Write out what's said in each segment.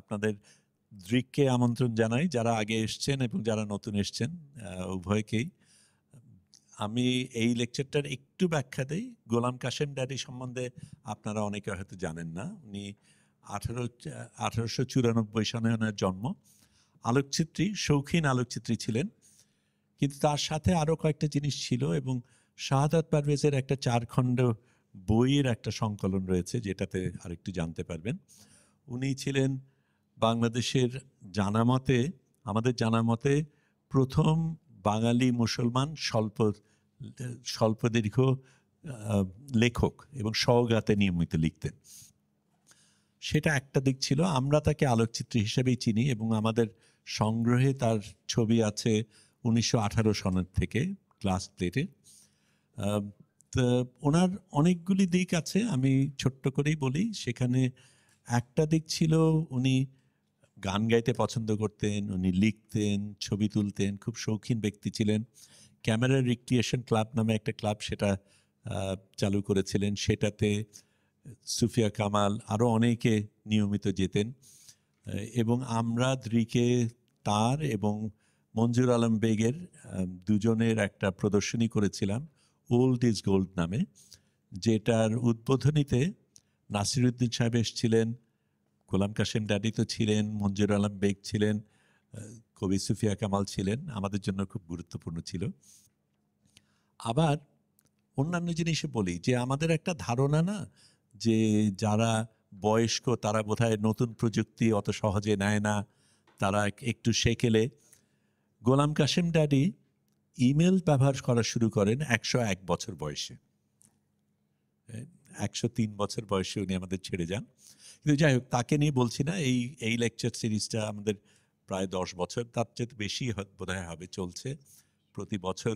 আপনাদের দৃককে আমন্ত্রণ জানাই যারা আগে এসছেন এবং যারা নতুন এসছেন উভয়কেই আমি এই লেকচারটার একটু ব্যাখ্যা দিই গোলাম কাশেম ড্যাডি সম্বন্ধে আপনারা অনেকে হয়তো জানেন না উনি আঠারো আঠারোশো চুরানব্বই সনে ওনার জন্ম আলোকচিত্রী শৌখিন আলোকচিত্রী ছিলেন কিন্তু তার সাথে আরও কয়েকটা জিনিস ছিল এবং শাহাদাত পারভেজের একটা চারখণ্ড বইয়ের একটা সংকলন রয়েছে যেটাতে আরেকটু জানতে পারবেন উনি ছিলেন বাংলাদেশের জানামতে আমাদের জানামতে প্রথম বাঙালি মুসলমান স্বল্প স্বল্প দীর্ঘ লেখক এবং সহগাতে নিয়মিত লিখতেন সেটা একটা দিক ছিল আমরা তাকে আলোকচিত্রী হিসেবেই চিনি এবং আমাদের সংগ্রহে তার ছবি আছে উনিশশো সনের থেকে ক্লাস প্লেটে ওনার অনেকগুলি দিক আছে আমি ছোট্ট করেই বলি সেখানে একটা দিক ছিল উনি গান গাইতে পছন্দ করতেন উনি লিখতেন ছবি তুলতেন খুব শৌখিন ব্যক্তি ছিলেন ক্যামেরা রিক্রিয়েশন ক্লাব নামে একটা ক্লাব সেটা চালু করেছিলেন সেটাতে সুফিয়া কামাল আরও অনেকে নিয়মিত যেতেন এবং আমরা দ্রিকে তার এবং মঞ্জুর আলম বেগের দুজনের একটা প্রদর্শনী করেছিলাম ওল্ড ইজ গোল্ড নামে যেটার উদ্বোধনীতে নাসিরুদ্দিন সাহেব এসেছিলেন গোলাম কাশেম ড্যাডি তো ছিলেন মঞ্জুর আলম বেগ ছিলেন কবি সুফিয়া কামাল ছিলেন আমাদের জন্য খুব গুরুত্বপূর্ণ ছিল আবার অন্যান্য জিনিসে বলি যে আমাদের একটা ধারণা না যে যারা বয়স্ক তারা বোধহয় নতুন প্রযুক্তি অত সহজে নেয় না তারা একটু সেকেলে গোলাম কাশেম ড্যাডি ইমেল ব্যবহার করা শুরু করেন একশো এক বছর বয়সে একশো তিন বছর বয়সে উনি আমাদের ছেড়ে যান কিন্তু যাই হোক তাকে নিয়ে বলছি না এই এই লেকচার সিরিজটা আমাদের প্রায় দশ বছর তার চেয়ে বেশি বোধ হবে চলছে প্রতি বছর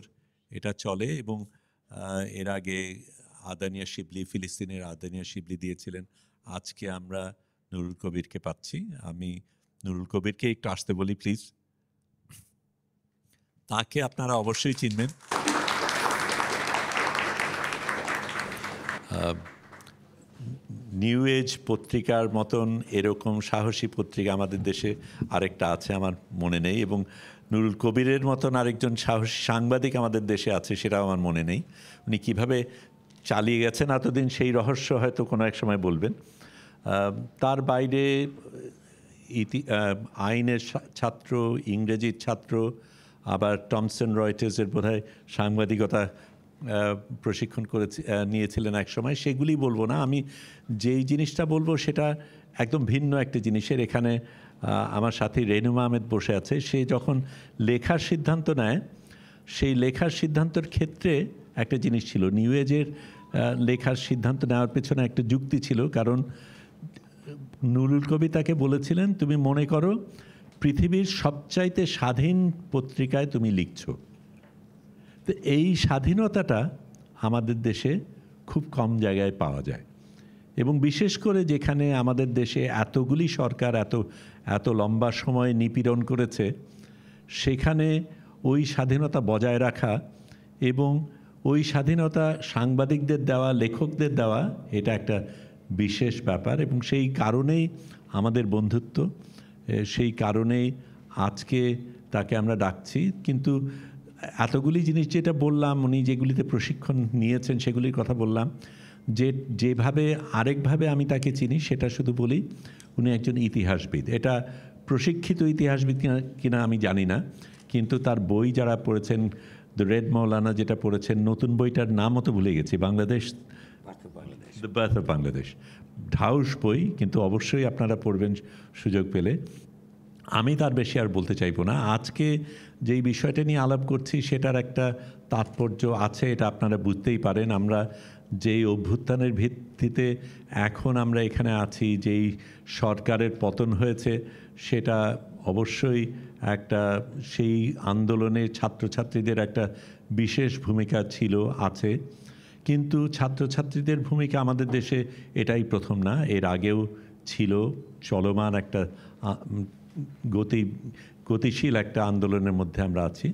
এটা চলে এবং এর আগে আদানিয়া শিবলি ফিলিস্তিনের আদানিয়া শিবলি দিয়েছিলেন আজকে আমরা নুরুল কবিরকে পাচ্ছি আমি নুরুল কবিরকে একটু আসতে বলি প্লিজ তাকে আপনারা অবশ্যই চিনবেন নিউ এজ পত্রিকার মতন এরকম সাহসী পত্রিকা আমাদের দেশে আরেকটা আছে আমার মনে নেই এবং নুরুল কবিরের মতন আরেকজন সাহসী সাংবাদিক আমাদের দেশে আছে সেটাও আমার মনে নেই উনি কিভাবে চালিয়ে গেছেন এতদিন সেই রহস্য হয়তো কোনো এক সময় বলবেন তার বাইরে ইতি আইনের ছাত্র ইংরেজির ছাত্র আবার টমসন রয়টেসের বোধহয় সাংবাদিকতা প্রশিক্ষণ করে নিয়েছিলেন এক সময় সেগুলি বলবো না আমি যেই জিনিসটা বলবো সেটা একদম ভিন্ন একটা জিনিসের এখানে আমার সাথী রেনুমা আহমেদ বসে আছে সে যখন লেখার সিদ্ধান্ত নেয় সেই লেখার সিদ্ধান্তের ক্ষেত্রে একটা জিনিস ছিল নিউ এজের লেখার সিদ্ধান্ত নেওয়ার পেছনে একটা যুক্তি ছিল কারণ নুরুল কবি তাকে বলেছিলেন তুমি মনে করো পৃথিবীর সবচাইতে স্বাধীন পত্রিকায় তুমি লিখছো তো এই স্বাধীনতাটা আমাদের দেশে খুব কম জায়গায় পাওয়া যায় এবং বিশেষ করে যেখানে আমাদের দেশে এতগুলি সরকার এত এত লম্বা সময় নিপীড়ন করেছে সেখানে ওই স্বাধীনতা বজায় রাখা এবং ওই স্বাধীনতা সাংবাদিকদের দেওয়া লেখকদের দেওয়া এটা একটা বিশেষ ব্যাপার এবং সেই কারণেই আমাদের বন্ধুত্ব সেই কারণেই আজকে তাকে আমরা ডাকছি কিন্তু এতগুলি জিনিস যেটা বললাম উনি যেগুলিতে প্রশিক্ষণ নিয়েছেন সেগুলির কথা বললাম যে যেভাবে আরেকভাবে আমি তাকে চিনি সেটা শুধু বলি উনি একজন ইতিহাসবিদ এটা প্রশিক্ষিত ইতিহাসবিদ কিনা আমি জানি না কিন্তু তার বই যারা পড়েছেন দ্য রেড মৌলানা যেটা পড়েছেন নতুন বইটার নামও তো ভুলে গেছি Bangladesh the birth of Bangladesh ঢাউস বই কিন্তু অবশ্যই আপনারা পড়বেন সুযোগ পেলে আমি তার বেশি আর বলতে চাইবো না আজকে যেই বিষয়টা নিয়ে আলাপ করছি সেটার একটা তাৎপর্য আছে এটা আপনারা বুঝতেই পারেন আমরা যেই অভ্যুত্থানের ভিত্তিতে এখন আমরা এখানে আছি যেই সরকারের পতন হয়েছে সেটা অবশ্যই একটা সেই আন্দোলনে ছাত্রছাত্রীদের একটা বিশেষ ভূমিকা ছিল আছে কিন্তু ছাত্রছাত্রীদের ভূমিকা আমাদের দেশে এটাই প্রথম না এর আগেও ছিল চলমান একটা গতি গতিশীল একটা আন্দোলনের মধ্যে আমরা আছি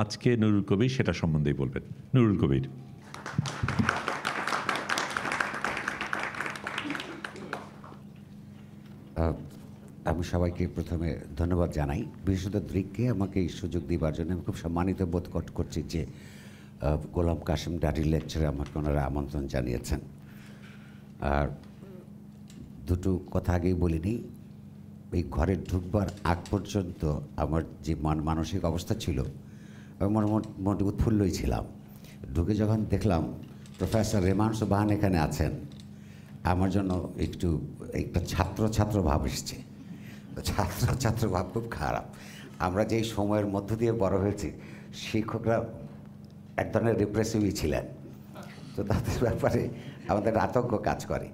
আজকে নুরুল কবির সেটা সম্বন্ধেই বলবেন নুরুল কবির আমি সবাইকে প্রথমে ধন্যবাদ জানাই বিশেষত দৃককে আমাকে এই সুযোগ দেওয়ার জন্য আমি খুব সম্মানিত বোধ করছি যে গোলাম কাসিম ডাডির লেকচারে আমাকে ওনারা আমন্ত্রণ জানিয়েছেন আর দুটো কথা আগেই বলিনি এই ঘরে ঢুকবার আগ পর্যন্ত আমার যে মানসিক অবস্থা ছিল আমি মন উৎফুল্লই ছিলাম ঢুকে যখন দেখলাম প্রফেসর রেমান বাহান এখানে আছেন আমার জন্য একটু একটা ছাত্র ছাত্র ভাব এসছে ছাত্র ছাত্র ভাব খুব খারাপ আমরা যেই সময়ের মধ্য দিয়ে বড় হয়েছি শিক্ষকরা এক ধরনের রিপ্রেসিভই ছিলেন তো তাদের ব্যাপারে আমাদের আতঙ্ক কাজ করে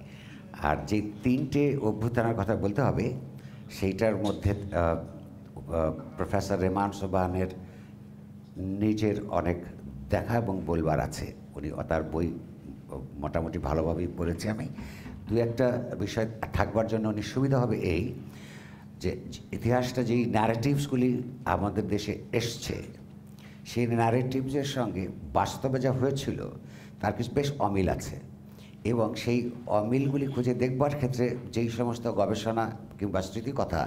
আর যে তিনটে অভ্যুত্থানের কথা বলতে হবে সেইটার মধ্যে প্রফেসর রেমান সোবানের নিজের অনেক দেখা এবং বলবার আছে উনি তার বই মোটামুটি ভালোভাবেই বলেছি আমি দু একটা বিষয় থাকবার জন্য উনি সুবিধা হবে এই যে ইতিহাসটা যেই ন্যারেটিভসগুলি আমাদের দেশে এসছে সেই ন্যারেটিভসের সঙ্গে বাস্তবে যা হয়েছিল তার কিছু বেশ অমিল আছে এবং সেই অমিলগুলি খুঁজে দেখবার ক্ষেত্রে যেই সমস্ত গবেষণা কিংবা স্মৃতিকথা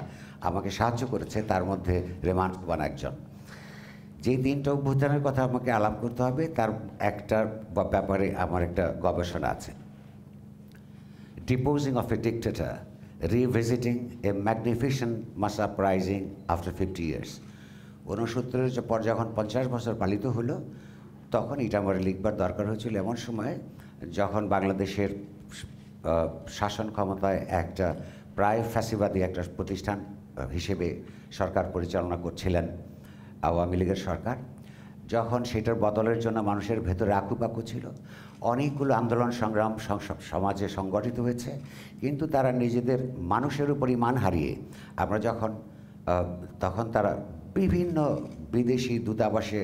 আমাকে সাহায্য করেছে তার মধ্যে রেমান কুমার একজন যে তিনটা অভ্যুত্থানের কথা আমাকে আলাপ করতে হবে তার একটার ব্যাপারে আমার একটা গবেষণা আছে ডিপোজিং of A dictator রিভিজিটিং a magnificent mass uprising after fifty years ঊনসত্তরের পর যখন পঞ্চাশ বছর পালিত হলো তখন এটা আমার লিখবার দরকার হয়েছিল এমন সময় যখন বাংলাদেশের শাসন ক্ষমতায় একটা প্রায় ফ্যাসিবাদী একটা প্রতিষ্ঠান হিসেবে সরকার পরিচালনা করছিলেন আওয়ামী লীগের সরকার যখন সেটার বদলের জন্য মানুষের ভেতরে আকুপাকু ছিল অনেকগুলো আন্দোলন সংগ্রাম সমাজে সংগঠিত হয়েছে কিন্তু তারা নিজেদের মানুষের উপর মান হারিয়ে আমরা যখন তখন তারা বিভিন্ন বিদেশি দূতাবাসে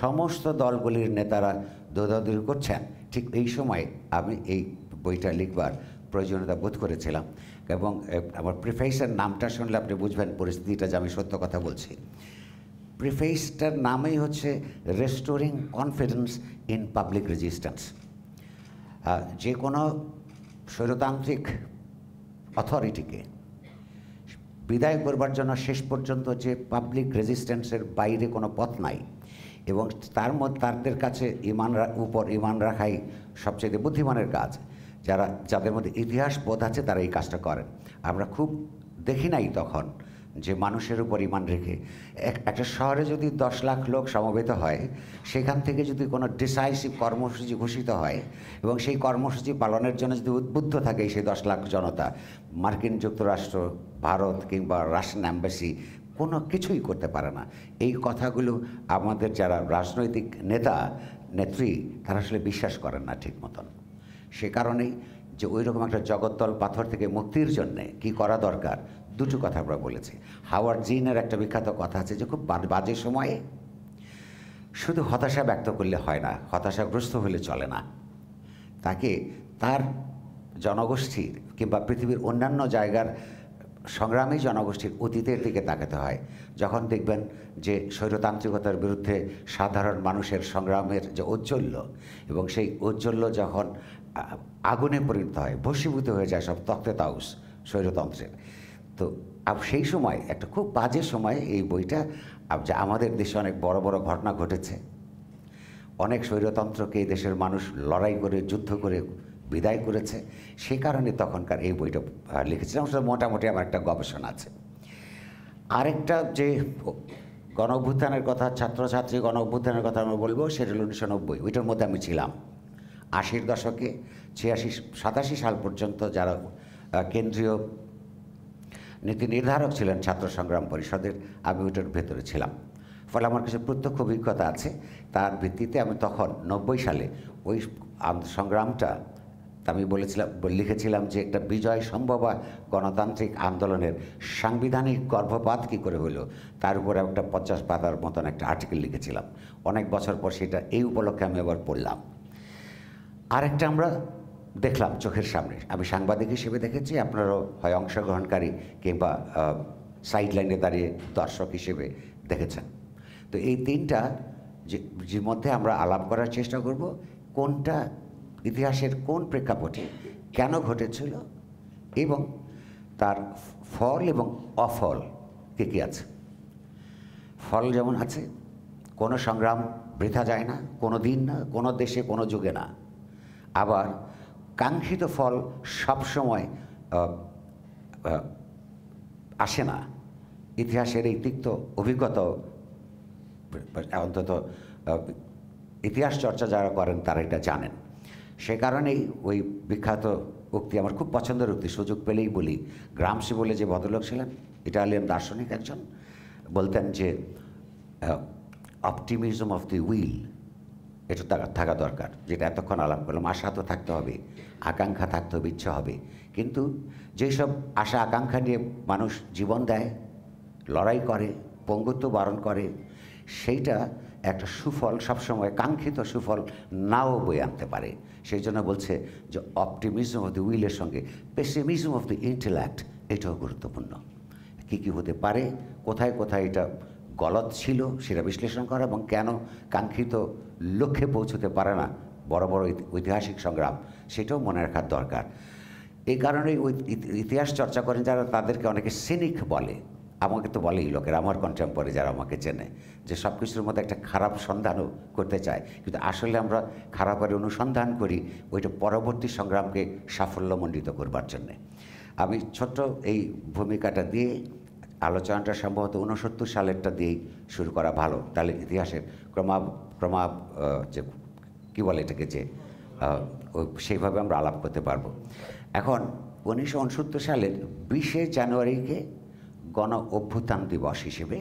সমস্ত দলগুলির নেতারা দৌদাদৌড়ি করছেন ঠিক এই সময় আমি এই বইটা লিখবার প্রয়োজনীয়তা বোধ করেছিলাম এবং আমার প্রিফেসের নামটা শুনলে আপনি বুঝবেন পরিস্থিতিটা যে আমি সত্য কথা বলছি প্রিফেসটার নামই হচ্ছে restoring confidence in public resistance যে কোনো স্বৈরতান্ত্রিক অথরিটিকে বিদায় করবার জন্য শেষ পর্যন্ত যে পাবলিক রেজিস্ট্যান্সের বাইরে কোনো পথ নাই এবং তার মধ্যে তাদের কাছে ইমান উপর ইমান রাখাই সবচেয়ে বুদ্ধিমানের কাজ যারা যাদের মধ্যে ইতিহাস বোধ আছে তারা এই কাজটা করেন আমরা খুব দেখি নাই তখন যে মানুষের উপর ইমান রেখে একটা শহরে যদি দশ লাখ লোক সমবেত হয় সেখান থেকে যদি কোনো ডিসাইসিভ কর্মসূচি ঘোষিত হয় এবং সেই কর্মসূচি পালনের জন্য যদি উদ্বুদ্ধ থাকে সেই দশ লাখ জনতা মার্কিন যুক্তরাষ্ট্র ভারত কিংবা রাশিয়ান অ্যাম্বাসি কোনো কিছুই করতে পারে না এই কথাগুলো আমাদের যারা রাজনৈতিক নেতা নেত্রী তারা আসলে বিশ্বাস করেন না ঠিক মতন সে কারণেই যে ওই রকম একটা জগত্তল পাথর থেকে মুক্তির জন্যে কি করা দরকার দুটো কথা আমরা বলেছি হাওয়ার জিনের একটা বিখ্যাত কথা আছে যে খুব বাজে সময়ে শুধু হতাশা ব্যক্ত করলে হয় না হতাশাগ্রস্ত হলে চলে না তাকে তার জনগোষ্ঠীর কিংবা পৃথিবীর অন্যান্য জায়গার সংগ্রামী জনগোষ্ঠীর অতীতের দিকে তাকাতে হয় যখন দেখবেন যে স্বৈরতান্ত্রিকতার বিরুদ্ধে সাধারণ মানুষের সংগ্রামের যে ঔজ্জ্বল্য এবং সেই ঔজ্জ্বল্য যখন আগুনে পরিণত হয় বসীভূত হয়ে যায় সব তক্তে তাউস স্বৈরতন্ত্রের তো সেই সময় একটা খুব বাজে সময় এই বইটা যে আমাদের দেশে অনেক বড় বড় ঘটনা ঘটেছে অনেক স্বৈরতন্ত্রকে এই দেশের মানুষ লড়াই করে যুদ্ধ করে বিদায় করেছে সে কারণে তখনকার এই বইটা লিখেছিলাম সেটা মোটামুটি আমার একটা গবেষণা আছে আরেকটা যে গণ অভ্যুত্থানের কথা ছাত্রছাত্রী গণ অভ্যুত্থানের কথা আমি বলবো সেটা হল উনিশশো নব্বই ওইটার মধ্যে আমি ছিলাম আশির দশকে ছিয়াশি সাতাশি সাল পর্যন্ত যারা কেন্দ্রীয় নীতি নির্ধারক ছিলেন ছাত্র সংগ্রাম পরিষদের আমি ওইটার ভেতরে ছিলাম ফলে আমার কিছু প্রত্যক্ষ অভিজ্ঞতা আছে তার ভিত্তিতে আমি তখন নব্বই সালে ওই সংগ্রামটা আমি বলেছিলাম লিখেছিলাম যে একটা বিজয় সম্ভবা গণতান্ত্রিক আন্দোলনের সাংবিধানিক গর্ভপাত কি করে হলো তার উপরে একটা পঞ্চাশ পাতার মতন একটা আর্টিকেল লিখেছিলাম অনেক বছর পর সেটা এই উপলক্ষে আমি আবার পড়লাম আরেকটা আমরা দেখলাম চোখের সামনে আমি সাংবাদিক হিসেবে দেখেছি আপনারাও হয় অংশগ্রহণকারী কিংবা সাইডলাইনে দাঁড়িয়ে দর্শক হিসেবে দেখেছেন তো এই তিনটা যে মধ্যে আমরা আলাপ করার চেষ্টা করব কোনটা ইতিহাসের কোন প্রেক্ষাপটে কেন ঘটেছিল এবং তার ফল এবং অফল কে কী আছে ফল যেমন আছে কোনো সংগ্রাম বৃথা যায় না কোনো দিন না কোনো দেশে কোনো যুগে না আবার কাঙ্ক্ষিত ফল সবসময় আসে না ইতিহাসের এই তিক্ত অভিজ্ঞতা অন্তত ইতিহাস চর্চা যারা করেন তারা এটা জানেন সে কারণেই ওই বিখ্যাত উক্তি আমার খুব পছন্দের উক্তি সুযোগ পেলেই বলি গ্রামসি বলে যে ভদ্রলোক ছিলেন ইটালিয়ান দার্শনিক একজন বলতেন যে অপটিমিজম অফ দি উইল এটা থাকা দরকার যেটা এতক্ষণ আলাপ করলাম আশা তো থাকতে হবে আকাঙ্ক্ষা থাকতে হবে ইচ্ছা হবে কিন্তু যেসব আশা আকাঙ্ক্ষা নিয়ে মানুষ জীবন দেয় লড়াই করে পঙ্গুত্ব বারণ করে সেইটা একটা সুফল সবসময় কাঙ্ক্ষিত সুফল নাও বয়ে আনতে পারে সেই জন্য বলছে যে অপটিমিজম অফ দি উইলের সঙ্গে পেসিমিজম অফ দি ইন্টেল্যাক্ট এটাও গুরুত্বপূর্ণ কী কী হতে পারে কোথায় কোথায় এটা গলত ছিল সেটা বিশ্লেষণ করা এবং কেন কাঙ্ক্ষিত লক্ষ্যে পৌঁছতে পারে না বড় বড় ঐতিহাসিক সংগ্রাম সেটাও মনে রাখার দরকার এই কারণেই ইতিহাস চর্চা করেন যারা তাদেরকে অনেকে সিনিক বলে আমাকে তো বলেই লোকেরা আমার কন্টেম্পোরারি যারা আমাকে চেনে যে সব কিছুর মধ্যে একটা খারাপ সন্ধানও করতে চায় কিন্তু আসলে আমরা খারাপের অনুসন্ধান করি ওইটা পরবর্তী সংগ্রামকে সাফল্যমণ্ডিত করবার জন্যে আমি ছোট্ট এই ভূমিকাটা দিয়ে আলোচনাটা সম্ভবত উনসত্তর সালেরটা দিয়েই শুরু করা ভালো তাহলে ইতিহাসের ক্রমা ক্রমা যে কী বলে এটাকে যে সেইভাবে আমরা আলাপ করতে পারবো এখন উনিশশো সালের বিশে জানুয়ারিকে গণ অভ্যুত্থান দিবস হিসেবে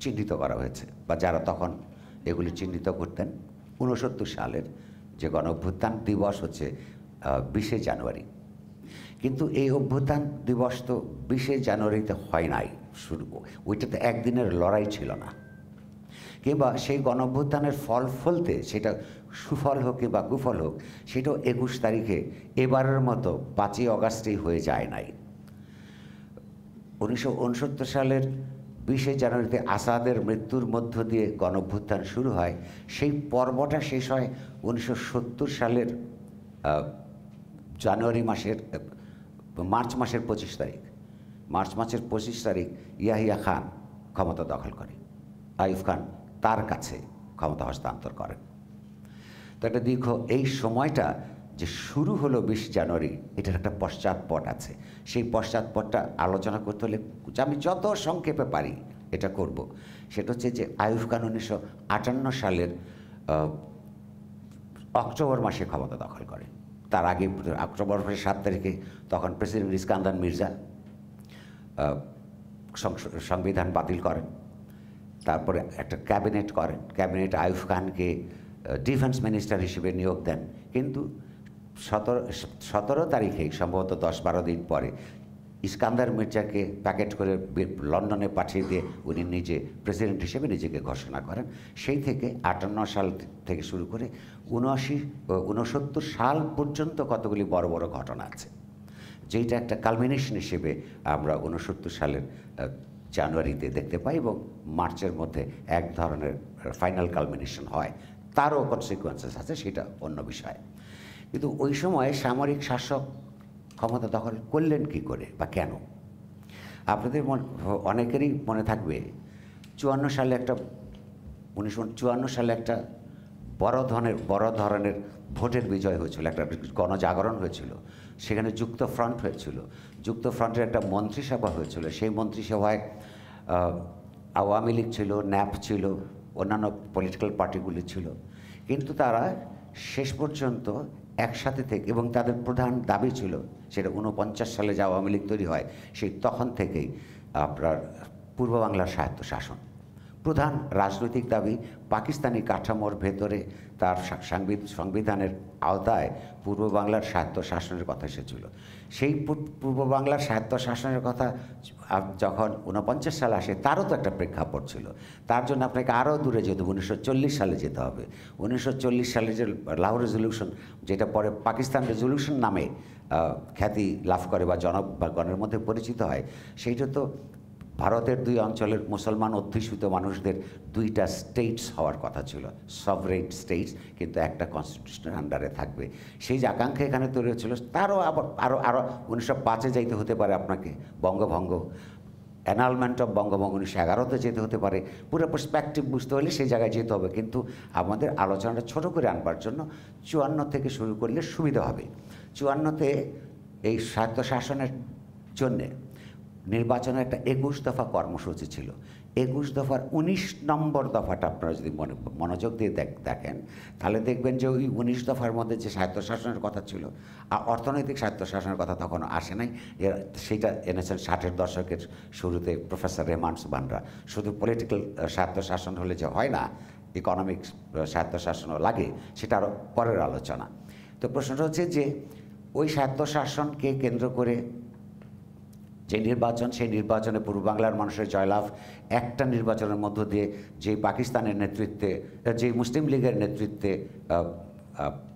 চিহ্নিত করা হয়েছে বা যারা তখন এগুলি চিহ্নিত করতেন ঊনসত্তর সালের যে গণ অভ্যুত্থান দিবস হচ্ছে বিশে জানুয়ারি কিন্তু এই অভ্যুত্থান দিবস তো বিশে জানুয়ারিতে হয় নাই শুরু ওইটাতে একদিনের লড়াই ছিল না কিংবা সেই গণ অভ্যুত্থানের ফল ফলতে সেটা সুফল হোক কিংবা কুফল হোক সেটাও একুশ তারিখে এবারের মতো পাঁচই অগাস্টেই হয়ে যায় নাই উনিশশো সালের বিশে জানুয়ারিতে আসাদের মৃত্যুর মধ্য দিয়ে গণভ্যুত্থান শুরু হয় সেই পর্বটা শেষ হয় উনিশশো সালের জানুয়ারি মাসের মার্চ মাসের পঁচিশ তারিখ মার্চ মাসের পঁচিশ তারিখ ইয়াহিয়া খান ক্ষমতা দখল করে আইফ খান তার কাছে ক্ষমতা হস্তান্তর করেন তো একটা দীর্ঘ এই সময়টা যে শুরু হলো বিশ জানুয়ারি এটার একটা পশ্চাৎপট আছে সেই পশ্চাৎপটটা আলোচনা করতে হলে আমি যত সংক্ষেপে পারি এটা করব। সেটা হচ্ছে যে আয়ুষ খান উনিশশো আটান্ন সালের অক্টোবর মাসে ক্ষমতা দখল করে তার আগে অক্টোবর মাসের সাত তারিখে তখন প্রেসিডেন্ট ইস্কান্দান মির্জা সংবিধান বাতিল করেন তারপরে একটা ক্যাবিনেট করেন ক্যাবিনেট আয়ুফ খানকে ডিফেন্স মিনিস্টার হিসেবে নিয়োগ দেন কিন্তু সতেরো সতেরো তারিখে সম্ভবত দশ বারো দিন পরে ইস্কান্দার মির্জাকে প্যাকেট করে লন্ডনে পাঠিয়ে দিয়ে উনি নিজে প্রেসিডেন্ট হিসেবে নিজেকে ঘোষণা করেন সেই থেকে আটান্ন সাল থেকে শুরু করে উনআশি ঊনসত্তর সাল পর্যন্ত কতগুলি বড় বড় ঘটনা আছে যেটা একটা কালমিনেশন হিসেবে আমরা ঊনসত্তর সালের জানুয়ারিতে দেখতে পাই এবং মার্চের মধ্যে এক ধরনের ফাইনাল কালমিনেশন হয় তারও কনসিকুয়েন্সেস আছে সেটা অন্য বিষয় কিন্তু ওই সময় সামরিক শাসক ক্ষমতা দখল করলেন কি করে বা কেন আপনাদের অনেকেরই মনে থাকবে চুয়ান্ন সালে একটা উনিশশো চুয়ান্ন সালে একটা বড় ধরনের বড় ধরনের ভোটের বিজয় হয়েছিল একটা গণজাগরণ হয়েছিল সেখানে যুক্ত ফ্রন্ট হয়েছিল যুক্ত ফ্রন্টের একটা মন্ত্রিসভা হয়েছিল সেই মন্ত্রিসভায় আওয়ামী লীগ ছিল ন্যাপ ছিল অন্যান্য পলিটিক্যাল পার্টিগুলি ছিল কিন্তু তারা শেষ পর্যন্ত একসাথে থেকে এবং তাদের প্রধান দাবি ছিল সেটা উনপঞ্চাশ সালে যা আওয়ামী লীগ তৈরি হয় সেই তখন থেকেই আপনার পূর্ব বাংলার স্বায়ত্ত শাসন প্রধান রাজনৈতিক দাবি পাকিস্তানি কাঠামোর ভেতরে তার সংবিধানের আওতায় পূর্ব বাংলার স্বায়ত্ত শাসনের কথা এসেছিল সেই পূর্ব বাংলার সাহিত্য শাসনের কথা যখন ঊনপঞ্চাশ সাল আসে তারও তো একটা প্রেক্ষাপট ছিল তার জন্য আপনাকে আরও দূরে যেতে হবে উনিশশো সালে যেতে হবে উনিশশো সালে যে লাহোর রেজলিউশন যেটা পরে পাকিস্তান রেজলিউশন নামে খ্যাতি লাভ করে বা জন বা গণের মধ্যে পরিচিত হয় সেইটা তো ভারতের দুই অঞ্চলের মুসলমান অধ্যুষিত মানুষদের দুইটা স্টেটস হওয়ার কথা ছিল সভরেন স্টেটস কিন্তু একটা কনস্টিটিউশনের আন্ডারে থাকবে সেই যে আকাঙ্ক্ষা এখানে তৈরি হয়েছিল তারও আবার আরও আরও উনিশশো পাঁচে যাইতে হতে পারে আপনাকে বঙ্গভঙ্গ অ্যানালমেন্ট অফ বঙ্গভঙ্গ উনিশশো এগারোতে যেতে হতে পারে পুরো পার্সপেক্টিভ বুঝতে হলে সেই জায়গায় যেতে হবে কিন্তু আমাদের আলোচনাটা ছোট করে আনবার জন্য চুয়ান্ন থেকে শুরু করলে সুবিধা হবে চুয়ান্নতে এই স্বায়ত্তশাসনের জন্যে নির্বাচনে একটা একুশ দফা কর্মসূচি ছিল একুশ দফার উনিশ নম্বর দফাটা আপনারা যদি মনে মনোযোগ দিয়ে দেখেন তাহলে দেখবেন যে ওই উনিশ দফার মধ্যে যে স্বায়ত্তশাসনের কথা ছিল আর অর্থনৈতিক স্বায়ত্তশাসনের কথা তখন আসে নাই সেটা এনেছেন ষাটের দশকের শুরুতে প্রফেসর রেমান্স বানরা শুধু পলিটিক্যাল স্বায়ত্তশাসন হলে যে হয় না ইকোনমিক স্বায়ত্তশাসনও লাগে সেটা আরও পরের আলোচনা তো প্রশ্নটা হচ্ছে যে ওই স্বায়ত্তশাসনকে কেন্দ্র করে যে নির্বাচন সেই নির্বাচনে পূর্ব বাংলার মানুষের জয়লাভ একটা নির্বাচনের মধ্য দিয়ে যে পাকিস্তানের নেতৃত্বে যে মুসলিম লীগের নেতৃত্বে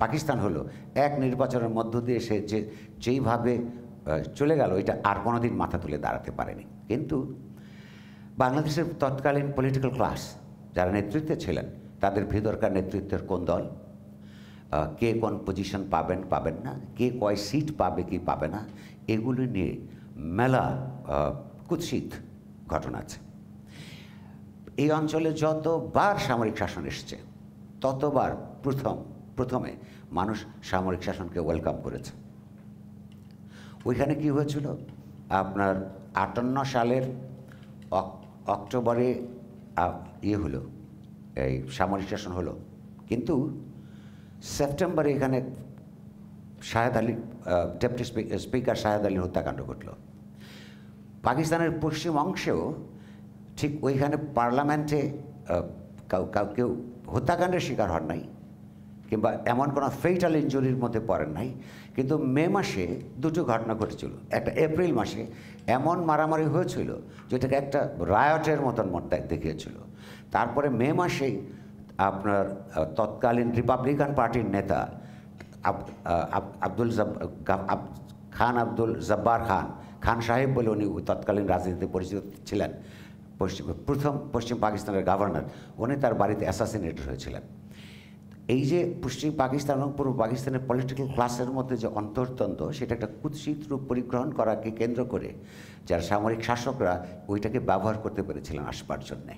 পাকিস্তান হলো এক নির্বাচনের মধ্য দিয়ে সে যে যেইভাবে চলে গেল এটা আর কোনোদিন মাথা তুলে দাঁড়াতে পারেনি কিন্তু বাংলাদেশের তৎকালীন পলিটিক্যাল ক্লাস যারা নেতৃত্বে ছিলেন তাদের ভিতরকার নেতৃত্বের কোন দল কে কোন পজিশন পাবেন পাবেন না কে কয় সিট পাবে কি পাবে না এগুলো নিয়ে মেলা কুৎসিত ঘটনা আছে এই অঞ্চলে যতবার সামরিক শাসন এসছে ততবার প্রথম প্রথমে মানুষ সামরিক শাসনকে ওয়েলকাম করেছে ওইখানে কি হয়েছিল আপনার আটান্ন সালের অক্টোবরে ইয়ে হলো এই সামরিক শাসন হলো কিন্তু সেপ্টেম্বরে এখানে শাহেদ আলী ডেপুটি স্পিকার শাহেদ আলী হত্যাকাণ্ড ঘটলো পাকিস্তানের পশ্চিম অংশেও ঠিক ওইখানে পার্লামেন্টে কেউ হত্যাকাণ্ডের শিকার হন নাই কিংবা এমন কোনো ফেইটাল ইঞ্জুরির মধ্যে পড়েন নাই কিন্তু মে মাসে দুটো ঘটনা ঘটেছিল একটা এপ্রিল মাসে এমন মারামারি হয়েছিল যেটাকে একটা রায়টের মতন দেখিয়েছিল তারপরে মে মাসেই আপনার তৎকালীন রিপাবলিকান পার্টির নেতা আব্দুল খান আব্দুল জব্বার খান খান সাহেব বলে উনি তৎকালীন রাজনীতিতে পরিচিত ছিলেন পশ্চিম প্রথম পশ্চিম পাকিস্তানের গভর্নর উনি তার বাড়িতে অ্যাসাসিনেটর হয়েছিলেন এই যে পশ্চিম পাকিস্তান এবং পূর্ব পাকিস্তানের পলিটিক্যাল ক্লাসের মধ্যে যে অন্তর্দ্বন্দ্ব সেটা একটা কুৎসিত রূপ পরিগ্রহণ করাকে কেন্দ্র করে যারা সামরিক শাসকরা ওইটাকে ব্যবহার করতে পেরেছিলেন আসবার জন্যে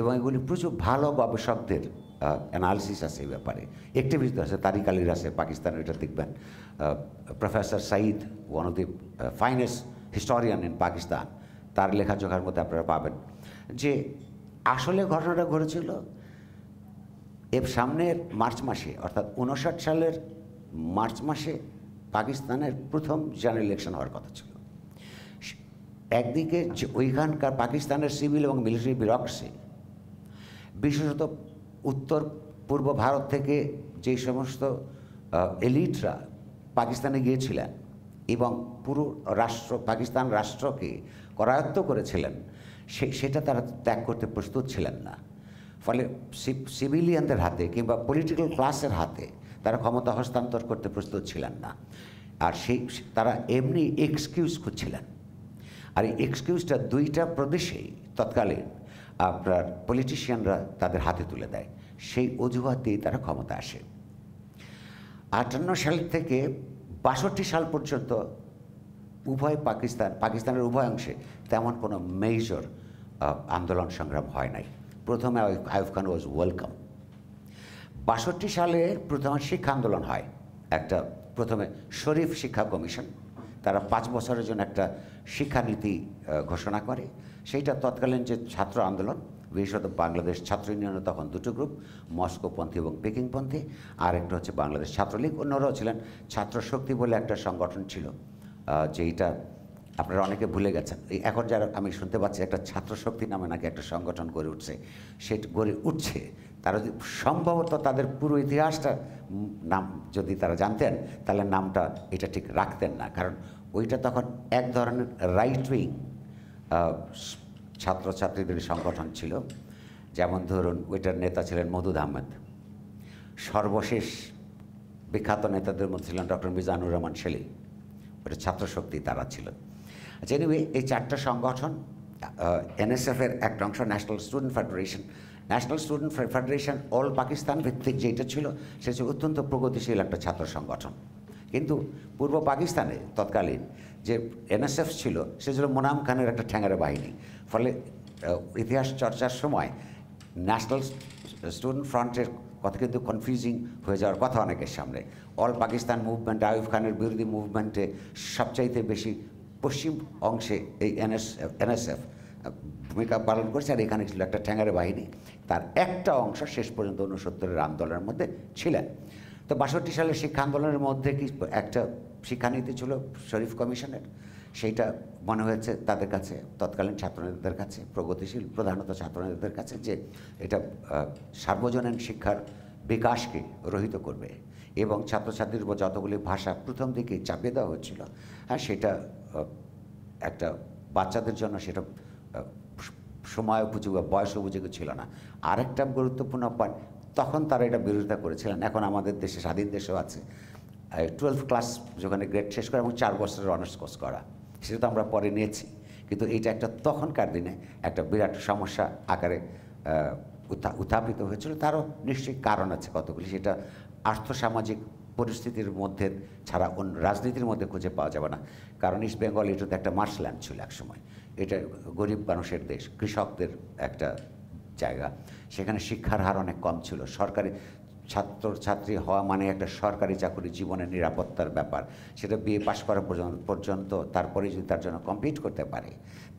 এবং এগুলি প্রচুর ভালো গবেষকদের অ্যানালিসিস আছে এই ব্যাপারে একটিভিস্ট আছে তারিক আলীর আছে পাকিস্তানের এটা দেখবেন professor Sayeed one of the finest historian in Pakistan তার লেখাজোখার মধ্যে আপনারা পাবেন যে আসলে ঘটনাটা ঘটেছিল এর সামনের মার্চ মাসে অর্থাৎ উনষাট সালের মার্চ মাসে পাকিস্তানের প্রথম জেনারেল ইলেকশন হওয়ার কথা ছিল একদিকে যে ওইখানকার পাকিস্তানের সিভিল এবং মিলিটারি বিরক্সি বিশেষত উত্তর পূর্ব ভারত থেকে যেই সমস্ত এলিটরা পাকিস্তানে গিয়েছিলেন এবং পুরো রাষ্ট্র পাকিস্তান রাষ্ট্রকে করায়ত্ত করেছিলেন সে সেটা তারা ত্যাগ করতে প্রস্তুত ছিলেন না ফলে সিভিলিয়ানদের হাতে কিংবা পলিটিক্যাল ক্লাসের হাতে তারা ক্ষমতা হস্তান্তর করতে প্রস্তুত ছিলেন না আর সেই তারা এমনি এক্সকিউজ খুঁজছিলেন আর এই এক্সকিউজটা দুইটা প্রদেশেই তৎকালীন আপনার পলিটিশিয়ানরা তাদের হাতে তুলে দেয় সেই অজুহাতেই তারা ক্ষমতা আসে আটান্ন সাল থেকে বাষট্টি সাল পর্যন্ত উভয় পাকিস্তান পাকিস্তানের উভয় অংশে তেমন কোনো মেজর আন্দোলন সংগ্রাম হয় নাই প্রথমে আয়ুব খান ওয়াজ ওয়েলকাম বাষট্টি সালে প্রথমে শিক্ষা আন্দোলন হয় একটা প্রথমে শরীফ শিক্ষা কমিশন তারা পাঁচ বছরের জন্য একটা শিক্ষানীতি ঘোষণা করে সেইটা তৎকালীন যে ছাত্র আন্দোলন বিশেষত বাংলাদেশ ছাত্র ইউনিয়নের তখন দুটো গ্রুপ মস্কোপন্থী এবং পেকিংপন্থী আর একটা হচ্ছে বাংলাদেশ ছাত্রলীগ অন্যরাও ছিলেন ছাত্র শক্তি বলে একটা সংগঠন ছিল যেইটা আপনারা অনেকে ভুলে গেছেন এখন যারা আমি শুনতে পাচ্ছি একটা ছাত্র শক্তি নামে নাকি একটা সংগঠন গড়ে উঠছে সেটা গড়ে উঠছে তারা যদি সম্ভবত তাদের পুরো ইতিহাসটা নাম যদি তারা জানতেন তাহলে নামটা এটা ঠিক রাখতেন না কারণ ওইটা তখন এক ধরনের রাইট উইং ছাত্রছাত্রীদের সংগঠন ছিল যেমন ধরুন ওইটার নেতা ছিলেন মধুদ আহমেদ সর্বশেষ বিখ্যাত নেতাদের মধ্যে ছিলেন ডক্টর মিজানুর রহমান সেলিম ওটা ছাত্রশক্তি তারা ছিল যেন আচ্ছা, এই চারটা সংগঠন এনএসএফের এক অংশ national student federation national student federation all Pakistan ভিত্তিক যেটা ছিল সে ছিল অত্যন্ত প্রগতিশীল একটা ছাত্র সংগঠন কিন্তু পূর্ব পাকিস্তানে তৎকালীন যে এনএসএফ ছিল সে ছিল মোনাম খানের একটা ঠ্যাঙারে বাহিনী ফলে ইতিহাস চর্চার সময় ন্যাশনাল স্টুডেন্ট ফ্রন্টের কথা কিন্তু কনফিউজিং হয়ে যাওয়ার কথা অনেকের সামনে অল পাকিস্তান মুভমেন্ট আয়ুফ খানের বিরোধী মুভমেন্টে সবচাইতে বেশি পশ্চিম অংশে এই এনএস এনএসএফ ভূমিকা পালন করেছে আর এখানে ছিল একটা ঠ্যাঙারে বাহিনী তার একটা অংশ শেষ পর্যন্ত উনসত্তরের আন্দোলনের মধ্যে ছিলেন তো বাষট্টি সালের শিক্ষা আন্দোলনের মধ্যে কি একটা শিক্ষানীতি ছিল শরীফ কমিশনের সেইটা মনে হয়েছে তাদের কাছে তৎকালীন ছাত্রনেতাদের কাছে প্রগতিশীল প্রধানত ছাত্রনেতাদের কাছে যে এটা সার্বজনীন শিক্ষার বিকাশকে রহিত করবে এবং ছাত্রছাত্রীর উপর যতগুলি ভাষা প্রথম দিকে চাপিয়ে দেওয়া হচ্ছিল হ্যাঁ সেটা একটা বাচ্চাদের জন্য সেটা সময় উপযোগী বা বয়স উপযোগী ছিল না আরেকটা গুরুত্বপূর্ণ পয়েন্ট তখন তারা এটা বিরোধিতা করেছিলেন এখন আমাদের দেশে স্বাধীন দেশেও আছে টুয়েলভ ক্লাস যেখানে গ্রেড শেষ করা এবং চার বছরের অনার্স কোর্স করা সেটা তো আমরা পরে নিয়েছি কিন্তু এটা একটা তখনকার দিনে একটা বিরাট সমস্যা আকারে উত্থাপিত হয়েছিল তারও নিশ্চয়ই কারণ আছে কতগুলি সেটা আর্থসামাজিক পরিস্থিতির মধ্যে ছাড়া অন্য রাজনীতির মধ্যে খুঁজে পাওয়া যাবে না কারণ ইস্ট বেঙ্গল এটা তো একটা মার্শল্যান্ড ছিল একসময় এটা গরিব মানুষের দেশ কৃষকদের একটা জায়গা সেখানে শিক্ষার হার অনেক কম ছিল সরকারি ছাত্র ছাত্রী হওয়া মানে একটা সরকারি চাকরি জীবনের নিরাপত্তার ব্যাপার সেটা বিয়ে পাশ করা পর্যন্ত পর্যন্ত তারপরে যদি তার জন্য কমপ্লিট করতে পারে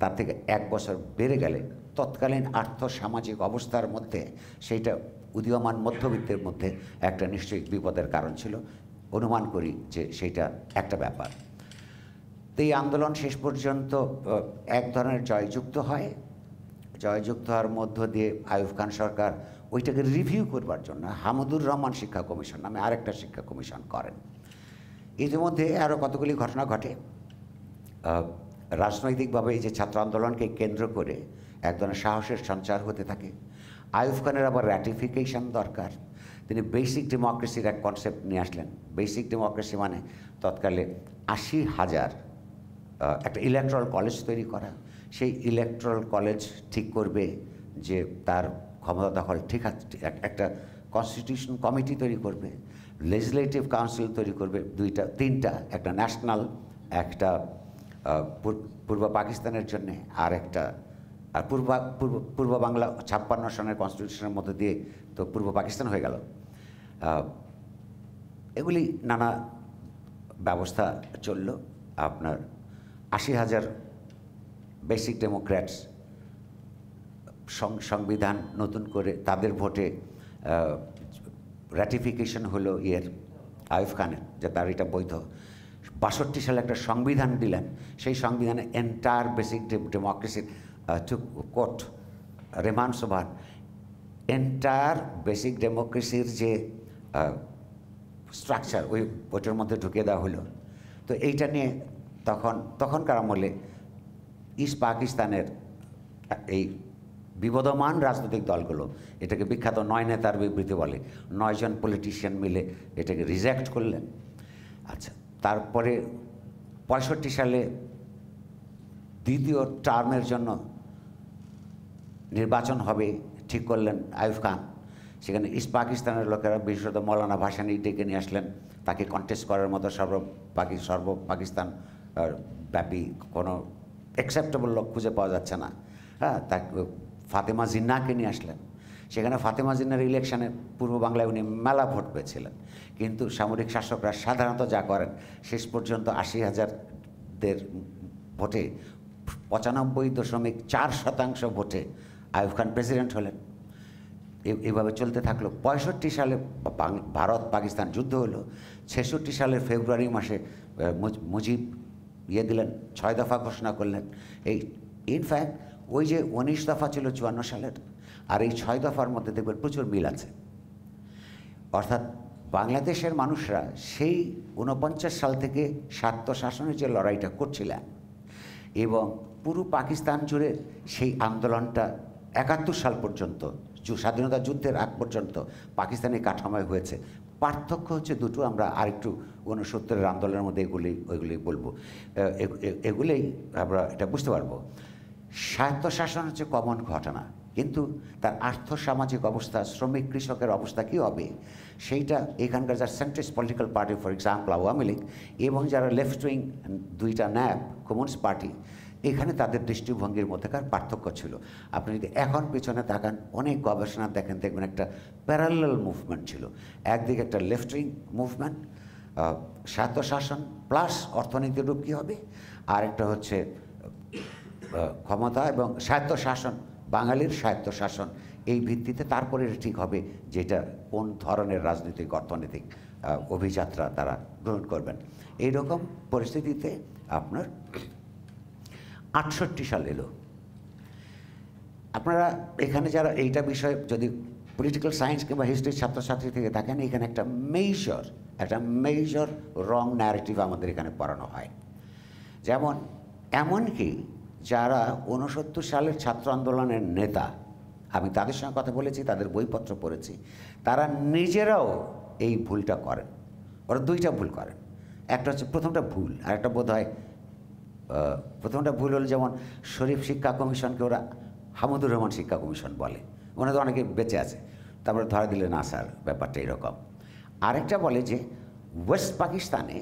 তার থেকে এক বছর বেড়ে গেলে তৎকালীন আর্থসামাজিক অবস্থার মধ্যে সেইটা উদীয়মান মধ্যবিত্তের মধ্যে একটা নিশ্চয়ই বিপদের কারণ ছিল অনুমান করি যে সেইটা একটা ব্যাপার তো এই আন্দোলন শেষ পর্যন্ত এক ধরনের জয়যুক্ত হয় জয়যুক্ত হওয়ার মধ্য দিয়ে আয়ুব খান সরকার ওইটাকে রিভিউ করবার জন্য হামুদুর রহমান শিক্ষা কমিশন নামে আরেকটা শিক্ষা কমিশন করেন ইতিমধ্যে আরও কতগুলি ঘটনা ঘটে রাজনৈতিকভাবে এই যে ছাত্র আন্দোলনকে কেন্দ্র করে এক ধরনের সাহসের সঞ্চার হতে থাকে আয়ুফ খানের আবার র্যাটিফিকেশন দরকার তিনি বেসিক ডেমোক্রেসির এক কনসেপ্ট নিয়ে আসলেন বেসিক ডেমোক্রেসি মানে তৎকালে আশি হাজার একটা ইলেকট্রাল কলেজ তৈরি করা সেই ইলেকট্রাল কলেজ ঠিক করবে যে তার ক্ষমতা দখল ঠিক একটা কনস্টিটিউশন কমিটি তৈরি করবে লেজিসলেটিভ কাউন্সিল তৈরি করবে দুইটা তিনটা একটা ন্যাশনাল একটা পূর্ব পাকিস্তানের জন্যে আর একটা আর পূর্ব পূর্ব পূর্ব বাংলা ছাপ্পান্ন সনের কনস্টিটিউশনের মধ্যে দিয়ে তো পূর্ব পাকিস্তান হয়ে গেল এগুলি নানা ব্যবস্থা চলল আপনার আশি হাজার বেসিক ডেমোক্র্যাটস সংবিধান নতুন করে তাদের ভোটে র্যাটিফিকেশন হলো ইয়ের আয়ুফ খানের যে তার এটা বৈধ বাষট্টি সালে একটা সংবিধান দিলেন সেই সংবিধানে এন্টায়ার বেসিক ডেমোক্রেসির quote Rehman Sobhan entire basic ডেমোক্রেসির যে স্ট্রাকচার ওই বইটার মধ্যে ঢুকিয়ে দেওয়া হলো তো এইটা নিয়ে তখন তখনকার আমলে ইস্ট পাকিস্তানের এই বিবদমান রাজনৈতিক দলগুলো এটাকে বিখ্যাত নয় নেতার বিবৃতি বলে নয়জন পলিটিশিয়ান মিলে এটাকে রিজেক্ট করলেন আচ্ছা তারপরে পঁয়ষট্টি সালে দ্বিতীয় টার্মের জন্য নির্বাচন হবে ঠিক করলেন আয়ুব খান সেখানে ইস্ট পাকিস্তানের লোকেরা বিশেষত মৌলানা ভাসানি ডেকে নিয়ে আসলেন তাকে কন্টেস্ট করার মতো সর্ব পাকি সর্ব পাকিস্তান ব্যাপী কোনো অ্যাকসেপ্টেবল লোক খুঁজে পাওয়া যাচ্ছে না হ্যাঁ তাকে ফাতেমা জিন্নাকে নিয়ে আসলেন সেখানে ফাতেমা জিন্নার ইলেকশানে পূর্ব বাংলায় উনি মেলা ভোট পেয়েছিলেন কিন্তু সামরিক শাসকরা সাধারণত যা করেন শেষ পর্যন্ত আশি হাজারদের ভোটে পঁচানব্বই দশমিক চার শতাংশ ভোটে আয়ুব খান প্রেসিডেন্ট হলেন এভাবে চলতে থাকলো পঁয়ষট্টি সালে ভারত পাকিস্তান যুদ্ধ হলো ছেষট্টি সালের ফেব্রুয়ারি মাসে মুজিব ইয়ে দিলেন ছয় দফা ঘোষণা করলেন এই ইনফ্যাক্ট ওই যে উনিশ দফা ছিল চুয়ান্ন সালের আর এই ছয় দফার মধ্যে দেখবেন প্রচুর মিল আছে অর্থাৎ বাংলাদেশের মানুষরা সেই উনপঞ্চাশ সাল থেকে শাসনের যে লড়াইটা করছিলেন এবং পুরো পাকিস্তান জুড়ে সেই আন্দোলনটা একাত্তর সাল পর্যন্ত স্বাধীনতা যুদ্ধের আগ পর্যন্ত পাকিস্তানি কাঠামোয় হয়েছে পার্থক্য হচ্ছে দুটো আমরা আরেকটু ঊনসত্তরের আন্দোলনের মধ্যে এগুলি ওইগুলি বলবো এগুলি আমরা এটা বুঝতে পারবো স্বায়ত্তশাসন হচ্ছে কমন ঘটনা কিন্তু তার আর্থসামাজিক অবস্থা শ্রমিক কৃষকের অবস্থা কী হবে সেইটা এখানকার যার centrist political party for example Awami League এবং যারা লেফট উইং দুইটা ন্যাপ কমিউনিস্ট পার্টি এখানে তাদের দৃষ্টিভঙ্গির মধ্যেকার পার্থক্য ছিল আপনি যদি এখন পিছনে তাকান অনেক গবেষণা দেখেন দেখবেন একটা প্যারালাল মুভমেন্ট ছিল একদিকে একটা লেফট উইং মুভমেন্ট স্বায়ত্তশাসন প্লাস অর্থনীতির রূপ কী হবে আর একটা হচ্ছে ক্ষমতা এবং স্বায়ত্তশাসন বাঙালির স্বায়ত্তশাসন এই ভিত্তিতে তারপরে ঠিক হবে যেটা কোন ধরনের রাজনৈতিক অর্থনৈতিক অভিযাত্রা তারা গ্রহণ করবেন এই রকম পরিস্থিতিতে আপনার আটষট্টি সাল এলো আপনারা এখানে যারা এইটা বিষয়ে যদি পলিটিক্যাল সায়েন্স কিংবা হিস্ট্রির ছাত্রছাত্রী থেকে থাকেন এখানে একটা মেজর একটা মেজর রং ন্যারেটিভ আমাদের এখানে পড়ানো হয় যেমন এমনকি যারা ঊনসত্তর সালের ছাত্র আন্দোলনের নেতা আমি তাদের সঙ্গে কথা বলেছি তাদের বইপত্র পড়েছি তারা নিজেরাও এই ভুলটা করেন ওরা দুইটা ভুল করেন একটা হচ্ছে প্রথমটা ভুল আর একটা বোধ হয় প্রথমটা ভুল হলো যেমন শরীফ শিক্ষা কমিশনকে ওরা হামুদুর রহমান শিক্ষা কমিশন বলে ওনাদের অনেকে বেঁচে আছে তারপরে ধরা দিলে না স্যার ব্যাপারটা এরকম আরেকটা বলে যে ওয়েস্ট পাকিস্তানে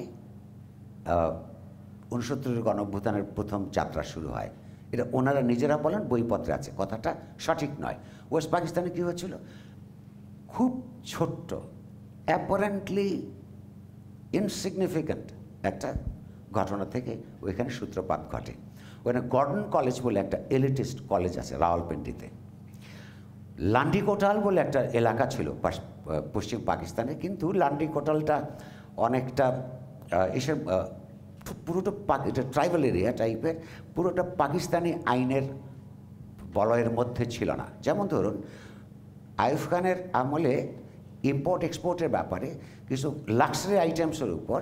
উনসত্তরের গণভ্যুত্থানের প্রথম যাত্রা শুরু হয় এটা ওনারা নিজেরা বলেন বইপত্রে আছে কথাটা সঠিক নয় ওয়েস্ট পাকিস্তানে কী হয়েছিল খুব ছোট্ট অ্যাপারেন্টলি ইনসিগনিফিক্যান্ট একটা ঘটনা থেকে ওইখানে সূত্রপাত ঘটে ওখানে গর্ডন কলেজ বলে একটা এলিটিস্ট কলেজ আছে রাওয়ালপিন্ডিতে লান্ডি কোটাল বলে একটা এলাকা ছিল পশ্চিম পাকিস্তানে কিন্তু লান্ডি কোটালটা অনেকটা এসব পুরোটা এটা ট্রাইবাল এরিয়া টাইপের পুরোটা পাকিস্তানি আইনের বলয়ের মধ্যে ছিল না যেমন ধরুন আয়ুফ খানের আমলে ইম্পোর্ট এক্সপোর্টের ব্যাপারে কিছু লাক্সারি আইটেমসের উপর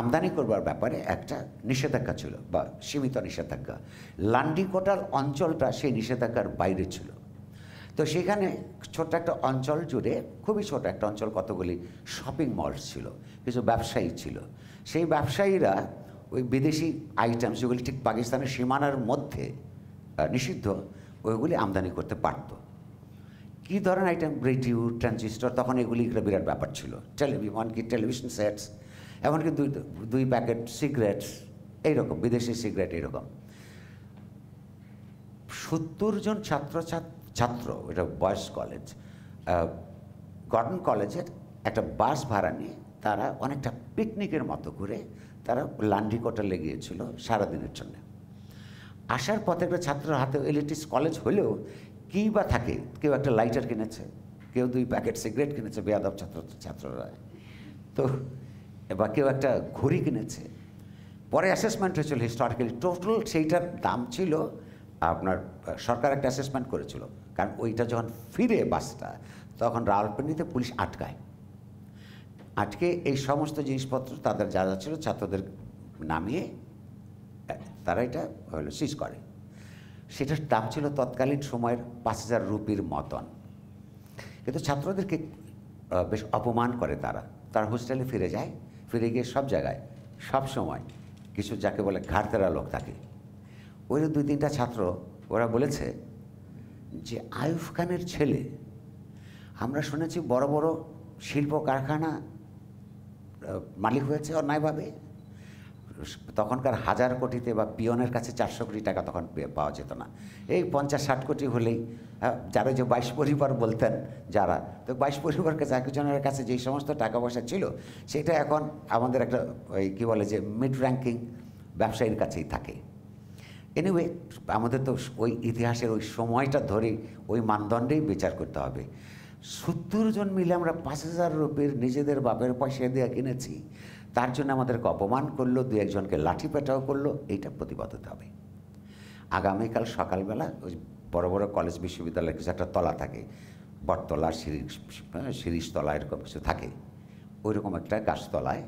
আমদানি করবার ব্যাপারে একটা নিষেধাজ্ঞা ছিল বা সীমিত নিষেধাজ্ঞা লান্ডিকোটার অঞ্চলটা সেই নিষেধাজ্ঞার বাইরে ছিল তো সেখানে ছোট্ট একটা অঞ্চল জুড়ে খুবই ছোট একটা অঞ্চল কতগুলি শপিং মল ছিল কিছু ব্যবসায়ী ছিল সেই ব্যবসায়ীরা ওই বিদেশি আইটেম যেগুলি ঠিক পাকিস্তানের সীমানার মধ্যে নিষিদ্ধ ওইগুলি আমদানি করতে পারত কী ধরনের আইটেম রেডিও ট্রানজিস্টার তখন এগুলি একটা বিরাট ব্যাপার ছিল টেলিভিশন কি টেলিভিশন সেটস এমনকি দুই দুই প্যাকেট সিগারেটস এইরকম বিদেশি সিগারেট এইরকম সত্তর জন ছাত্রছাত্রী ছাত্র এটা বয়স কলেজ গর্ডন কলেজের একটা বাস ভাড়া নিয়ে তারা অনেকটা পিকনিকের মতো করে তারা লান্ডি কোটালে গিয়েছিল সারাদিনের জন্য আসার পথে একটা ছাত্রের হাতে ইলেকট্রিক কলেজ হলেও কী বা থাকে কেউ একটা লাইটার কিনেছে কেউ দুই প্যাকেট সিগারেট কিনেছে বেয়াদব ছাত্র ছাত্ররা তো বা কেউ একটা ঘড়ি কিনেছে পরে অ্যাসেসমেন্ট হয়েছিল হিস্টোরিক্যালি টোটাল সেইটার দাম ছিল আপনার সরকার একটা অ্যাসেসমেন্ট করেছিল কারণ ওইটা যখন ফিরে বাসটা তখন রাওয়ালপিন্ডিতে পুলিশ আটকায় আটকে এই সমস্ত জিনিসপত্র তাদের যা যা ছিল ছাত্রদের নামিয়ে তারা এটা হল সিজ করে সেটার দাম ছিল তৎকালীন সময়ের পাঁচ হাজার রুপির মতন কিন্তু ছাত্রদেরকে বেশ অপমান করে তারা তারা হোস্টেলে ফিরে যায় ফিরে গিয়ে সব জায়গায় সব সময় কিছু যাকে বলে ঘাড়তেরা লোক থাকে ওই দুই তিনটা ছাত্র ওরা বলেছে যে আয়ুফ খানের ছেলে আমরা শুনেছি বড় বড় শিল্প কারখানা মালিক হয়েছে অন্যায়ভাবে তখনকার হাজার কোটিতে বা পিয়নের কাছে চারশো কোটি টাকা তখন পাওয়া যেত না এই পঞ্চাশ ষাট কোটি হলেই হ্যাঁ, যারা যে বাইশ পরিবার বলতেন যারা তো বাইশ পরিবার কাছে একজনের কাছে যেই সমস্ত টাকা পয়সা ছিল সেটা এখন আমাদের একটা ওই কী বলে যে মিড র্যাঙ্কিং ব্যবসায়ীর কাছেই থাকে এনিওয়ে আমাদের তো ওই ইতিহাসের ওই সময়টা ধরে ওই মানদণ্ডেই বিচার করতে হবে সত্তর জন মিলে আমরা পাঁচ হাজার রুপির নিজেদের বাপের পয়সা দিয়ে কিনেছি তার জন্য আমাদেরকে অপমান করলো দু একজনকে লাঠি পেটাও করলো এইটা প্রতিবাদ হতে হবে আগামীকাল সকালবেলা ওই বড় বড় কলেজ বিশ্ববিদ্যালয়ের কিছু একটা তলা থাকে বটতলা শিরিষ শিরিষতলা এরকম কিছু থাকে ওইরকম একটা গাছতলায়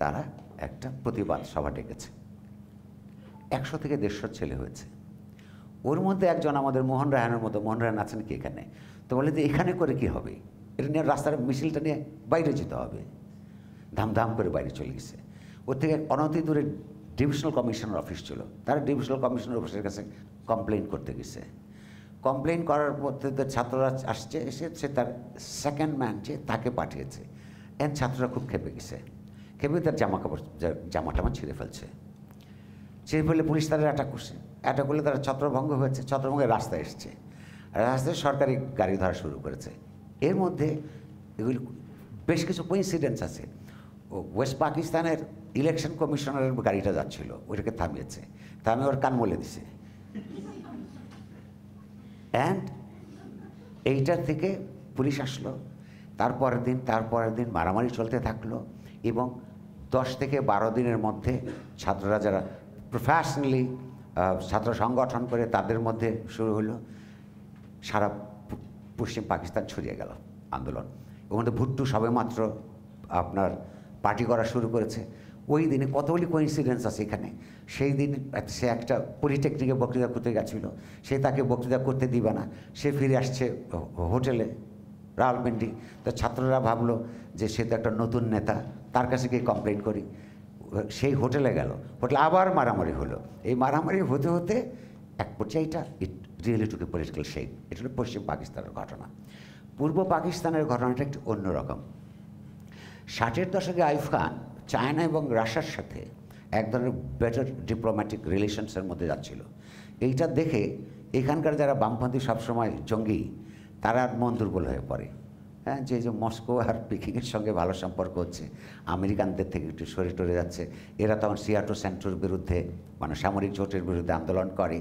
তারা একটা প্রতিবাদ সভা ডেকেছে একশো থেকে দেড়শো ছেলে হয়েছে ওর মধ্যে একজন আমাদের মোহন রায়নের মতো মোহন রায়ন আছেন কি এখানে তো বলে যে এখানে করে কি হবে এটা নিয়ে রাস্তার মিছিলটা নিয়ে বাইরে যেতে হবে ধামধাম করে বাইরে চলে গেছে ওর থেকে অনতি দূরে ডিভিশনাল কমিশনার অফিস ছিল তারা ডিভিশনাল কমিশনার অফিসের কাছে কমপ্লেন করতে গেছে কমপ্লেন করার পথে ছাত্ররা আসছে এসে সে তার সেকেন্ড ম্যান যে তাকে পাঠিয়েছে এন ছাত্ররা খুব খেপে গেছে খেপে তার জামা কাপড় জামা টামা ছিঁড়ে ফেলছে সেই বলে পুলিশ তাদের অ্যাটাক করছে অ্যাটাক করলে তারা ছত্রভঙ্গ হয়েছে ছত্রভঙ্গের রাস্তায় এসছে রাস্তায় সরকারি গাড়ি ধরা শুরু করেছে এর মধ্যে এগুলি বেশ কিছু কোইন্সিডেন্স আছে ওয়েস্ট পাকিস্তানের ইলেকশন কমিশনারের গাড়িটা যাচ্ছিল ওইটাকে থামিয়েছে থামিয়ে ওর কান বলে দিছে অ্যান্ড এইটার থেকে পুলিশ আসলো তারপরের দিন তারপরের দিন মারামারি চলতে থাকলো এবং দশ থেকে বারো দিনের মধ্যে ছাত্ররা যারা প্রফেশনালি ছাত্র সংগঠন করে তাদের মধ্যে শুরু হলো সারা পশ্চিম পাকিস্তান ছড়িয়ে গেল আন্দোলন ওর মধ্যে ভুট্টু সবেমাত্র আপনার পার্টি করা শুরু করেছে ওই দিনে কতগুলি কোইন্সিডেন্স আছে এখানে সেই দিন সে একটা পলিটেকনিকে বক্তৃতা করতে গেছিল সে তাকে বক্তৃতা করতে দিবে না সে ফিরে আসছে হোটেলে রাওয়ালপিন্ডি তো ছাত্ররা ভাবলো যে সে তো একটা নতুন নেতা তার কাছে গিয়ে কমপ্লেন করি সেই হোটেলে গেল হোটেলে আবার মারামারি হলো এই মারামারি হতে হতে এক পর্যায়ে এটা রিয়েলি টুকে পলিটিক্যাল শেপ এটা হলো পশ্চিম পাকিস্তানের ঘটনা পূর্ব পাকিস্তানের ঘটনাটা একটু অন্যরকম ষাটের দশকে আইফ খান চায়না এবং রাশিয়ার সাথে এক ধরনের বেটার ডিপ্লোম্যাটিক রিলেশনসের মধ্যে যাচ্ছিল এইটা দেখে এখানকার যারা বামপন্থী সবসময় জঙ্গি তারা মন দুর্বল হয়ে পড়ে হ্যাঁ যে যে মস্কো আর পিকিংয়ের সঙ্গে ভালো সম্পর্ক হচ্ছে আমেরিকানদের থেকে একটু সরে টরে যাচ্ছে এরা তখন সিয়াটো সেন্টোর বিরুদ্ধে মানে সামরিক জোটের বিরুদ্ধে আন্দোলন করে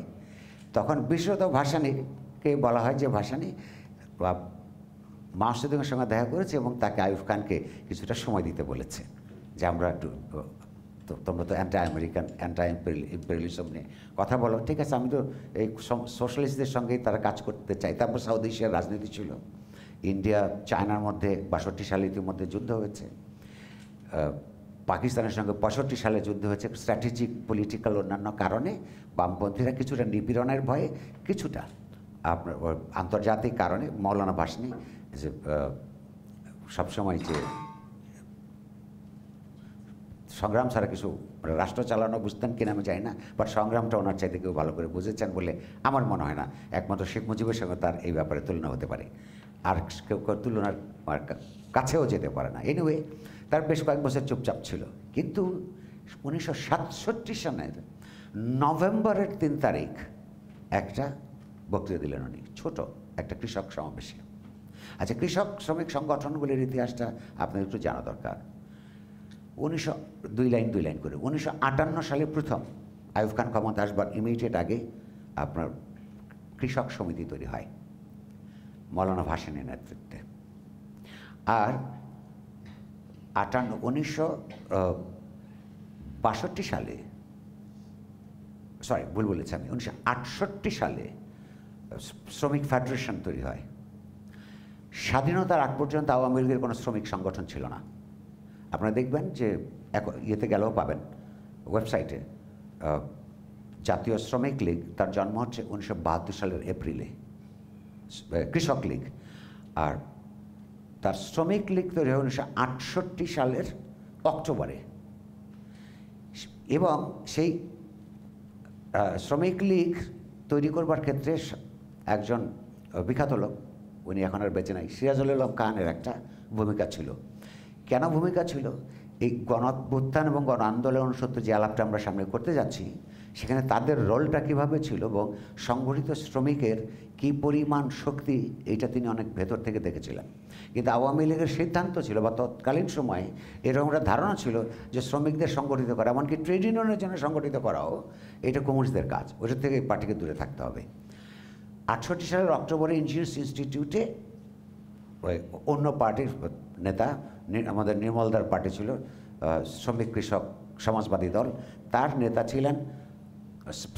তখন বিশেষত ভাসানিকে বলা হয় যে ভাসানি মাসুদ্দিনের সঙ্গে দেখা করেছে এবং তাকে আয়ুফ খানকে কিছুটা সময় দিতে বলেছে যে আমরা একটু তোমরা তো অ্যান্টা আমেরিকান অ্যান্টা ইম্পেরিয়ালিজম নিয়ে কথা বলো ঠিক আছে আমি তো এই সোশ্যালিস্টদের সঙ্গেই তারা কাজ করতে চাই তারপর সাউথ এশিয়ার রাজনীতি ছিল ইন্ডিয়া চায়নার মধ্যে বাষট্টি সালে ইতিমধ্যে যুদ্ধ হয়েছে পাকিস্তানের সঙ্গে পঁয়ষট্টি সালে যুদ্ধ হয়েছে স্ট্র্যাটেজিক পলিটিক্যাল অন্যান্য কারণে বামপন্থীরা কিছুটা নিপীড়নের ভয়ে কিছুটা আপনার আন্তর্জাতিক কারণে মৌলানা ভাসনি যে সবসময় যে সংগ্রাম ছাড়া কিছু রাষ্ট্র চালানো বুঝতেন কিনা আমি জানি না বাট সংগ্রামটা ওনার চাইতে কেউ ভালো করে বুঝেছেন বলে আমার মনে হয় না একমাত্র শেখ মুজিবের সঙ্গে তার এই ব্যাপারে তুলনা হতে পারে আর কেউ তুলনার কাছেও যেতে পারে না এনিওয়ে তার বেশ কয়েক বছর চুপচাপ ছিল কিন্তু উনিশশো সাতষট্টি সালের নভেম্বরের তিন তারিখ একটা বক্তৃতা দিলেন উনি ছোট একটা কৃষক সমাবেশে আচ্ছা কৃষক শ্রমিক সংগঠনগুলির ইতিহাসটা আপনার একটু জানা দরকার উনিশশো দুই লাইন দুই লাইন করে উনিশশো আটান্ন সালে প্রথম আয়ুব খান ক্ষমতা আসবার ইমিডিয়েট আগে আপনার কৃষক সমিতি তৈরি হয় মৌলানা ভাসানের নেতৃত্বে আর আটান্ন উনিশশো বাষট্টি সালে সরি ভুল বলেছি আমি উনিশশো আটষট্টি সালে শ্রমিক ফেডারেশন তৈরি হয় স্বাধীনতার আগ পর্যন্ত আওয়ামী লীগের কোনো শ্রমিক সংগঠন ছিল না আপনারা দেখবেন যে ইয়েতে গেলেও পাবেন ওয়েবসাইটে জাতীয় শ্রমিক লীগ তার জন্ম হচ্ছে উনিশশো সালের এপ্রিলে কৃষক লীগ আর তার শ্রমিক লীগ তৈরি হয় উনিশশো আটষট্টি সালের অক্টোবরে এবং সেই শ্রমিক লীগ তৈরি করবার ক্ষেত্রে একজন বিখ্যাত লোক উনি এখন আর বেঁচে নাই সিরাজুল আলম খানের একটা ভূমিকা ছিল কেন ভূমিকা ছিল এই গণ এবং গণ আন্দোলন সত্য যে আলাপটা আমরা সামনে করতে যাচ্ছি সেখানে তাদের রোলটা কিভাবে ছিল এবং সংগঠিত শ্রমিকের কি পরিমাণ শক্তি এটা তিনি অনেক ভেতর থেকে দেখেছিলেন কিন্তু আওয়ামী লীগের সিদ্ধান্ত ছিল বা তৎকালীন সময়ে এরকম একটা ধারণা ছিল যে শ্রমিকদের সংগঠিত করা এমনকি ট্রেড ইউনিয়নের জন্য সংগঠিত করাও এটা কমিউনিস্টদের কাজ ওটার থেকে পার্টিকে দূরে থাকতে হবে আটষট্টি সালের অক্টোবরে ইঞ্জিনিয়ার্স ইনস্টিটিউটে অন্য পার্টির নেতা আমাদের নির্মলদার পার্টি ছিল শ্রমিক কৃষক সমাজবাদী দল তার নেতা ছিলেন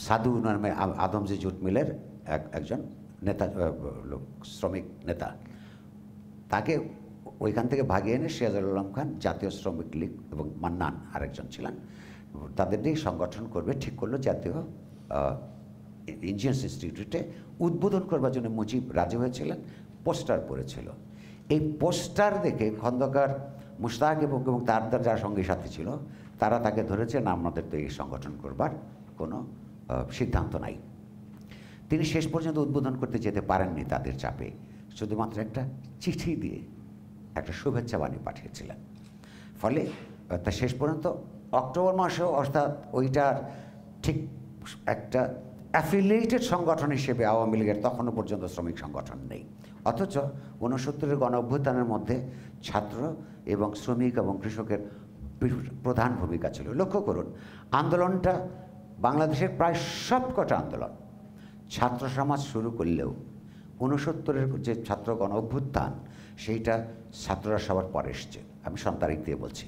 সাধু নামে আদমজি জুট মিলের এক একজন নেতা লোক শ্রমিক নেতা তাকে ওইখান থেকে ভাগিয়ে এনে সিরাজুল আলম খান জাতীয় শ্রমিক লীগ এবং মান্নান আরেকজন ছিলেন তাদের দিয়ে সংগঠন করবে ঠিক করলো জাতীয় ইঞ্জিনিয়ার্স ইনস্টিটিউটে উদ্বোধন করবার জন্য মুজিব রাজি হয়েছিলেন পোস্টার পড়েছিল এই পোস্টার দেখে খন্দকার মুশতাক এবং এবং তার যারা সঙ্গী সাথী ছিল তারা তাকে ধরেছেন আমাদের তো এই সংগঠন করবার কোনো সিদ্ধান্ত নাই তিনি শেষ পর্যন্ত উদ্বোধন করতে যেতে পারেননি তাদের চাপে শুধুমাত্র একটা চিঠি দিয়ে একটা শুভেচ্ছা বাণী পাঠিয়েছিলেন ফলে তা শেষ পর্যন্ত অক্টোবর মাসেও অর্থাৎ ওইটার ঠিক একটা অ্যাফিলিয়েটেড সংগঠন হিসেবে আওয়ামী লীগের তখনও পর্যন্ত শ্রমিক সংগঠন নেই অথচ ঊনসত্তরের গণ অভ্যুত্থানের মধ্যে ছাত্র এবং শ্রমিক এবং কৃষকের প্রধান ভূমিকা ছিল লক্ষ্য করুন আন্দোলনটা বাংলাদেশের প্রায় সবকটা আন্দোলন ছাত্র সমাজ শুরু করলেও ঊনসত্তরের যে ছাত্রগণ অভ্যুত্থান সেইটা ছাত্ররা সবার পরে এসছে আমি সন তারিখ দিয়ে বলছি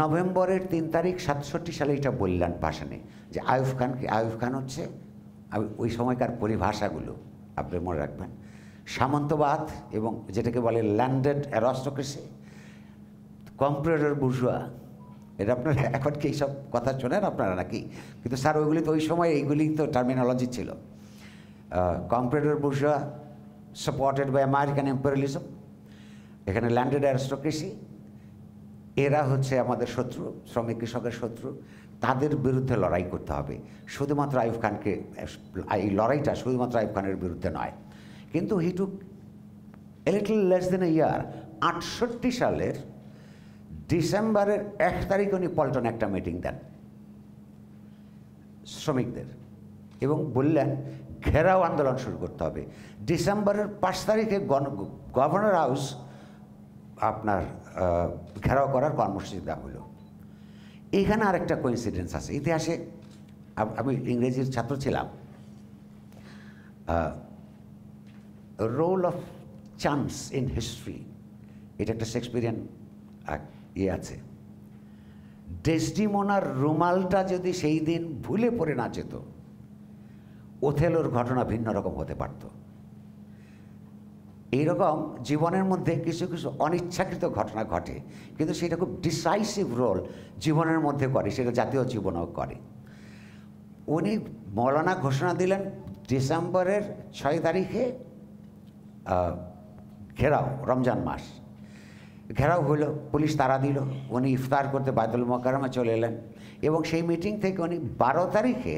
নভেম্বরের তিন তারিখ সাতষট্টি সালে এটা বললেন ভাষণে যে আয়ুফ কি আয়ুফ খান হচ্ছে আমি ওই সময়কার পরিভাষাগুলো আপনি মনে রাখবেন সামন্তবাদ এবং যেটাকে বলে ল্যান্ডেড অ্যারস্টোক্রেসি কম্পিউটার বুঝুয়া এটা আপনার এখন কি এইসব কথা শোনেন আপনারা নাকি কিন্তু স্যার ওইগুলি তো ওই সময় এইগুলি তো টার্মিনোলজি ছিল কম্পিউটার বুঝা সাপোর্টেড বাই আমেরিকান এম্পেরিয়ালিজম এখানে ল্যান্ডেড অ্যারিস্টোক্রেসি এরা হচ্ছে আমাদের শত্রু শ্রমিক কৃষকের শত্রু তাদের বিরুদ্ধে লড়াই করতে হবে শুধুমাত্র আইফ খানকে এই লড়াইটা শুধুমাত্র আইফ খানের বিরুদ্ধে নয় কিন্তু হিটুক এ লিটল লেস দেন এ ইয়ার আটষট্টি সালের ডিসেম্বরের এক তারিখ উনি পল্টন একটা মিটিং দেন শ্রমিকদের এবং বললেন ঘেরাও আন্দোলন শুরু করতে হবে ডিসেম্বরের পাঁচ তারিখে গভর্নর হাউস আপনার ঘেরাও করার কর্মসূচি দেওয়া হলো আর আরেকটা কোইন্সিডেন্স আছে ইতিহাসে আমি ইংরেজির ছাত্র ছিলাম role of chance in history এটা একটা শেক্সপিরিয়ান এক ইয়ে আছে ডেসডিমোনার রুমালটা যদি সেই দিন ভুলে পড়ে না যেত ওথেলোর ঘটনা ভিন্ন রকম হতে পারত এইরকম জীবনের মধ্যে কিছু কিছু অনিচ্ছাকৃত ঘটনা ঘটে কিন্তু সেটা খুব ডিসাইসিভ রোল জীবনের মধ্যে করে সেটা জাতীয় জীবনেও করে উনি মৌলানা ঘোষণা দিলেন ডিসেম্বরের ছয় তারিখে ঘেরাও রমজান মাস ঘেরাও হলো পুলিশ তারা দিল উনি ইফতার করতে বায়দুল মকারমে চলে এলেন এবং সেই মিটিং থেকে উনি বারো তারিখে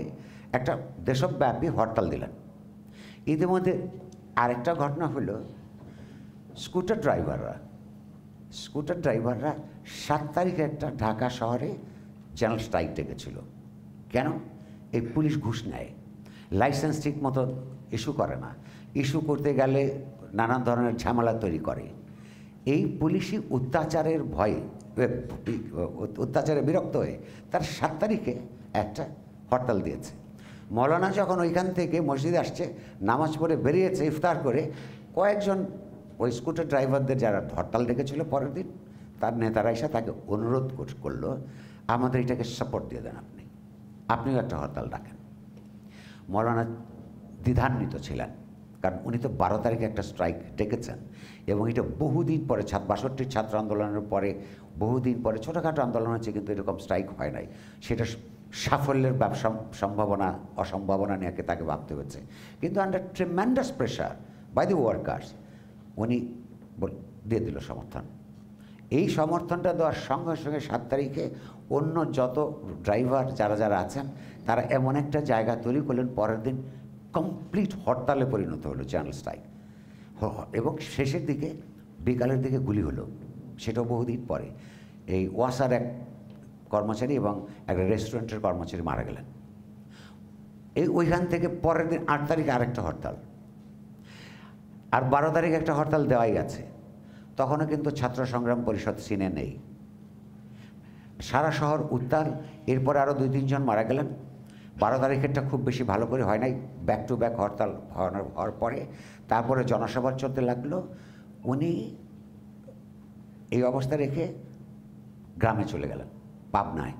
একটা দেশব্যাপী হরতাল দিলেন ইতিমধ্যে আরেকটা ঘটনা হলো স্কুটার ড্রাইভাররা স্কুটার ড্রাইভাররা সাত তারিখে একটা ঢাকা শহরে জেনারেল স্ট্রাইক ডেকেছিল কেন এই পুলিশ ঘুষ নেয় লাইসেন্স ঠিক মতো ইস্যু করে না ইস্যু করতে গেলে নানান ধরনের ঝামেলা তৈরি করে এই পুলিশি অত্যাচারের ভয়ে অত্যাচারে বিরক্ত হয়ে তার সাত তারিখে একটা হরতাল দিয়েছে মৌলানা যখন ওইখান থেকে মসজিদে আসছে নামাজ পড়ে বেরিয়েছে ইফতার করে কয়েকজন ওই স্কুটার ড্রাইভারদের যারা হরতাল ডেকেছিল পরের দিন তার নেতারা এসে তাকে অনুরোধ করলো আমাদের এটাকে সাপোর্ট দিয়ে দেন আপনি আপনিও একটা হরতাল ডাকেন মৌলানা দ্বিধান্বিত ছিলেন কারণ উনি তো বারো তারিখে একটা স্ট্রাইক ডেকেছেন এবং এটা বহুদিন পরে ছাত বাষট্টির ছাত্র আন্দোলনের পরে বহুদিন পরে ছোটোখাটো আন্দোলন হচ্ছে কিন্তু এরকম স্ট্রাইক হয় নাই সেটা সাফল্যের ব্যবসা সম্ভাবনা অসম্ভাবনা নিয়ে তাকে ভাবতে হচ্ছে কিন্তু under tremendous pressure by the workers উনি দিয়ে দিল সমর্থন এই সমর্থনটা দেওয়ার সঙ্গে সঙ্গে সাত তারিখে অন্য যত ড্রাইভার যারা যারা আছেন তারা এমন একটা জায়গা তৈরি করলেন পরের দিন কমপ্লিট হরতালে পরিণত হলো চ্যানেল স্ট্রাইক এবং শেষের দিকে বিকালের দিকে গুলি হলো সেটাও বহুদিন পরে এই ওয়াসার এক কর্মচারী এবং একটা রেস্টুরেন্টের কর্মচারী মারা গেলেন এই ওইখান থেকে পরের দিন আট তারিখে আরেকটা হরতাল আর বারো তারিখে একটা হরতাল দেওয়াই আছে তখনও কিন্তু ছাত্র সংগ্রাম পরিষদ সিনে নেই সারা শহর উত্তাল এরপর আরও দুই তিনজন মারা গেলেন বারো তারিখেরটা খুব বেশি ভালো করে হয় নাই ব্যাক টু ব্যাক হরতাল হওয়ার পরে তারপরে জনসভা চলতে লাগলো উনি এই অবস্থা রেখে গ্রামে চলে গেলেন পাবনায়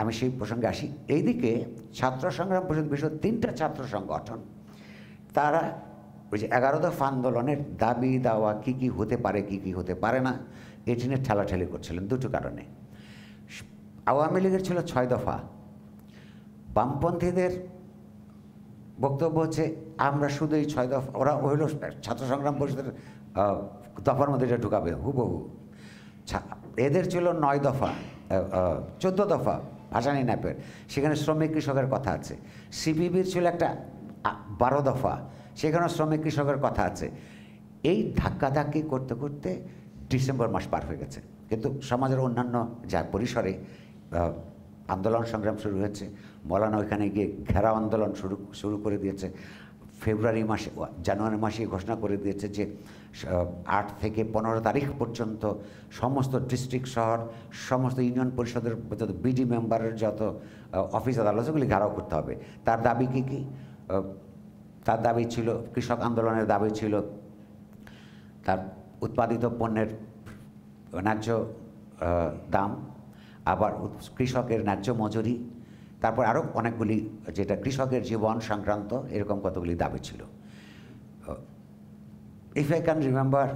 আমি সেই প্রসঙ্গে আসি এইদিকে ছাত্র সংগ্রাম পরিষদ বিশ্ব তিনটা ছাত্র সংগঠন তারা ওই যে এগারো দফা আন্দোলনের দাবি দাওয়া কি কি হতে পারে কি কি হতে পারে না এটি নিয়ে ঠেলাঠেলি করছিলেন দুটো কারণে আওয়ামী লীগের ছিল ছয় দফা বামপন্থীদের বক্তব্য হচ্ছে আমরা শুধু এই ছয় দফা ওরা হইল ছাত্র সংগ্রাম পরিষদের দফার মধ্যে এটা ঢুকাবে হুবহু এদের ছিল নয় দফা চোদ্দ দফা ভাসানি ন্যাপের সেখানে শ্রমিক কৃষকের কথা আছে সিপিবির ছিল একটা বারো দফা সেখানেও শ্রমিক কৃষকের কথা আছে এই ধাক্কাধাক্কি করতে করতে ডিসেম্বর মাস পার হয়ে গেছে কিন্তু সমাজের অন্যান্য যা পরিসরে আন্দোলন সংগ্রাম শুরু হয়েছে মৌলানা ওইখানে গিয়ে ঘেরা আন্দোলন শুরু শুরু করে দিয়েছে ফেব্রুয়ারি মাসে জানুয়ারি মাসে ঘোষণা করে দিয়েছে যে আট থেকে পনেরো তারিখ পর্যন্ত সমস্ত ডিস্ট্রিক্ট শহর সমস্ত ইউনিয়ন পরিষদের যত বিডি মেম্বারের যত অফিস আদালত সেগুলি ঘেরাও করতে হবে তার দাবি কী কী তার দাবি ছিল কৃষক আন্দোলনের দাবি ছিল তার উৎপাদিত পণ্যের ন্যায্য দাম আবার কৃষকের ন্যায্য মজুরি তারপর আরও অনেকগুলি যেটা কৃষকের জীবন সংক্রান্ত এরকম কতগুলি দাবি ছিল if I can remember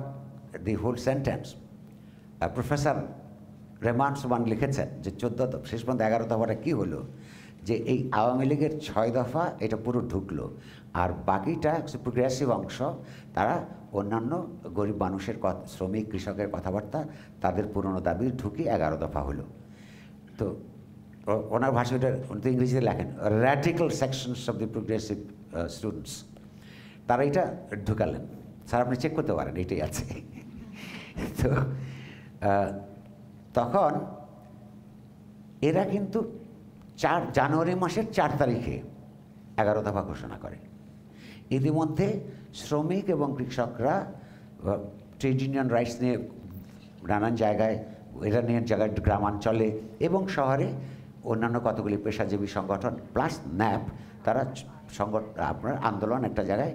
the whole sentence professor Rehman's one লিখেছেন যে চোদ্দ শেষ পর্যন্ত এগারো দফাটা কী হলো যে এই আওয়ামী লীগের ছয় দফা এটা পুরো ঢুকলো আর বাকিটা প্রোগ্রেসিভ অংশ তারা অন্যান্য গরিব মানুষের কথা শ্রমিক কৃষকের কথাবার্তা তাদের পুরনো দাবি ঢুকি এগারো দফা হলো তো ওনার ভাষাটা উনি তো ইংরেজিতে লেখেন radical sections of the progressive students তারা এটা ঢুকালেন স্যার আপনি চেক করতে পারেন এটাই আছে তো তখন এরা কিন্তু চার জানুয়ারি মাসের চার তারিখে এগারো দফা ঘোষণা করে ইতিমধ্যে শ্রমিক এবং কৃষকরা ট্রেড ইউনিয়ন রাইটস নিয়ে নানান জায়গায় ইরানিয়ান জায়গায় গ্রামাঞ্চলে এবং শহরে অন্যান্য কতগুলি পেশাজীবী সংগঠন প্লাস ন্যাপ তারা সংগঠন আপনার আন্দোলন একটা জায়গায়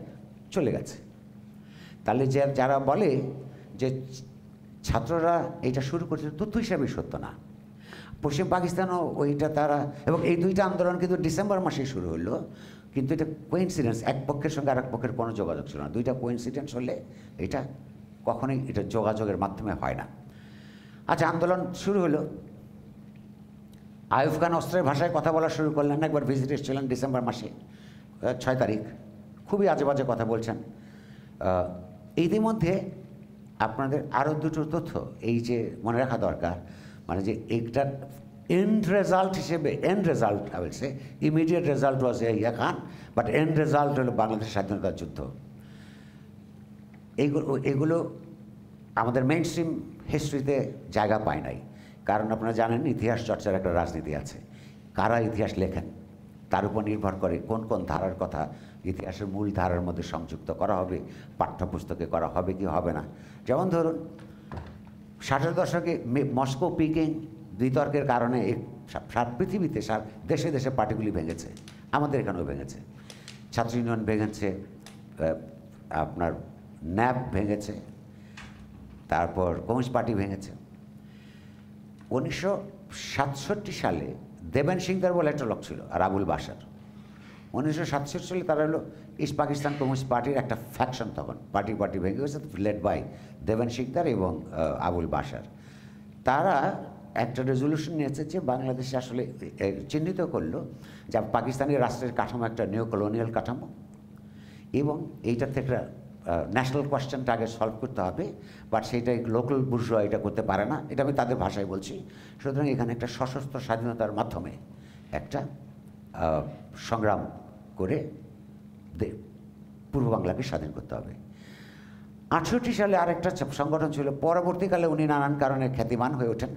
চলে গেছে তাহলে যে যারা বলে যে ছাত্ররা এটা শুরু করছে তথ্য হিসাবে সত্য না পশ্চিম পাকিস্তানও ওইটা তারা এবং এই দুইটা আন্দোলন কিন্তু ডিসেম্বর মাসে শুরু হলো কিন্তু এটা কোয়েন্সিডেন্স এক পক্ষের সঙ্গে আর এক পক্ষের কোনো যোগাযোগ ছিল না দুইটা কোয়েন্সিডেন্স হলে এটা কখনোই এটা যোগাযোগের মাধ্যমে হয় না আচ্ছা আন্দোলন শুরু হলো আয়ুফ খান অস্ত্রের ভাষায় কথা বলা শুরু করলেন একবার ভিজিট এসেছিলেন ডিসেম্বর মাসে ছয় তারিখ খুবই আজেবাজে কথা বলছেন ইতিমধ্যে আপনাদের আরও দুটো তথ্য এই যে মনে রাখা দরকার মানে যে এইটার এন্ড রেজাল্ট হিসেবে এন্ড রেজাল্ট হয়েছে immediate result was Yahya Khan but end result হলো বাংলাদেশ স্বাধীনতার যুদ্ধ এইগুলো এগুলো আমাদের মেইন স্ট্রিম হিস্ট্রিতে জায়গা পায় নাই কারণ আপনারা জানেন ইতিহাস চর্চার একটা রাজনীতি আছে কারা ইতিহাস লেখেন তার উপর নির্ভর করে কোন কোন ধারার কথা ইতিহাসের মূল ধারার মধ্যে সংযুক্ত করা হবে পাঠ্যপুস্তকে করা হবে কি হবে না যেমন ধরুন ষাটের দশকে মস্কো পিকিং বিতর্কের কারণে সারা পৃথিবীতে সার দেশে দেশে পার্টিগুলি ভেঙেছে আমাদের এখানেও ভেঙেছে ছাত্র ইউনিয়ন ভেঙেছে আপনার ন্যাপ ভেঙেছে তারপর কংস পার্টি ভেঙেছে উনিশশো সাতষট্টি সালে দেবেন সিংদার বলে একটা লোক ছিল আর আবুল বাসার উনিশশো সাতষট্টি সালে তারা হলো ইস্ট পাকিস্তান কমিউনিস্ট পার্টির একটা ফ্যাকশন তখন পার্টি পার্টি ভেঙে গেছে লেড বাই দেবেন সিকদার এবং আবুল বাসার তারা একটা রেজলিউশন নিয়েছে যে বাংলাদেশে আসলে চিহ্নিত করলো যে পাকিস্তানি রাষ্ট্রের কাঠামো একটা নিউ কলোনিয়াল কাঠামো এবং এইটার থেকে ন্যাশনাল কোয়েশ্চেনটা আগে সলভ করতে হবে বাট সেইটা লোকাল বুর্জুয়া এটা করতে পারে না এটা আমি তাদের ভাষায় বলছি সুতরাং এখানে একটা সশস্ত্র স্বাধীনতার মাধ্যমে একটা সংগ্রাম করে পূর্ব বাংলাকে স্বাধীন করতে হবে আটষট্টি সালে আরেকটা সংগঠন ছিল পরবর্তীকালে উনি নানান কারণে খ্যাতিমান হয়ে ওঠেন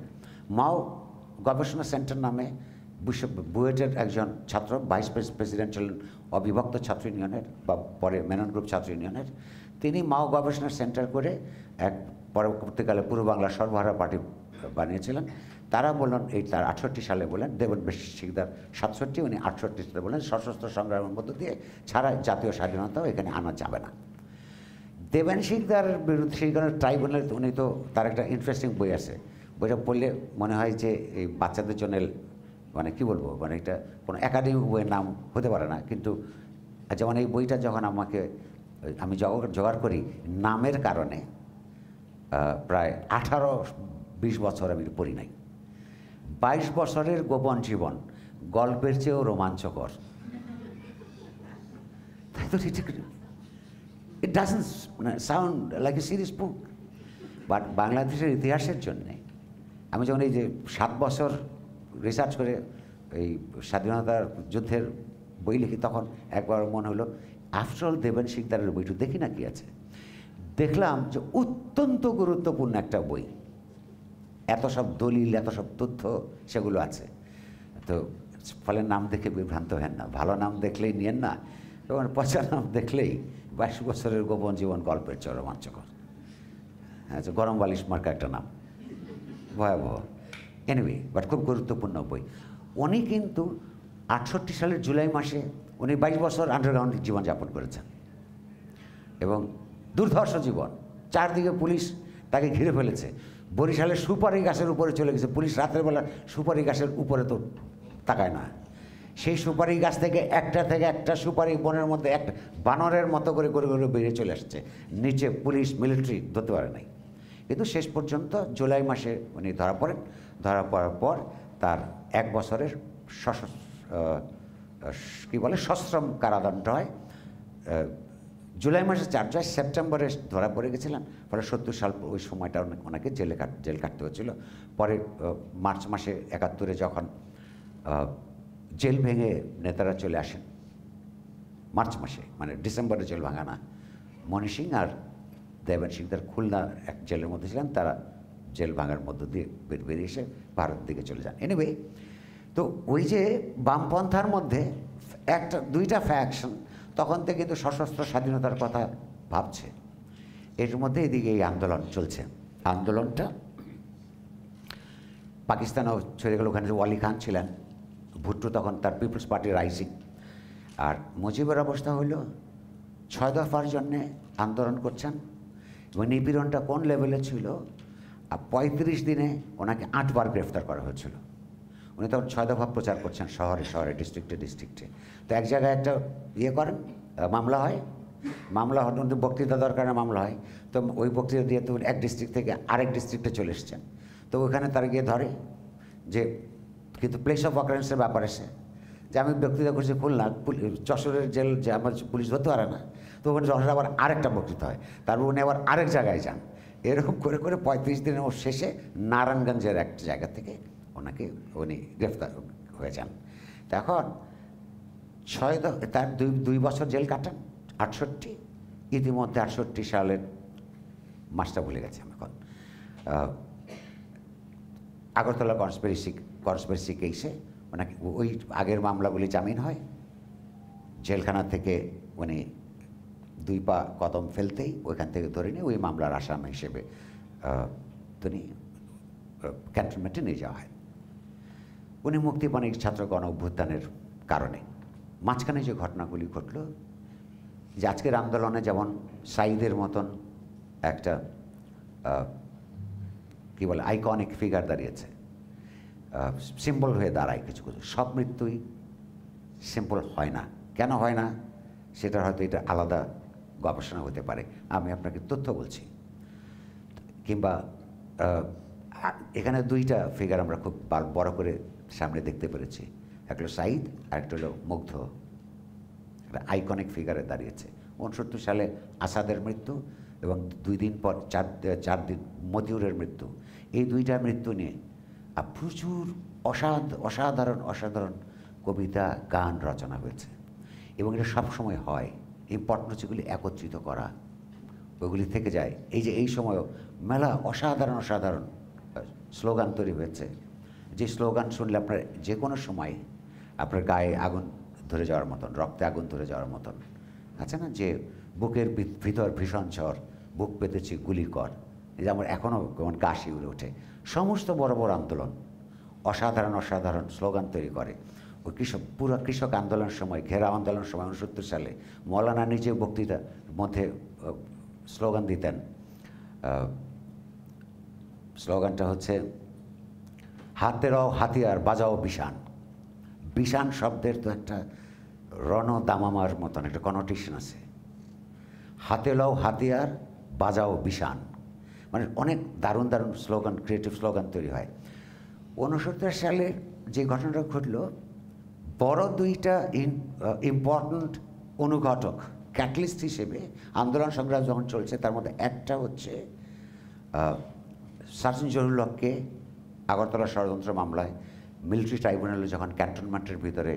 মাও গবেষণা সেন্টার নামে বিশ্ব বুয়েটের একজন ছাত্র ভাইস প্রেসিডেন্ট ছিলেন অবিভক্ত ছাত্র ইউনিয়নের বা পরে মেনন গ্রুপ ছাত্র ইউনিয়নের তিনি মাও গবেষণা সেন্টার করে এক পরবর্তীকালে পূর্ব বাংলা সর্বহারা পার্টি বানিয়েছিলেন তারা বললেন এই তার আটষট্টি সালে বলেন দেবন বেশি শিকদার সাতষট্টি উনি আটষট্টি সালে বলেন সশস্ত্র সংগ্রামের মধ্য দিয়ে ছাড়া জাতীয় স্বাধীনতাও এখানে আনা যাবে না দেবেন শিকদার বিরুদ্ধে সেই কারণে ট্রাইব্যুনাল উনি তো তার একটা ইন্টারেস্টিং বই আছে বইটা পড়লে মনে হয় যে এই বাচ্চাদের জন্য মানে কি বলবো মানে এটা কোনো একাডেমিক বইয়ের নাম হতে পারে না কিন্তু যেমন এই বইটা যখন আমাকে আমি জোগাড় করি নামের কারণে প্রায় আঠারো বিশ বছর আমি পড়ি নাই বাইশ বছরের গোপন জীবন গল্পের চেয়েও রোমাঞ্চকর তাই তো ইট মানে sound like a series book but বাংলাদেশের ইতিহাসের জন্যে আমি যখন এই যে সাত বছর রিসার্চ করে এই স্বাধীনতার যুদ্ধের বই লিখি তখন একবার মনে হলো আফটারঅল দেবেন শিকদারের বইটু দেখি না কি আছে দেখলাম যে অত্যন্ত গুরুত্বপূর্ণ একটা বই এত সব দলিল এত সব তথ্য সেগুলো আছে তো ফলে নাম দেখে বিভ্রান্ত হেন না ভালো নাম দেখলেই নিয়েন না এবং পচা নাম দেখলেই বাইশ বছরের গোপন জীবন গল্পের চরমাঞ্চকর আচ্ছা, হ্যাঁ গরম বালিশ মার্কা একটা নাম ভয়াবহ এনিওয়ে বাট খুব গুরুত্বপূর্ণ বই উনি কিন্তু আটষট্টি সালের জুলাই মাসে উনি বাইশ বছর আন্ডারগ্রাউন্ড জীবনযাপন করেছেন এবং দুর্ধর্ষ জীবন চারদিকে পুলিশ তাকে ঘিরে ফেলেছে বরিশালের সুপারি গাছের উপরে চলে গেছে পুলিশ রাতের বেলা সুপারি গাছের উপরে তো তাকায় না সেই সুপারি গাছ থেকে একটা থেকে একটা সুপারি বনের মধ্যে একটা বানরের মতো করে করে করে বেরিয়ে চলে আসছে নিচে পুলিশ মিলিটারি ধরতে পারে নাই কিন্তু শেষ পর্যন্ত জুলাই মাসে উনি ধরা পড়েন ধরা পড়ার পর তার এক বছরের কী বলে সশ্রম কারাদণ্ড হয় জুলাই মাসে চার্জ হয় সেপ্টেম্বরে ধরা পড়ে গেছিলেন ফলে সত্তর সাল ওই সময়টা অনেক ওনাকে জেলে কাট জেল কাটতে হয়েছিল পরে মার্চ মাসে একাত্তরে যখন জেল ভেঙে নেতারা চলে আসেন মার্চ মাসে মানে ডিসেম্বরে জেল ভাঙা না মণি সিং আর দেবেন সিং তার খুলনা এক জেলের মধ্যে ছিলেন তারা জেল ভাঙার মধ্য দিয়ে বেরিয়ে এসে ভারত দিকে চলে যান এনিওয়ে তো ওই যে বামপন্থার মধ্যে একটা দুইটা ফ্যাকশন তখন থেকে কিন্তু সশস্ত্র স্বাধীনতার কথা ভাবছে এর মধ্যে এদিকে এই আন্দোলন চলছে আন্দোলনটা পাকিস্তানেও ছেড়ে গেল ওখানে ওয়ালি খান ছিলেন ভুট্টো তখন তার পিপলস পার্টি রাইজিং আর মুজিবের অবস্থা হইল ছয় দফার জন্যে আন্দোলন করছেন এবং নিপীড়নটা কোন লেভেলে ছিল আর পঁয়ত্রিশ দিনে ওনাকে আটবার গ্রেফতার করা হয়েছিল উনি তখন ছয় দফা প্রচার করছেন শহরে শহরে ডিস্ট্রিক্টে ডিস্ট্রিক্টে তো এক জায়গায় একটা ইয়ে করেন মামলা হয় মামলা হঠাৎ বক্তৃতা না মামলা হয় তো ওই বক্তৃতা দিয়ে তো এক ডিস্ট্রিক্ট থেকে আরেক ডিস্ট্রিক্টে চলে এসছেন তো ওখানে তারা গিয়ে ধরে যে কিন্তু প্লেস অফ অকারেন্সের ব্যাপার এসে যে আমি বক্তৃতা করছি খুলনা যশোরের জেল যে আমার পুলিশ ধরতে পারে না তো ওখানে চশোরে আবার আরেকটা বক্তৃতা হয় তারপর উনি আবার আরেক জায়গায় যান এরকম করে করে পঁয়ত্রিশ দিনের ওর শেষে নারায়ণগঞ্জের একটা জায়গা থেকে ওনাকে উনি গ্রেফতার হয়ে যান এখন ছয় দশ তার দুই দুই বছর জেল কাটান আটষট্টি ইতিমধ্যে আটষট্টি সালের মাসটা ভুলে গেছে আমি এখন আগরতলা কনস্পিরেসি কনস্পিরেসি কেসে ওনাকে ওই আগের মামলাগুলি জামিন হয় জেলখানা থেকে উনি দুই পা কদম ফেলতেই ওইখান থেকে ধরে নিয়ে ওই মামলার আসাম হিসেবে তিনি ক্যান্টনমেন্টে নিয়ে যাওয়া হয় উনি মুক্তিপণ এই ছাত্র গণ অভ্যুত্থানের কারণে মাঝখানে যে ঘটনাগুলি ঘটল যে আজকের আন্দোলনে যেমন সাইদের মতন একটা কি বলে আইকনিক ফিগার দাঁড়িয়েছে সিম্বল হয়ে দাঁড়ায় কিছু কিছু সব মৃত্যুই সিম্পল হয় না কেন হয় না সেটার হয়তো এটা আলাদা গবেষণা হতে পারে আমি আপনাকে তথ্য বলছি কিংবা এখানে দুইটা ফিগার আমরা খুব বড় করে সামনে দেখতে পেরেছি একটা সাইদ আর একটা হলো মুগ্ধ একটা আইকনিক ফিগারে দাঁড়িয়েছে উনসত্তর সালে আসাদের মৃত্যু এবং দুই দিন পর চার চার দিন মতিউরের মৃত্যু এই দুইটা মৃত্যু নিয়ে প্রচুর অসাধ অসাধারণ অসাধারণ কবিতা গান রচনা হয়েছে এবং এটা সবসময় হয় এই পটরচিগুলি একত্রিত করা ওইগুলি থেকে যায় এই যে এই সময়ও মেলা অসাধারণ অসাধারণ স্লোগান তৈরি হয়েছে যে স্লোগান শুনলে আপনার যে কোনো সময় আপনার গায়ে আগুন ধরে যাওয়ার মতন রক্তে আগুন ধরে যাওয়ার মতন আছে না যে বুকের ভিতর ভীষণ ঝড় বুক পেতেছি গুলি কর যে আমার এখনও যেমন গাছ উড়ে ওঠে সমস্ত বড় বড় আন্দোলন অসাধারণ অসাধারণ স্লোগান তৈরি করে কৃষক পুরা কৃষক আন্দোলন সময় ঘেরা আন্দোলন সময় উনসত্তর সালে মৌলানা নিজে বক্তৃতা মধ্যে স্লোগান দিতেন স্লোগানটা হচ্ছে হাতেরাও হাতিয়ার বাজাও বিষান বিষান শব্দের তো একটা রণ দামামার মতন একটা কনোটেশন আছে হাতে লও হাতিয়ার বাজাও বিষান মানে অনেক দারুণ দারুণ স্লোগান ক্রিয়েটিভ স্লোগান তৈরি হয় উনসত্তর সালের যে ঘটনাটা ঘটলো বড় দুইটা ইম্পর্ট্যান্ট অনুঘটক ক্যাটলিস্ট হিসেবে আন্দোলন সংগ্রাম যখন চলছে তার মধ্যে একটা হচ্ছে সার্জন জহুরুল হককে আগরতলা ষড়যন্ত্র মামলায় মিলিটারি ট্রাইব্যুনালে যখন ক্যান্টনমেন্টের ভিতরে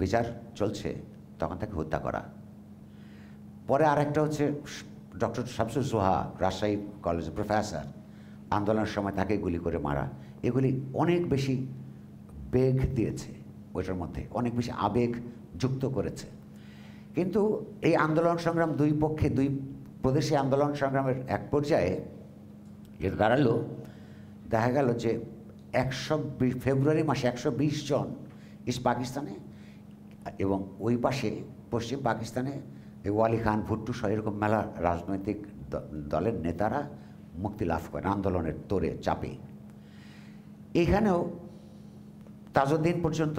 বিচার চলছে তখন তাকে হত্যা করা পরে আরেকটা হচ্ছে ডক্টর শামসুল জোহা রাজশাহী কলেজের প্রফেসর আন্দোলনের সময় তাকে গুলি করে মারা এগুলি অনেক বেশি বেগ দিয়েছে ওইটার মধ্যে অনেক বেশি আবেগ যুক্ত করেছে কিন্তু এই আন্দোলন সংগ্রাম দুই পক্ষে দুই প্রদেশে আন্দোলন সংগ্রামের এক পর্যায়ে যেটা দাঁড়ালো দেখা গেল যে একশো ফেব্রুয়ারি মাসে একশো বিশ জন ইস্ট পাকিস্তানে এবং ওই পাশে পশ্চিম পাকিস্তানে এই ওয়ালি খান ভুট্টু সহ এরকম মেলা রাজনৈতিক দলের নেতারা মুক্তি লাভ করেন আন্দোলনের তোরে চাপে এখানেও তাজউদ্দিন পর্যন্ত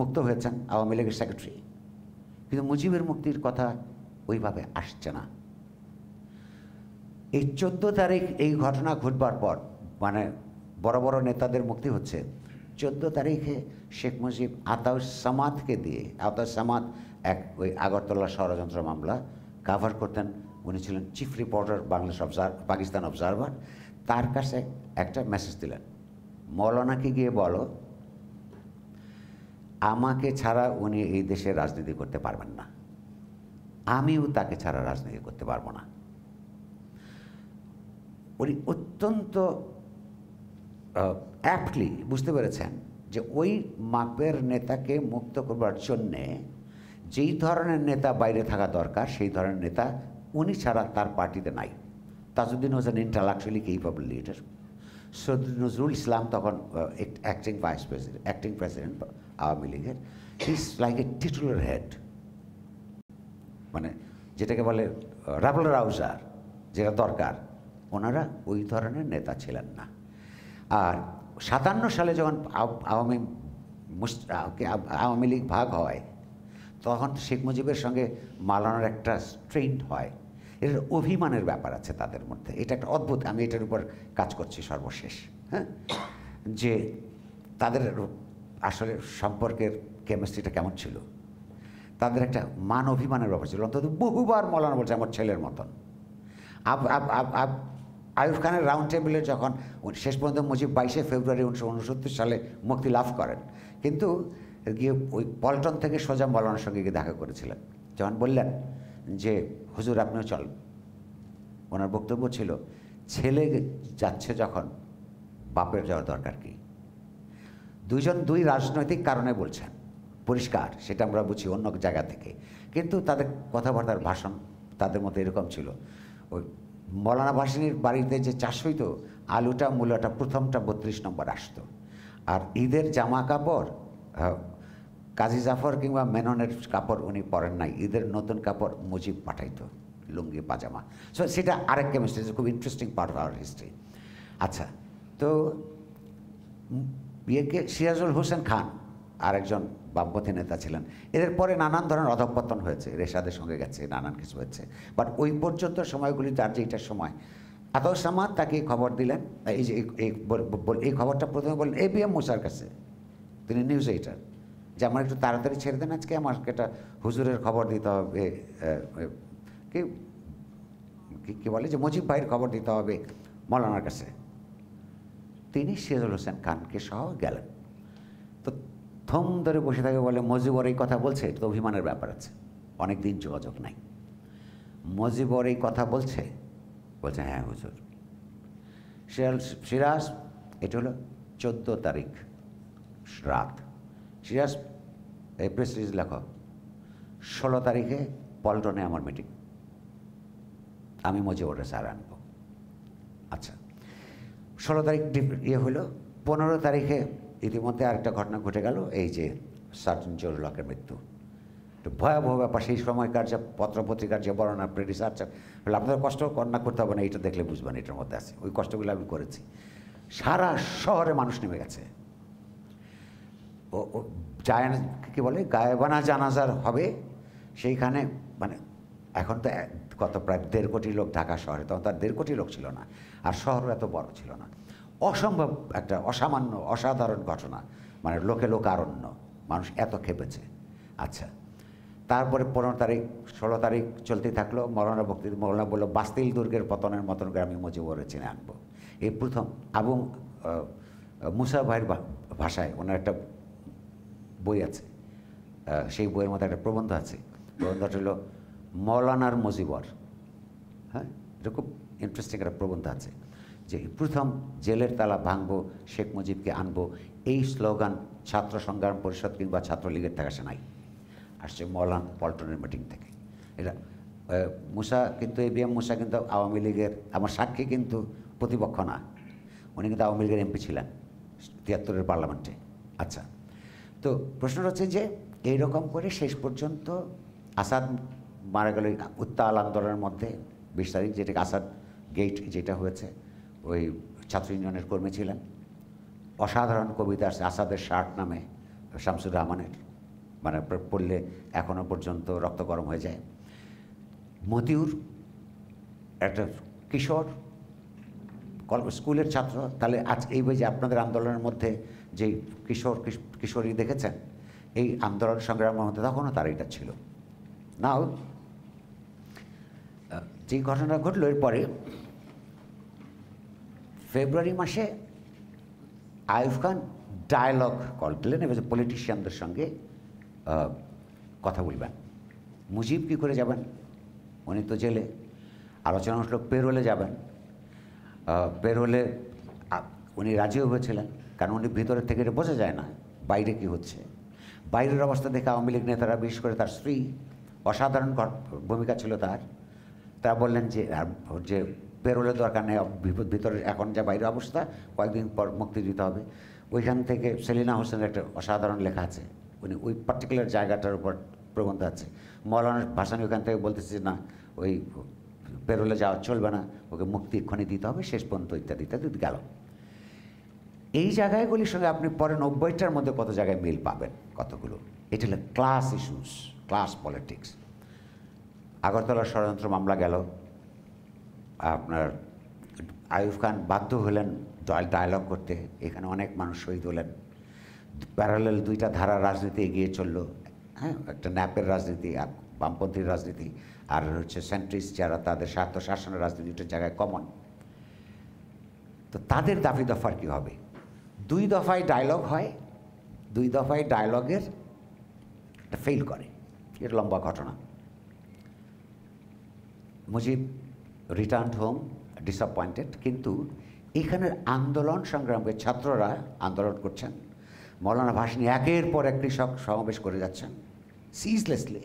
মুক্ত হয়েছেন আওয়ামী লীগের সেক্রেটারি কিন্তু মুজিবের মুক্তির কথা ওইভাবে আসছে না এই চোদ্দ তারিখ এই ঘটনা ঘটবার পর মানে বড় বড় নেতাদের মুক্তি হচ্ছে চোদ্দ তারিখে শেখ মুজিব আতাউ সামাদকে দিয়ে আতাউ সামাদ এক ওই আগরতলা ষড়যন্ত্র মামলা কাভার করতেন উনি ছিলেন chief reporter Bangladesh observer Pakistan observer তার কাছে একটা মেসেজ দিলেন মৌলানাকে গিয়ে বলো আমাকে ছাড়া উনি এই দেশে রাজনীতি করতে পারবেন না আমিও তাকে ছাড়া রাজনীতি করতে পারবো না উনি অত্যন্ত অ্যাপলি বুঝতে পেরেছেন যে ওই মাপের নেতাকে মুক্ত করবার জন্যে যেই ধরনের নেতা বাইরে থাকা দরকার সেই ধরনের নেতা উনি ছাড়া তার পার্টিতে নাই Tajuddin Hossain intellectually capable leader Syed Nazrul Islam তখন acting vice president acting president Awami লীগের is like a titular head মানে যেটাকে বলে রাবল রাউজার যেটা দরকার ওনারা ওই ধরনের নেতা ছিলেন না আর সাতান্ন সালে যখন আওয়ামী আওয়ামী লীগ ভাগ হয় তখন শেখ মুজিবের সঙ্গে মালানোর একটা স্ট্রেন্ট হয় এর অভিমানের ব্যাপার আছে তাদের মধ্যে এটা একটা অদ্ভুত আমি এটার উপর কাজ করছি সর্বশেষ হ্যাঁ যে তাদের আসলে সম্পর্কের কেমিস্ট্রিটা কেমন ছিল তাদের একটা মান অভিমানের ব্যাপার ছিল অন্তত বহুবার মলানো বলছে আমার ছেলের মতন আয়ুব খানের রাউন্ড টেবিলে যখন শেষ পর্যন্ত মুজিব বাইশে ফেব্রুয়ারি উনিশশো উনসত্তর সালে মুক্তি লাভ করেন কিন্তু গিয়ে ওই পল্টন থেকে সোজা মলানোর সঙ্গে গিয়ে দেখা করেছিলেন যখন বললেন যে হুজুর আপনিও চল ওনার বক্তব্য ছিল ছেলে যাচ্ছে যখন বাপের যাওয়ার দরকার কী দুজন দুই রাজনৈতিক কারণে বলছেন পরিষ্কার সেটা আমরা বুঝি অন্য জায়গা থেকে কিন্তু তাদের কথাবার্তার ভাষণ তাদের মধ্যে এরকম ছিল ওই মৌলানা ভাসিনীর বাড়িতে যে চাষ হইতো আলুটা মূলাটা প্রথমটা বত্রিশ নম্বর আসতো আর ঈদের জামা কাপড় হ্যাঁ, কাজী জাফর কিংবা মেননের কাপড় উনি পরেন নাই ঈদের নতুন কাপড় মুজিব পাঠাইতো লুঙ্গি পাজামা সো সেটা আরেক কেমিস্ট্রি খুব interesting part of our history আচ্ছা তো বিএনকে সিরাজুল হোসেন খান আরেকজন বামপথী নেতা ছিলেন এদের পরে নানান ধরনের অধঃপতন হয়েছে রেশাদের সঙ্গে গেছে নানান কিছু হয়েছে বাট ওই পর্যন্ত সময়গুলি তার যে এটার সময় সামাদ তাকে খবর দিলেন এই যে এই খবরটা প্রথমে বললেন এ বি এম মুসার কাছে তিনি নিউজ এইটার যে আমার একটু তাড়াতাড়ি ছেড়ে দেন আজকে আমাকে একটা হুজুরের খবর দিতে হবে কি কী বলে যে মজিব ভাইয়ের খবর দিতে হবে মৌলানার কাছে তিনি সিরাজুল হোসেন খানকে সহ গেলেন তো থম ধরে বসে থাকে বলে মজিবর এই কথা বলছে এটা তো অভিমানের ব্যাপার আছে অনেক দিন যোগাযোগ নাই মজিবর এই কথা বলছে বলছে হ্যাঁ হুজুর সিরাজ সিরাজ এটা হলো চোদ্দো তারিখ রাত সিরাজ এই প্রেস রিলিজ লেখো ষোলো তারিখে পল্টনে আমার মিটিং আমি মজিবরের স্যার আনব আচ্ছা ষোলো তারিখ ইয়ে হলো পনেরো তারিখে ইতিমধ্যে আরেকটা ঘটনা ঘটে গেল এই যে সার্জন চৌরুলকের মৃত্যু তো ভয়াবহ ব্যাপার সেই সময়কার যে পত্রপত্রিকার যে বর্ণনা রিসার্চ তাহলে আপনাদের কষ্ট কন্যা করতে হবে না এটা দেখলে বুঝবেন এটার মধ্যে আছে ওই কষ্টগুলো আমি করেছি সারা শহরে মানুষ নেমে গেছে ও জায়ানা কী বলে গায়েবানা জানাজার হবে সেইখানে মানে এখন তো কত প্রায় দেড় কোটি লোক ঢাকা শহরে তখন তার দেড় কোটি লোক ছিল না আর শহরও এত বড় ছিল না অসম্ভব একটা অসামান্য অসাধারণ ঘটনা মানে লোকে লোকারণ্য মানুষ এত খেপেছে আচ্ছা তারপরে পনেরো তারিখ ষোলো তারিখ চলতে থাকলো মৌলানা ভক্তি মৌলানা বললো বাস্তিল দুর্গের পতনের মতন গ্রামীণ মুজিবরে চিনে আনবো এই প্রথম এবং মুসা ভাইয়ের ভাষায় ওনার একটা বই আছে সেই বইয়ের মধ্যে একটা প্রবন্ধ আছে প্রবন্ধটা হলো মৌলানার মজিবর হ্যাঁ এটা খুব ইন্টারেস্টিং একটা প্রবন্ধ আছে যে প্রথম জেলের তালা ভাঙব শেখ মুজিবকে আনবো এই স্লোগান ছাত্র সংগ্রাম পরিষদ কিংবা ছাত্রলীগের থেকে আসে নাই আসছে মৌলান পল্টনের মিটিং থেকে এটা মুসা কিন্তু এ বি এম মুসা কিন্তু আওয়ামী লীগের আমার সাক্ষী কিন্তু প্রতিপক্ষ না উনি কিন্তু আওয়ামী লীগের এমপি ছিলেন তিয়াত্তরের পার্লামেন্টে আচ্ছা তো প্রশ্নটা হচ্ছে যে এইরকম করে শেষ পর্যন্ত আসাদ মারা গেল উত্তাল আন্দোলনের মধ্যে বিশ তারিখ যেটাকে আসাদ গেট যেটা হয়েছে ওই ছাত্র ইউনিয়নের কর্মী ছিলেন অসাধারণ কবিতা আছে আসাদের শার্ট নামে শামসুর রহমানের মানে পড়লে এখনও পর্যন্ত রক্ত গরম হয়ে যায় মতিউর একটা কিশোর স্কুলের ছাত্র তাহলে আজ এই যে আপনাদের আন্দোলনের মধ্যে যে কিশোর কিশোরী দেখেছেন এই আন্দোলন সংগ্রামের মধ্যে তখনও তার এটা ছিল নাও যে ঘটনা ঘটলো এরপরে ফেব্রুয়ারি মাসে আয়ুব খান ডায়ালগ কল দিলেন এবার পলিটিশিয়ানদের সঙ্গে কথা বলবেন মুজিব কী করে যাবেন উনি তো জেলে আলোচনা হচ্ছিল পেরোলে যাবেন পেরোলে উনি রাজিও হয়েছিলেন কারণ উনি ভিতরে থেকে বোঝা যায় না বাইরে কি হচ্ছে বাইরের অবস্থা দেখে আওয়ামী লীগ নেতারা বিশেষ করে তার স্ত্রী অসাধারণ ভূমিকা ছিল তার তারা বললেন যে যে পেরোলে দরকার নেই বিপদ ভিতরে এখন যা বাইরে অবস্থা কয়েকদিন পর মুক্তি দিতে হবে ওইখান থেকে সেলিনা হোসেনের একটা অসাধারণ লেখা আছে উনি ওই পার্টিকুলার জায়গাটার উপর প্রবন্ধ আছে মৌলানার ভাসানি ওইখান থেকে যে না ওই পেরোলে যাওয়া চলবে না ওকে মুক্তি এক্ষণে দিতে হবে শেষ পর্যন্ত ইত্যাদি ইত্যাদি গেল এই জায়গাগুলির সঙ্গে আপনি পরে নব্বইটার মধ্যে কত জায়গায় মিল পাবেন কতগুলো এটা হলো class issues class politics Agartala ষড়যন্ত্র মামলা গেল আপনার আয়ুব খান বাধ্য হলেন ডায়লগ করতে এখানে অনেক মানুষ শহীদ হলেন প্যারালেল দুইটা ধারা রাজনীতি এগিয়ে চললো হ্যাঁ একটা ন্যাপের রাজনীতি আর বামপন্থীর রাজনীতি আর হচ্ছে সেন্ট্রিস্ট যারা তাদের রাজনীতি রাজনীতিটার জায়গায় কমন তো তাদের দাবি দফার কী হবে দুই দফায় ডায়লগ হয় দুই দফায় ডায়লগের একটা ফেল করে এটা লম্বা ঘটনা মুজিব রিটার্ন হোম ডিসঅ্যাপয়েন্টেড কিন্তু এখানের আন্দোলন সংগ্রামকে ছাত্ররা আন্দোলন করছেন মৌলানা ভাসিনী একের পর এক কৃষক সমাবেশ করে যাচ্ছেন সিজলেসলি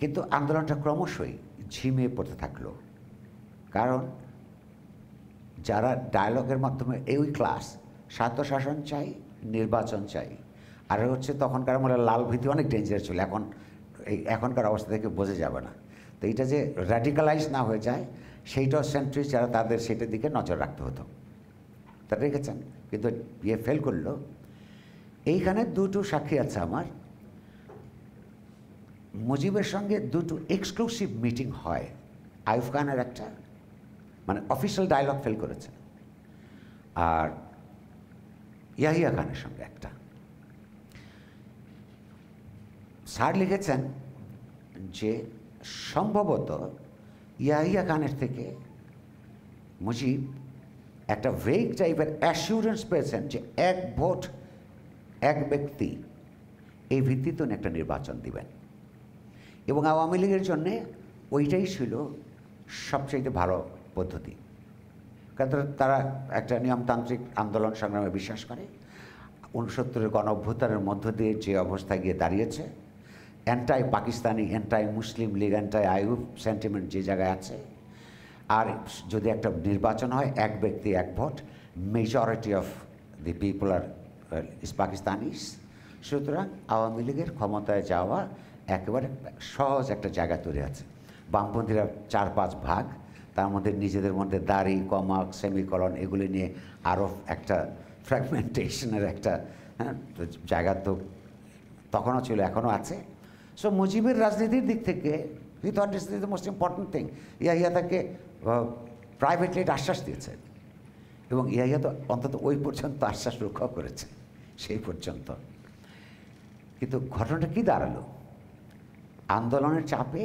কিন্তু আন্দোলনটা ক্রমশই ঝিমে পড়তে থাকলো কারণ যারা ডায়লগের মাধ্যমে ওই ক্লাস স্বায়ত্তশাসন চাই নির্বাচন চাই আর হচ্ছে তখনকার আমলে লাল ভীতি অনেক ডেঞ্জার ছিল এখন এখনকার অবস্থা থেকে বোঝা যাবে না তো এটা যে র্যাডিকালাইজ না হয়ে যায় সেইটাও সেন্ট্রি যারা তাদের সেটার দিকে নজর রাখতে হতো তারা রেখেছেন কিন্তু বিয়ে ফেল করলো এইখানে দুটো সাক্ষী আছে আমার মুজিবের সঙ্গে দুটো এক্সক্লুসিভ মিটিং হয় আইফ খানের একটা মানে অফিসিয়াল ডায়লগ ফেল করেছে আর ইয়াহিয়া খানের সঙ্গে একটা স্যার লিখেছেন যে সম্ভবত ইয়াহিয়া খানের থেকে মুজিব একটা ভেগ টাইপের অ্যাসিউরেন্স পেয়েছেন যে এক ভোট এক ব্যক্তি এই ভিত্তিতে উনি একটা নির্বাচন দিবেন এবং আওয়ামী লীগের জন্যে ওইটাই ছিল সবচেয়ে ভালো পদ্ধতি কারণ তারা একটা নিয়মতান্ত্রিক আন্দোলন সংগ্রামে বিশ্বাস করে উনসত্তরের গণ অভ্যুত্থানের মধ্য দিয়ে যে অবস্থা গিয়ে দাঁড়িয়েছে anti Pakistani anti Muslim League anti Ayub sentiment যে জায়গায় আছে আর যদি একটা নির্বাচন হয় এক ব্যক্তি এক vote majority of the people are East Pakistanis সুতরাং আওয়ামী লীগের ক্ষমতায় যাওয়া একেবারে সহজ একটা জায়গা তৈরি আছে বামপন্থীরা চার পাঁচ ভাগ তার মধ্যে নিজেদের মধ্যে দাড়ি কমাক সেমিকলন এগুলি নিয়ে আরও একটা ফ্র্যাগমেন্টেশনের একটা হ্যাঁ জায়গা তো তখনও ছিল এখনও আছে সো মুজিবের রাজনীতির দিক থেকে he thought is the most important thing Yahya তাকে প্রাইভেটলি uh, আশ্বাস দিয়েছে এবং ইয়াহিয়া তো অন্তত ওই পর্যন্ত আশ্বাস রক্ষা করেছে সেই পর্যন্ত কিন্তু ঘটনাটা কি দাঁড়ালো আন্দোলনের চাপে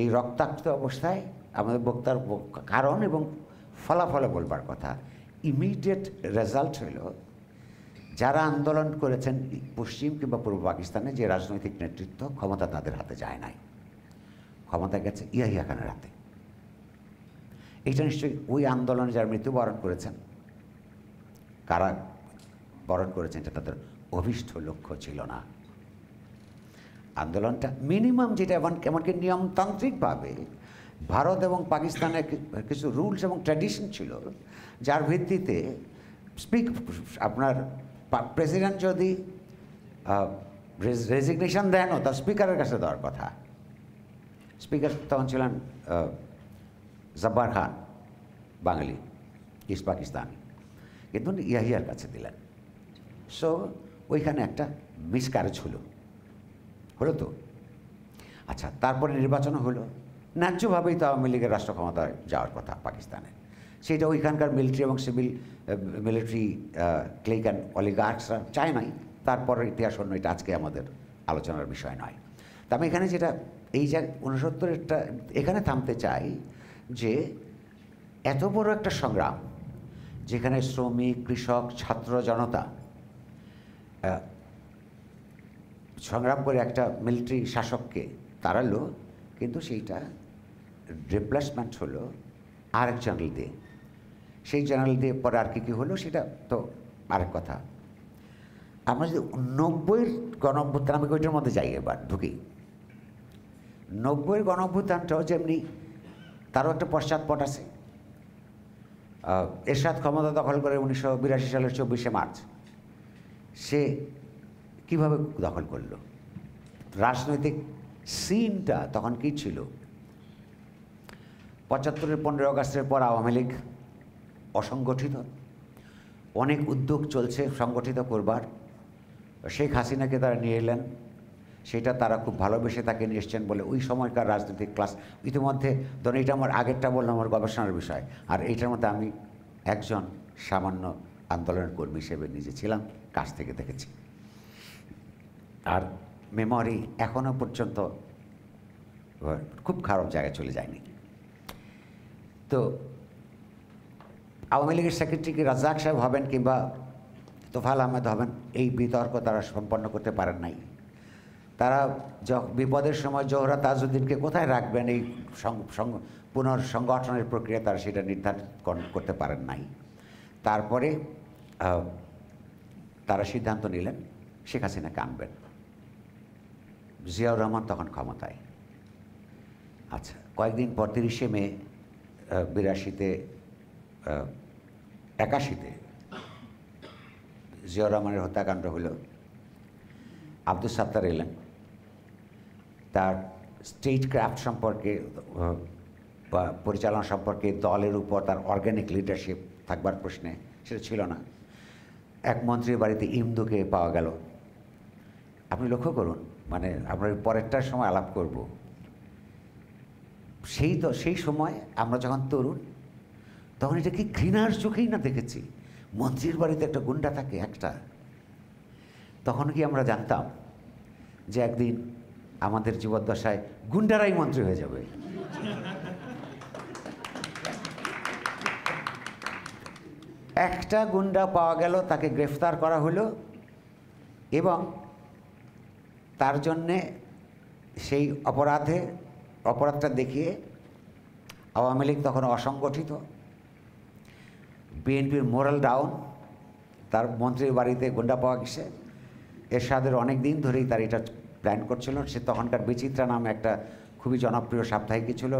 এই রক্তাক্ত অবস্থায় আমাদের বক্তার কারণ এবং ফলাফলে বলবার কথা ইমিডিয়েট রেজাল্ট হলো যারা আন্দোলন করেছেন পশ্চিম কিংবা পূর্ব পাকিস্তানে যে রাজনৈতিক নেতৃত্ব ক্ষমতা তাদের হাতে যায় নাই ক্ষমতা গেছে ইয়াহিয়া খানের হাতে এইটা নিশ্চয়ই ওই আন্দোলনে যারা মৃত্যুবরণ করেছেন কারা বরণ করেছেন এটা তাদের অভিষ্ট লক্ষ্য ছিল না আন্দোলনটা মিনিমাম যেটা এমন এমনকি নিয়মতান্ত্রিকভাবে ভারত এবং পাকিস্তানের কিছু রুলস এবং ট্র্যাডিশন ছিল যার ভিত্তিতে স্পিক আপনার প্রেসিডেন্ট যদি রেজিগনেশন দেনও তা স্পিকারের কাছে দেওয়ার কথা স্পিকার তখন ছিলেন জব্বার খান বাঙালি ইস্ট পাকিস্তান কিন্তু ইয়াহিয়ার কাছে দিলেন সো ওইখানে একটা মিসক্যারেজ হলো হলো তো আচ্ছা তারপরে নির্বাচন হলো ন্যায্যভাবেই তো আওয়ামী লীগের রাষ্ট্র ক্ষমতায় যাওয়ার কথা পাকিস্তানের সেটা ওইখানকার মিলিটারি এবং সিভিল মিলিটারি ক্লিক অ্যান্ড অলিগার্কসরা চায় নাই তারপরের ইতিহাস অন্য এটা আজকে আমাদের আলোচনার বিষয় নয় তা আমি এখানে যেটা এই যা উনসত্তরেরটা এখানে থামতে চাই যে এত বড় একটা সংগ্রাম যেখানে শ্রমিক কৃষক ছাত্র জনতা সংগ্রাম করে একটা মিলিটারি শাসককে তাড়ালো কিন্তু সেইটা রিপ্লেসমেন্ট হলো আরেক চ্যানেল দিয়ে সেই চ্যানেল দিয়ে পরে আর কী কী হলো সেটা তো আরেক কথা আমরা যদি নব্বইয়ের গণ আমি ওইটার মধ্যে যাই এবার ঢুকি নব্বইয়ের গণ যেমনি তারও একটা পশ্চাৎপট আছে এরশাদ ক্ষমতা দখল করে উনিশশো বিরাশি সালের চব্বিশে মার্চ সে কিভাবে দখল করলো রাজনৈতিক সিনটা তখন কী ছিল পঁচাত্তরের পনেরো আগস্টের পর আওয়ামী লীগ অসংগঠিত অনেক উদ্যোগ চলছে সংগঠিত করবার শেখ হাসিনাকে তারা নিয়ে এলেন সেটা তারা খুব ভালোবেসে তাকে নিয়ে এসছেন বলে ওই সময়কার রাজনৈতিক ক্লাস ইতিমধ্যে ধরুন এটা আমার আগেরটা বললাম আমার গবেষণার বিষয় আর এইটার মধ্যে আমি একজন সামান্য আন্দোলনের কর্মী হিসেবে নিজে ছিলাম কাছ থেকে দেখেছি আর মেমরি এখনও পর্যন্ত খুব খারাপ জায়গায় চলে যায়নি তো আওয়ামী লীগের সেক্রেটারি কি রাজ্জাক সাহেব হবেন কিংবা তোফাল আহমেদ হবেন এই বিতর্ক তারা সম্পন্ন করতে পারেন নাই তারা বিপদের সময় জোহরা তাজউদ্দিনকে কোথায় রাখবেন এই পুনর্সংগঠনের প্রক্রিয়া তারা সেটা নির্ধারণ করতে পারেন নাই তারপরে তারা সিদ্ধান্ত নিলেন শেখ হাসিনাকে আনবেন জিয়াউর রহমান তখন ক্ষমতায় আচ্ছা কয়েকদিন পর তিরিশে মে বিরাশিতে একাশিতে জিয়া রহমানের হত্যাকাণ্ড হইল আব্দুল সাত্তার এলেন তার স্টেট ক্রাফট সম্পর্কে পরিচালনা সম্পর্কে দলের উপর তার অর্গ্যানিক লিডারশিপ থাকবার প্রশ্নে সেটা ছিল না এক মন্ত্রীর বাড়িতে ইমদুকে পাওয়া গেল আপনি লক্ষ্য করুন মানে আমরা পরেরটার সময় আলাপ করব সেই তো সেই সময় আমরা যখন তরুণ তখন এটা কি ঘৃণার চোখেই না দেখেছি মন্ত্রীর বাড়িতে একটা গুন্ডা থাকে একটা তখন কি আমরা জানতাম যে একদিন আমাদের জীবদ্দশায় গুন্ডারাই মন্ত্রী হয়ে যাবে একটা গুন্ডা পাওয়া গেল তাকে গ্রেফতার করা হলো এবং তার জন্যে সেই অপরাধে অপরাধটা দেখিয়ে আওয়ামী লীগ তখন অসংগঠিত বিএনপির মোরাল ডাউন তার মন্ত্রীর বাড়িতে গুন্ডা পাওয়া গেছে এরশাদের অনেক দিন ধরেই তার এটা প্ল্যান করছিল সে তখনকার বিচিত্রা নামে একটা খুবই জনপ্রিয় সাপ্তাহিকী ছিল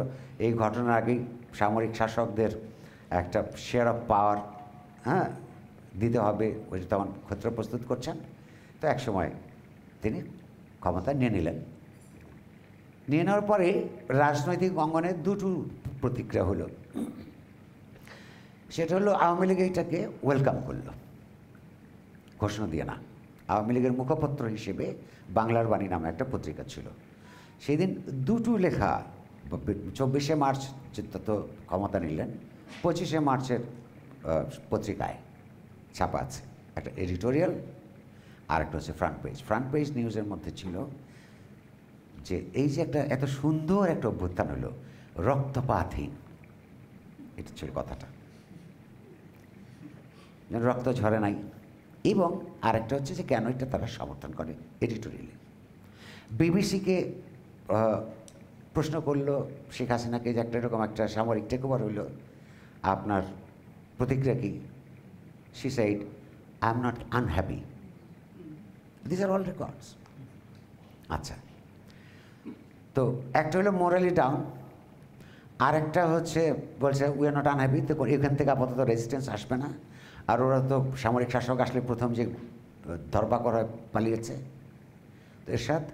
এই ঘটনার আগেই সামরিক শাসকদের একটা শেয়ার অফ পাওয়ার হ্যাঁ দিতে হবে ওই তখন ক্ষত্র প্রস্তুত করছেন তো একসময় তিনি ক্ষমতা নিয়ে নিলেন নিয়ে নেওয়ার পরে রাজনৈতিক অঙ্গনে দুটো প্রতিক্রিয়া হলো সেটা হলো আওয়ামী লীগ এটাকে ওয়েলকাম করল ঘোষণা দিয়ে না আওয়ামী লীগের মুখপত্র হিসেবে বাংলার বাণী নামে একটা পত্রিকা ছিল সেদিন দুটো লেখা চব্বিশে মার্চ তো ক্ষমতা নিলেন পঁচিশে মার্চের পত্রিকায় ছাপা আছে একটা এডিটোরিয়াল আর একটা হচ্ছে ফ্রন্ট পেজ ফ্রন্ট পেজ নিউজের মধ্যে ছিল যে এই যে একটা এত সুন্দর একটা অভ্যুত্থান হলো রক্তপাতহীন এটা ছিল কথাটা রক্ত ঝরে নাই এবং আরেকটা হচ্ছে যে কেন এটা তারা সমর্থন করে এডিটোরিয়ালে বিবিসিকে প্রশ্ন করলো শেখ হাসিনাকে যে একটা এরকম একটা সামরিক টেকওভার হইল আপনার প্রতিক্রিয়া কি she said I am not unhappy this are all records আচ্ছা তো একটা হলো মোরালি ডাউন আরেকটা হচ্ছে বলছে উই আর নট আনহ্যাপি তো এখান থেকে আপাতত রেজিস্ট্যান্স আসবে না আর ওরা তো সামরিক শাসক আসলে প্রথম যে ধরবা করা পালিয়েছে তো সাথে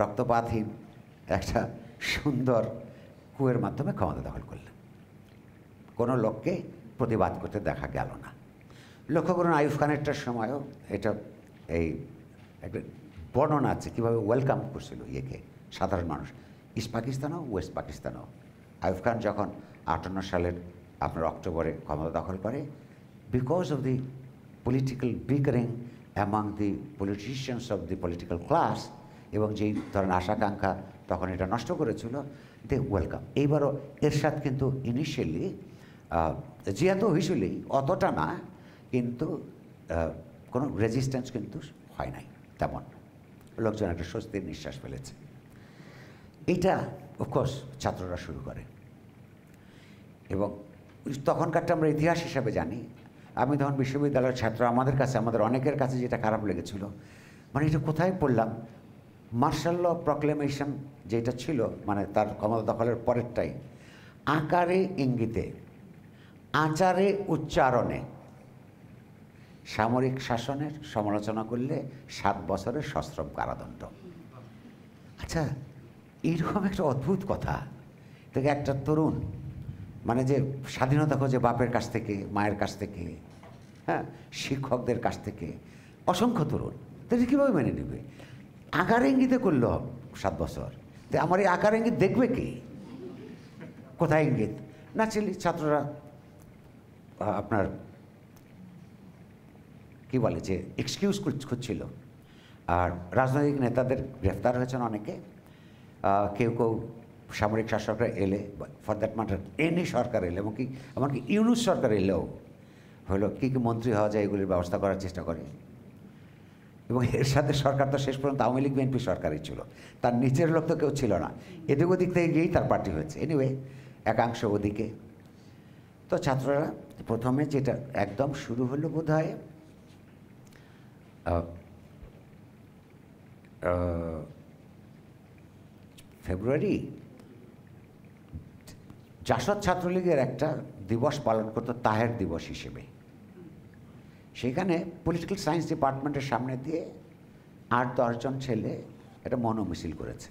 রক্তপাতহীন একটা সুন্দর কুয়ের মাধ্যমে ক্ষমতা দখল করলেন কোনো লোককে প্রতিবাদ করতে দেখা গেল না লক্ষ্য করুন আয়ুফ খানেরটার সময়ও এটা এই একটা বর্ণনা আছে কীভাবে ওয়েলকাম করছিল ইয়েকে সাধারণ মানুষ ইস্ট পাকিস্তানও ওয়েস্ট পাকিস্তানও আয়ুফ খান যখন আটান্ন সালের আপনার অক্টোবরে ক্ষমতা দখল করে because of the political bickering among the politicians of the political class এবং যেই ধরেন আশাকাঙ্ক্ষা তখন এটা নষ্ট করেছিল দে ওয়েলকাম এইবারও এর সাথে কিন্তু ইনিশিয়ালি জিয়া তো হয়েছিলই অতটা না কিন্তু কোনো রেজিস্ট্যান্স কিন্তু হয় নাই তেমন লোকজন একটা স্বস্তির নিঃশ্বাস ফেলেছে এটা অফকোর্স ছাত্ররা শুরু করে এবং তখনকারটা আমরা ইতিহাস হিসাবে জানি আমি তখন বিশ্ববিদ্যালয়ের ছাত্র আমাদের কাছে আমাদের অনেকের কাছে যেটা খারাপ লেগেছিল মানে এটা কোথায় পড়লাম মার্শাল ল প্রক্লেমেশন যেটা ছিল মানে তার ক্ষমতা দখলের পরেরটাই আকারে ইঙ্গিতে আচারে উচ্চারণে সামরিক শাসনের সমালোচনা করলে সাত বছরের সশ্রম কারাদণ্ড আচ্ছা এইরকম একটা অদ্ভুত কথা থেকে একটা তরুণ মানে যে স্বাধীনতা খোঁজে বাপের কাছ থেকে মায়ের কাছ থেকে হ্যাঁ শিক্ষকদের কাছ থেকে অসংখ্য তরুণ তাদের কীভাবে মেনে নেবে আকার ইঙ্গিতে করলো সাত বছর তো আমার এই আকার ইঙ্গিত দেখবে কি কোথায় ইঙ্গিত না ছেলে ছাত্ররা আপনার কি বলে যে এক্সকিউজ খুঁজছিল আর রাজনৈতিক নেতাদের গ্রেফতার হয়েছেন অনেকে কেউ কেউ সামরিক শাসকরা এলে ফর দ্যাট ম্যাটার এনি সরকার এলে এবং কি এমনকি ইউনুস সরকার এলেও হলো কী কী মন্ত্রী হওয়া যায় এগুলির ব্যবস্থা করার চেষ্টা করে এবং এর সাথে সরকার তো শেষ পর্যন্ত আওয়ামী লীগ বিএনপি সরকারই ছিল তার নিচের লোক তো কেউ ছিল না এদিক ওদিক থেকে গিয়েই তার পার্টি হয়েছে এনিওয়ে একাংশ ওদিকে তো ছাত্ররা প্রথমে যেটা একদম শুরু হলো বোধ হয় ফেব্রুয়ারি জাসদ ছাত্রলীগের একটা দিবস পালন করতো তাহের দিবস হিসেবে সেখানে পলিটিক্যাল সায়েন্স ডিপার্টমেন্টের সামনে দিয়ে আট দশজন ছেলে এটা মৌন মিছিল করেছে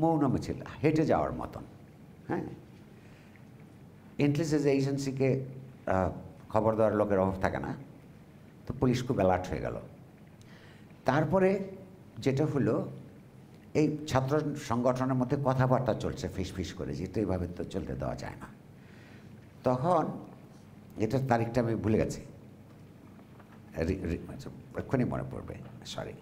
মৌন মিছিল হেঁটে যাওয়ার মতন হ্যাঁ ইন্টেলিজেন্স এজেন্সিকে খবর দেওয়ার লোকের অভাব থাকে না তো পুলিশ খুব অ্যালার্ট হয়ে গেল তারপরে যেটা হলো এই ছাত্র সংগঠনের মধ্যে কথাবার্তা চলছে ফিসফিস করে যে এইভাবে তো চলতে দেওয়া যায় না তখন এটার তারিখটা আমি ভুলে গেছি আচ্ছা, এক্ষুনি মনে পড়বে সরি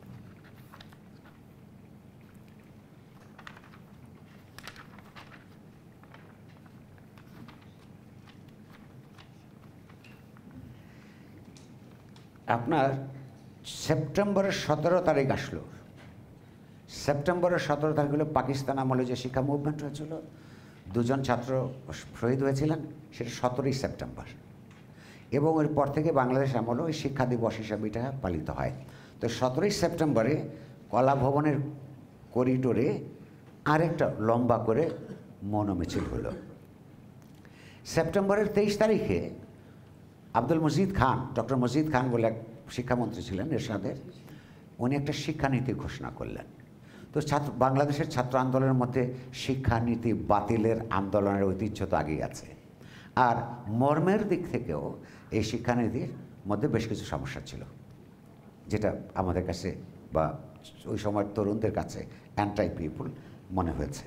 আপনার সেপ্টেম্বরের সতেরো তারিখ আসলো সেপ্টেম্বরের সতেরো তারিখ হলো পাকিস্তান আমলে যে শিক্ষা মুভমেন্ট হয়েছিল দুজন ছাত্র শহীদ হয়েছিলেন সেটা সতেরোই সেপ্টেম্বর এবং এরপর থেকে বাংলাদেশ আমলে ওই শিক্ষা দিবস হিসাবে এটা পালিত হয় তো সতেরোই সেপ্টেম্বরে কলা ভবনের করিডোরে আরেকটা লম্বা করে মৌন মিছিল হলো সেপ্টেম্বরের তেইশ তারিখে আব্দুল মজিদ খান ডক্টর মজিদ খান বলে এক শিক্ষামন্ত্রী ছিলেন এর সাথে উনি একটা শিক্ষানীতি ঘোষণা করলেন তো ছাত্র বাংলাদেশের ছাত্র আন্দোলনের মধ্যে শিক্ষানীতি বাতিলের আন্দোলনের ঐতিহ্য তো আগেই আছে আর মর্মের দিক থেকেও এই শিক্ষানীতির মধ্যে বেশ কিছু সমস্যা ছিল যেটা আমাদের কাছে বা ওই সময়ের তরুণদের কাছে অ্যান্টাই পিপুল মনে হয়েছে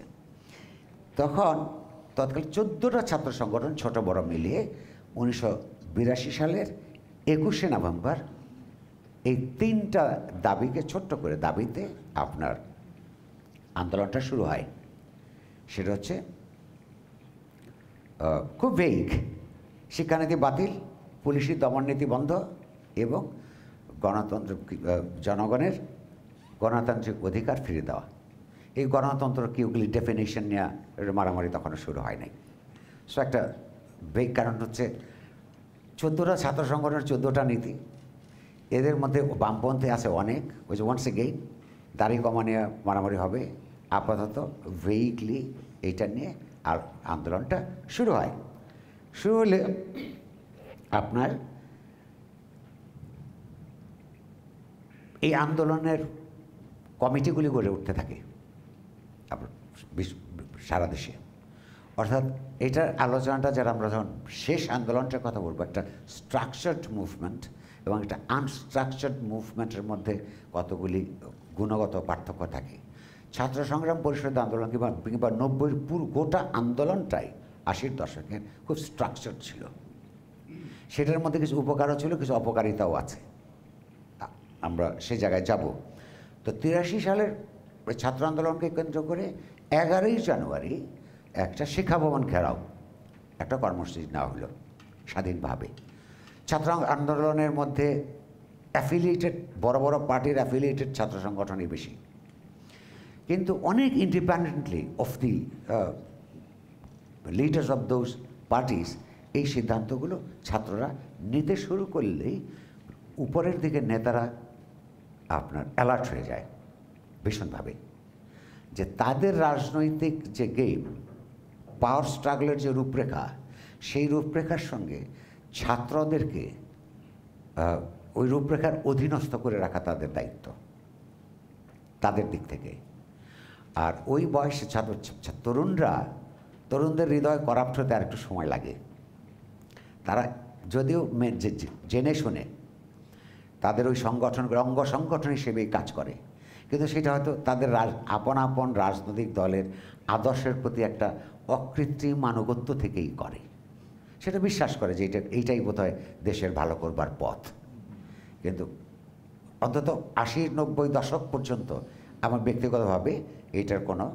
তখন তৎকালীন চোদ্দোটা ছাত্র সংগঠন ছোট বড় মিলিয়ে উনিশশো সালের একুশে নভেম্বর এই তিনটা দাবিকে ছোট্ট করে দাবিতে আপনার আন্দোলনটা শুরু হয় সেটা হচ্ছে খুব বেগ শিক্ষানীতি বাতিল পুলিশি দমননীতি বন্ধ এবং গণতন্ত্র জনগণের গণতান্ত্রিক অধিকার ফিরে দেওয়া এই গণতন্ত্র কি ওগুলি ডেফিনেশন নেওয়া মারামারি তখনও শুরু হয় নাই সো একটা বেগ কারণ হচ্ছে চোদ্দোটা ছাত্র সংগঠনের চোদ্দোটা নীতি এদের মধ্যে বামপন্থী আছে অনেক ওই যে ওয়ান্স এগেইন দাড়ি কমা নিয়ে মারামারি হবে আপাতত ভেইকলি এটা নিয়ে আর আন্দোলনটা শুরু হয় শুরু হলে আপনার এই আন্দোলনের কমিটিগুলি গড়ে উঠতে থাকে সারা দেশে অর্থাৎ এটার আলোচনাটা যারা আমরা যখন শেষ আন্দোলনটার কথা বলবো একটা স্ট্রাকচার্ড মুভমেন্ট এবং একটা আনস্ট্রাকচার্ড মুভমেন্টের মধ্যে কতগুলি গুণগত পার্থক্য থাকে ছাত্র সংগ্রাম পরিষদ আন্দোলন কিংবা কিংবা নব্বই পুরো গোটা আন্দোলনটাই আশির দশকের খুব স্ট্রাকচার ছিল সেটার মধ্যে কিছু উপকারও ছিল কিছু অপকারিতাও আছে আমরা সে জায়গায় যাব তো তিরাশি সালের ছাত্র আন্দোলনকে কেন্দ্র করে এগারোই জানুয়ারি একটা শিক্ষা ভবন ঘেরাও একটা কর্মসূচি নেওয়া হলো স্বাধীনভাবে ছাত্র আন্দোলনের মধ্যে অ্যাফিলিয়েটেড বড় বড় পার্টির অ্যাফিলিয়েটেড ছাত্র সংগঠনই বেশি কিন্তু অনেক independently of the leaders of those parties এই সিদ্ধান্তগুলো ছাত্ররা নিতে শুরু করলেই উপরের দিকে নেতারা আপনার অ্যালার্ট হয়ে যায় ভীষণভাবে যে তাদের রাজনৈতিক যে গেম পাওয়ার স্ট্রাগলের যে রূপরেখা সেই রূপরেখার সঙ্গে ছাত্রদেরকে ওই রূপরেখার অধীনস্থ করে রাখা তাদের দায়িত্ব তাদের দিক থেকে আর ওই বয়সে ছাত্র তরুণরা তরুণদের হৃদয় করাপ্ট হতে আর একটু সময় লাগে তারা যদিও জেনে শুনে তাদের ওই সংগঠন অঙ্গ সংগঠন হিসেবেই কাজ করে কিন্তু সেটা হয়তো তাদের আপন আপন রাজনৈতিক দলের আদর্শের প্রতি একটা অকৃত্রিম আনুগত্য থেকেই করে সেটা বিশ্বাস করে যে এটা এইটাই বোধহয় দেশের ভালো করবার পথ কিন্তু অন্তত আশি নব্বই দশক পর্যন্ত আমার ব্যক্তিগতভাবে এটার কোনো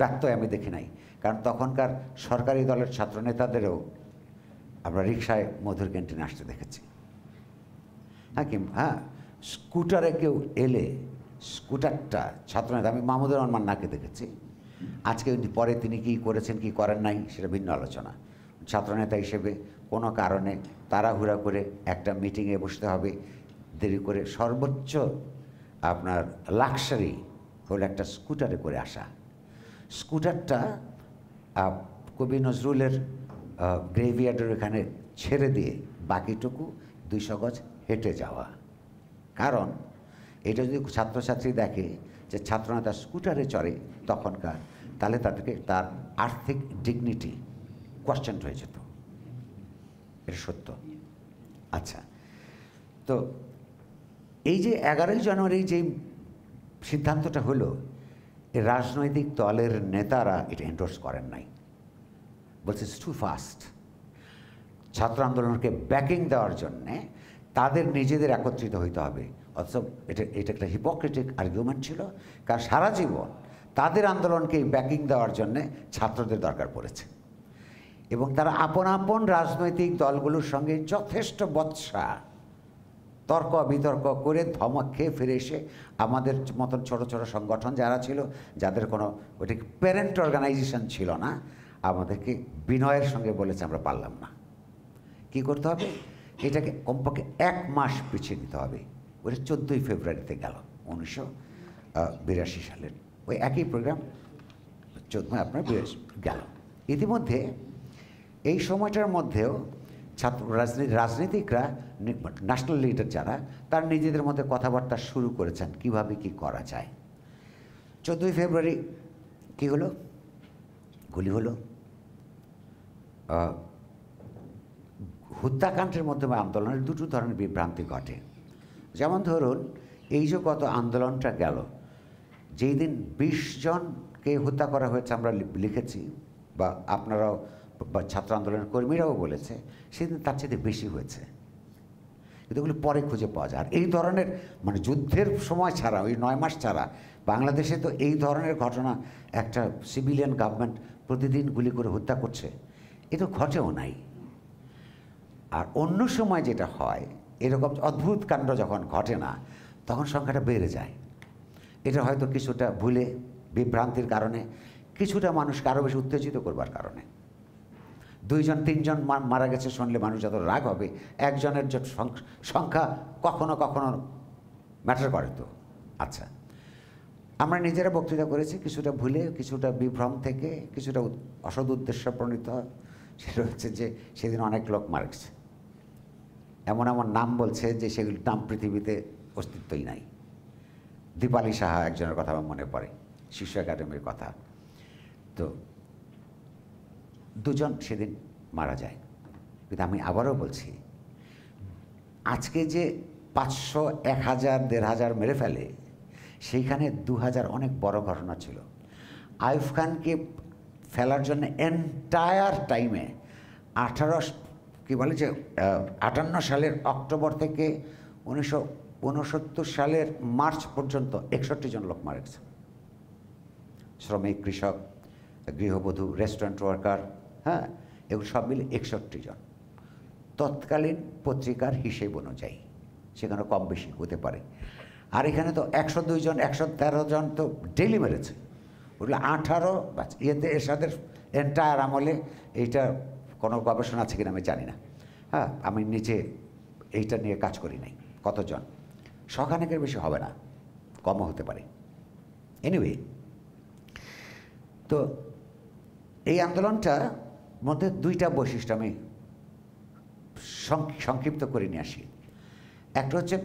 ব্যক্তই আমি দেখি নাই কারণ তখনকার সরকারি দলের ছাত্র নেতাদেরও আমরা রিক্সায় মধুর ক্যান্টিনে আসতে দেখেছি হ্যাঁ কি হ্যাঁ স্কুটারে কেউ এলে স্কুটারটা ছাত্রনেতা আমি মাহমুদুর রহমান নাকে দেখেছি আজকে পরে তিনি কি করেছেন কি করেন নাই সেটা ভিন্ন আলোচনা ছাত্রনেতা হিসেবে কোনো কারণে তাড়াহুড়া করে একটা মিটিংয়ে বসতে হবে দেরি করে সর্বোচ্চ আপনার লাক্সারি হলো একটা স্কুটারে করে আসা স্কুটারটা কবি নজরুলের গ্রেভিয়ার্ডের ওখানে ছেড়ে দিয়ে বাকিটুকু দুইশ গজ হেঁটে যাওয়া কারণ এটা যদি ছাত্রছাত্রী দেখে যে ছাত্রনেতা স্কুটারে চড়ে তখনকার তাহলে তাদেরকে তার আর্থিক ডিগনিটি কোয়েশ্চেন হয়ে যেত এটা সত্য আচ্ছা তো এই যে এগারোই জানুয়ারি যে সিদ্ধান্তটা হলো রাজনৈতিক দলের নেতারা এটা এন্ডোর্স করেন নাই বলছে টু ফাস্ট ছাত্র আন্দোলনকে ব্যাকিং দেওয়ার জন্যে তাদের নিজেদের একত্রিত হইতে হবে অথচ এটা এটা একটা হিপোক্রেটিক আর্গুমেন্ট ছিল কারণ সারা জীবন তাদের আন্দোলনকে ব্যাকিং দেওয়ার জন্যে ছাত্রদের দরকার পড়েছে এবং তারা আপন আপন রাজনৈতিক দলগুলোর সঙ্গে যথেষ্ট বৎসা তর্ক বিতর্ক করে ধমক খেয়ে ফিরে এসে আমাদের মতন ছোট ছোট সংগঠন যারা ছিল যাদের কোনো ওইটি প্যারেন্ট অর্গানাইজেশন ছিল না আমাদেরকে বিনয়ের সঙ্গে বলেছে আমরা পারলাম না কি করতে হবে এটাকে কমপক্ষে এক মাস পিছিয়ে নিতে হবে ওটা চোদ্দোই ফেব্রুয়ারিতে গেল উনিশশো বিরাশি সালের ওই একই প্রোগ্রাম চোদ্দোই আপনার গেল ইতিমধ্যে এই সময়টার মধ্যেও ছাত্র রাজনীতি রাজনীতিকরা ন্যাশনাল মানে লিডার যারা তারা নিজেদের মধ্যে কথাবার্তা শুরু করেছেন কিভাবে কি করা যায় চোদ্দোই ফেব্রুয়ারি কি হলো গুলি হলো হত্যাকাণ্ডের মাধ্যমে আন্দোলনের দুটো ধরনের বিভ্রান্তি ঘটে যেমন ধরুন এই যে কত আন্দোলনটা গেল যেই দিন বিশ জনকে হত্যা করা হয়েছে আমরা লিখেছি বা আপনারাও বা ছাত্র আন্দোলনের কর্মীরাও বলেছে সেদিন তার চেয়ে বেশি হয়েছে কিন্তু এগুলি পরে খুঁজে পাওয়া যায় আর এই ধরনের মানে যুদ্ধের সময় ছাড়া ওই নয় মাস ছাড়া বাংলাদেশে তো এই ধরনের ঘটনা একটা সিভিলিয়ান গভর্নমেন্ট প্রতিদিন গুলি করে হত্যা করছে এ তো ঘটেও নাই আর অন্য সময় যেটা হয় এরকম অদ্ভুত কাণ্ড যখন ঘটে না তখন সংখ্যাটা বেড়ে যায় এটা হয়তো কিছুটা ভুলে বিভ্রান্তির কারণে কিছুটা মানুষকে আরও বেশি উত্তেজিত করবার কারণে দুইজন তিনজন মারা গেছে শুনলে মানুষ যত রাগ হবে একজনের সংখ্যা কখনো কখনো ম্যাটার করে তো আচ্ছা আমরা নিজেরা বক্তৃতা করেছি কিছুটা ভুলে কিছুটা বিভ্রম থেকে কিছুটা অসদ উদ্দেশ্য প্রণীত সেটা হচ্ছে যে সেদিন অনেক লোক মারা গেছে এমন এমন নাম বলছে যে সেগুলির নাম পৃথিবীতে অস্তিত্বই নাই দীপালি সাহা একজনের কথা আমার মনে পড়ে শিশু একাডেমির কথা তো দুজন সেদিন মারা যায় কিন্তু আমি আবারও বলছি আজকে যে পাঁচশো এক হাজার দেড় হাজার মেরে ফেলে সেইখানে দু হাজার অনেক বড় ঘটনা ছিল আয়ুফ খানকে ফেলার জন্য এন্টায়ার টাইমে আঠারো কী বলে যে আটান্ন সালের অক্টোবর থেকে উনিশশো উনসত্তর সালের মার্চ পর্যন্ত একষট্টি জন লোক মারা গেছে শ্রমিক কৃষক গৃহবধূ রেস্টুরেন্ট ওয়ার্কার হ্যাঁ এগুলো সব মিলে একষট্টি জন তৎকালীন পত্রিকার হিসেব অনুযায়ী সেখানে কম বেশি হতে পারে আর এখানে তো একশো দুইজন একশো তেরো জন তো ডেলি মেরেছে ওগুলো আঠারো ইয়েতে এরশাদের এন্টায়ার আমলে এইটা কোনো গবেষণা আছে কিনা আমি জানি না হ্যাঁ আমি নিজে এইটা নিয়ে কাজ করি নাই কতজন শখানেকের বেশি হবে না কমও হতে পারে এনিওয়ে তো এই আন্দোলনটা মধ্যে দুইটা বৈশিষ্ট্য আমি সংক্ষিপ্ত করে নিয়ে আসি একটা হচ্ছে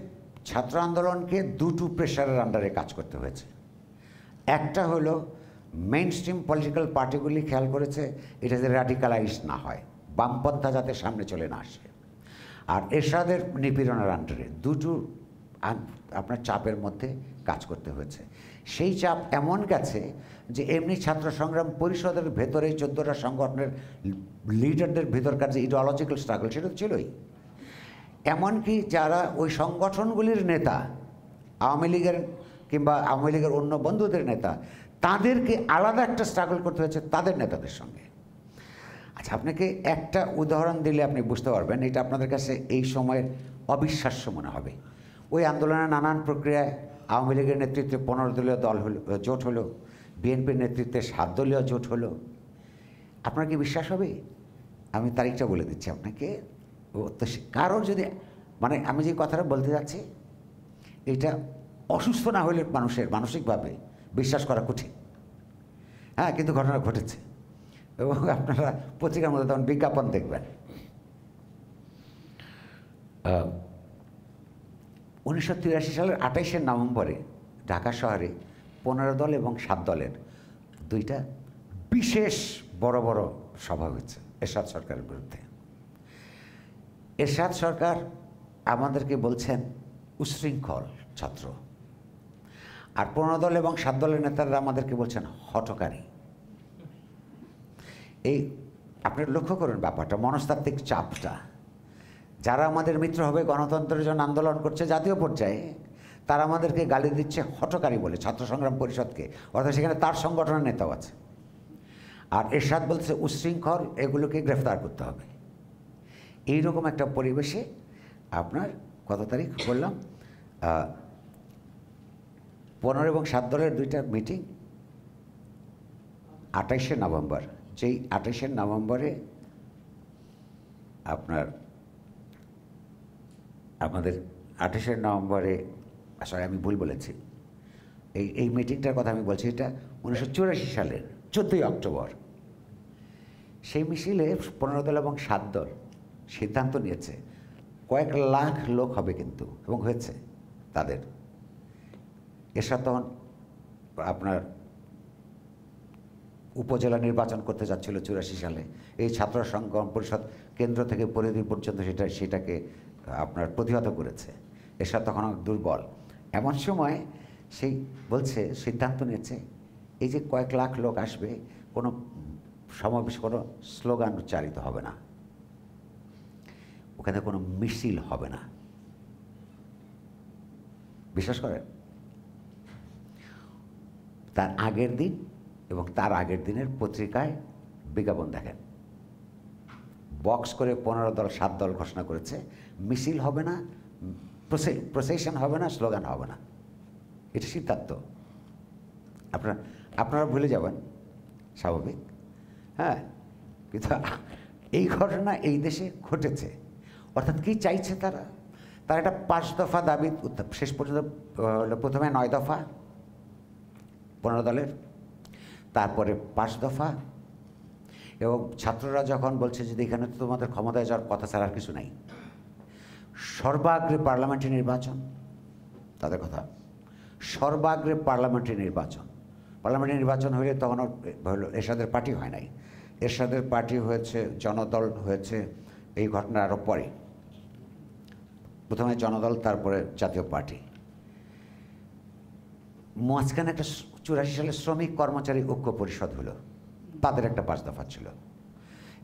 ছাত্র আন্দোলনকে দুটো প্রেশারের আন্ডারে কাজ করতে হয়েছে একটা হলো মেইন স্ট্রিম পলিটিক্যাল পার্টিগুলি খেয়াল করেছে এটা যে র্যাডিকালাইজ না হয় বামপন্থা যাতে সামনে চলে না আসে আর এরশাদের নিপীড়নের আন্ডারে দুটো আপনার চাপের মধ্যে কাজ করতে হয়েছে সেই চাপ এমন গেছে যে এমনি ছাত্র সংগ্রাম পরিষদের ভেতরে চোদ্দটা সংগঠনের লিডারদের ভেতরকার যে ইডিওলজিক্যাল স্ট্রাগল সেটা তো ছিলই এমনকি যারা ওই সংগঠনগুলির নেতা আওয়ামী লীগের কিংবা আওয়ামী লীগের অন্য বন্ধুদের নেতা তাদেরকে আলাদা একটা স্ট্রাগল করতে হয়েছে তাদের নেতাদের সঙ্গে আচ্ছা আপনাকে একটা উদাহরণ দিলে আপনি বুঝতে পারবেন এটা আপনাদের কাছে এই সময়ের অবিশ্বাস্য মনে হবে ওই আন্দোলনের নানান প্রক্রিয়ায় আওয়ামী লীগের নেতৃত্বে পনেরো দলীয় দল হল জোট হলো বিএনপির নেতৃত্বে সাত দলীয় জোট হলো আপনার কি বিশ্বাস হবে আমি তারিখটা বলে দিচ্ছি আপনাকে তো কারোর যদি মানে আমি যে কথাটা বলতে যাচ্ছি এটা অসুস্থ না হলে মানুষের মানসিকভাবে বিশ্বাস করা কঠিন হ্যাঁ কিন্তু ঘটনা ঘটেছে এবং আপনারা পত্রিকার মধ্যে তখন বিজ্ঞাপন দেখবেন উনিশশো তিরাশি সালের আঠাইশে নভেম্বরে ঢাকা শহরে পনেরো দল এবং সাত দলের দুইটা বিশেষ বড় বড় সভা হয়েছে এরশাদ সরকারের বিরুদ্ধে এরশাদ সরকার আমাদেরকে বলছেন উশৃঙ্খল ছাত্র আর পনেরো দল এবং সাত দলের নেতারা আমাদেরকে বলছেন হটকারী এই আপনার লক্ষ্য করুন ব্যাপারটা মনস্তাত্ত্বিক চাপটা যারা আমাদের মিত্র হবে গণতন্ত্রের জন্য আন্দোলন করছে জাতীয় পর্যায়ে তারা আমাদেরকে গালি দিচ্ছে হটকারী বলে ছাত্র সংগ্রাম পরিষদকে অর্থাৎ সেখানে তার সংগঠনের নেতাও আছে আর এরশাদ বলছে উশৃঙ্খল এগুলোকে গ্রেফতার করতে হবে এইরকম একটা পরিবেশে আপনার কত তারিখ বললাম পনেরো এবং সাত দলের দুইটা মিটিং আঠাইশে নভেম্বর যেই আঠাইশে নভেম্বরে আপনার আমাদের আঠাশে নভেম্বরে সরি আমি ভুল বলেছি এই এই মিটিংটার কথা আমি বলছি এটা উনিশশো চুরাশি সালের চোদ্দোই অক্টোবর সেই মিছিলে পনেরো দল এবং সাত দল সিদ্ধান্ত নিয়েছে কয়েক লাখ লোক হবে কিন্তু এবং হয়েছে তাদের এরশাদ তখন আপনার উপজেলা নির্বাচন করতে যাচ্ছিল চুরাশি সালে এই ছাত্র সংগ্রাম পরিষদ কেন্দ্র থেকে পরিধি পর্যন্ত সেটা সেটাকে আপনার প্রতিহত করেছে এসা তখন অনেক দুর্বল এমন সময় সেই বলছে সিদ্ধান্ত নিয়েছে এই যে কয়েক লাখ লোক আসবে কোনো সমাবেশ কোনো স্লোগান উচ্চারিত হবে না ওখানে কোনো মিছিল হবে না বিশ্বাস করেন তার আগের দিন এবং তার আগের দিনের পত্রিকায় বিজ্ঞাপন দেখেন বক্স করে পনেরো দল সাত দল ঘোষণা করেছে মিছিল হবে না প্রসেশন হবে না স্লোগান হবে না এটা সিদ্ধান্ত আপনার আপনারা ভুলে যাবেন স্বাভাবিক হ্যাঁ কিন্তু এই ঘটনা এই দেশে ঘটেছে অর্থাৎ কি চাইছে তারা তারা একটা পাঁচ দফা দাবি শেষ পর্যন্ত প্রথমে নয় দফা পনেরো দলের তারপরে পাঁচ দফা এবং ছাত্ররা যখন বলছে যে এখানে তো তোমাদের ক্ষমতায় যাওয়ার কথা ছাড়া আর কিছু নাই সর্বাগ্রে পার্লামেন্টের নির্বাচন তাদের কথা সর্বাগ্রে পার্লামেন্টের নির্বাচন পার্লামেন্টের নির্বাচন হলে তখন হলো এরশাদের পার্টি হয় নাই এরশাদের পার্টি হয়েছে জনদল হয়েছে এই ঘটনা আরও পরে প্রথমে জনদল তারপরে জাতীয় পার্টি মাঝখানে একটা চুরাশি সালে শ্রমিক কর্মচারী ঐক্য পরিষদ হলো তাদের একটা পাঁচ দফা ছিল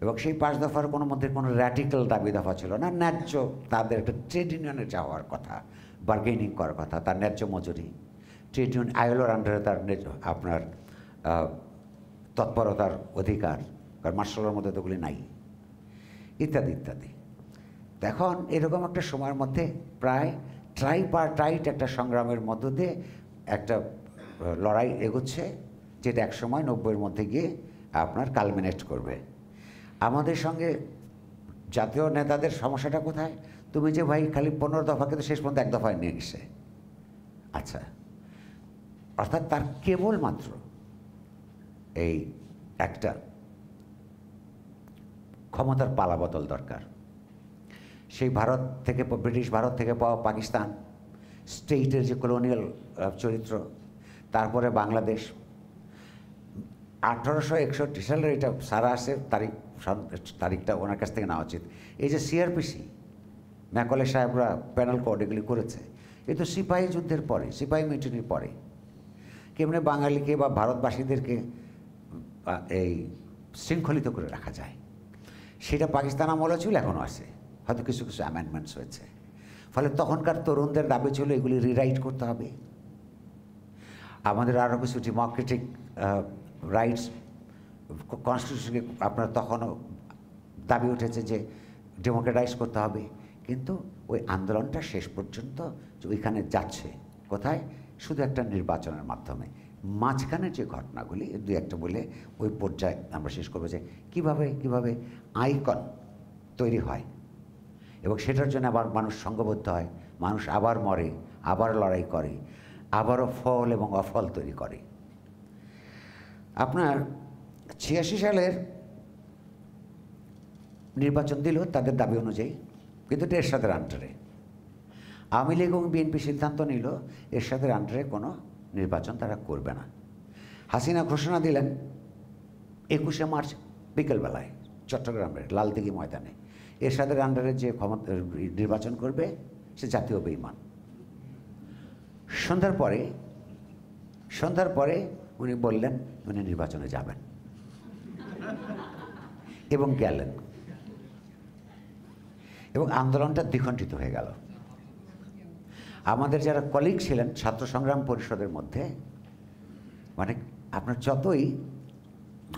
এবং সেই পাঁচ দফার কোনো মধ্যে কোনো র্যাডিক্যাল দাবি দফা ছিল না ন্যায্য তাদের একটা ট্রেড ইউনিয়নে যাওয়ার কথা বার্গেনিং করার কথা তার ন্যায্য মজুরি ট্রেড ইউনিয়ন আইলোর আন্ডারে তার আপনার তৎপরতার অধিকার কারণ মার্শালের মধ্যে তো ওগুলি নাই ইত্যাদি ইত্যাদি এখন এরকম একটা সময়ের মধ্যে প্রায় ট্রাই পার টাইট একটা সংগ্রামের মধ্য দিয়ে একটা লড়াই এগোচ্ছে যেটা এক সময় নব্বইয়ের মধ্যে গিয়ে আপনার কালমিনেট করবে আমাদের সঙ্গে জাতীয় নেতাদের সমস্যাটা কোথায় তুমি যে ভাই খালি পনেরো দফা কিন্তু শেষ পর্যন্ত এক দফায় নিয়ে গেছে আচ্ছা অর্থাৎ তার কেবলমাত্র এই একটা ক্ষমতার পালা বদল দরকার সেই ভারত থেকে ব্রিটিশ ভারত থেকে পাওয়া পাকিস্তান স্টেটের যে কলোনিয়াল চরিত্র তারপরে বাংলাদেশ আঠারোশো একষট্টি সালের এটা সারা আসে তারিখ তারিখটা ওনার কাছ থেকে নেওয়া উচিত এই যে সিআরপিসি ম্যাকলে সাহেবরা প্যানেল কোড এগুলি করেছে এ তো সিপাহী যুদ্ধের পরে সিপাহী মিটিনির পরে কেমনি বাঙালিকে বা ভারতবাসীদেরকে এই শৃঙ্খলিত করে রাখা যায় সেটা পাকিস্তান আমলও ছিল এখনও আছে হয়তো কিছু কিছু অ্যামেন্ডমেন্টস হয়েছে ফলে তখনকার তরুণদের দাবি ছিল এগুলি রিরাইট করতে হবে আমাদের আরও কিছু ডেমোক্রেটিক রাইটস কনস্টিটিউশনকে আপনার তখনও দাবি উঠেছে যে ডেমোক্রেটাইজ করতে হবে কিন্তু ওই আন্দোলনটা শেষ পর্যন্ত ওইখানে যাচ্ছে কোথায় শুধু একটা নির্বাচনের মাধ্যমে মাঝখানে যে ঘটনাগুলি দু একটা বলে ওই পর্যায়ে আমরা শেষ করবো যে কীভাবে কীভাবে আইকন তৈরি হয় এবং সেটার জন্য আবার মানুষ সঙ্গবদ্ধ হয় মানুষ আবার মরে আবার লড়াই করে আবারও ফল এবং অফল তৈরি করে আপনার ছিয়াশি সালের নির্বাচন দিল তাদের দাবি অনুযায়ী কিন্তু এটা এরশাদের আন্ডারে আওয়ামী লীগ এবং বিএনপি সিদ্ধান্ত নিল এরশাদের আন্ডারে কোনো নির্বাচন তারা করবে না হাসিনা ঘোষণা দিলেন একুশে মার্চ বিকেলবেলায় চট্টগ্রামের লালদিঘি ময়দানে এরশাদের আন্ডারে যে ক্ষমতা নির্বাচন করবে সে জাতীয় বেইমান সন্ধ্যার পরে সন্ধ্যার পরে উনি বললেন উনি নির্বাচনে যাবেন এবং গেলেন এবং আন্দোলনটা দ্বিখণ্ডিত হয়ে গেল আমাদের যারা কলিগ ছিলেন ছাত্র সংগ্রাম পরিষদের মধ্যে মানে আপনার যতই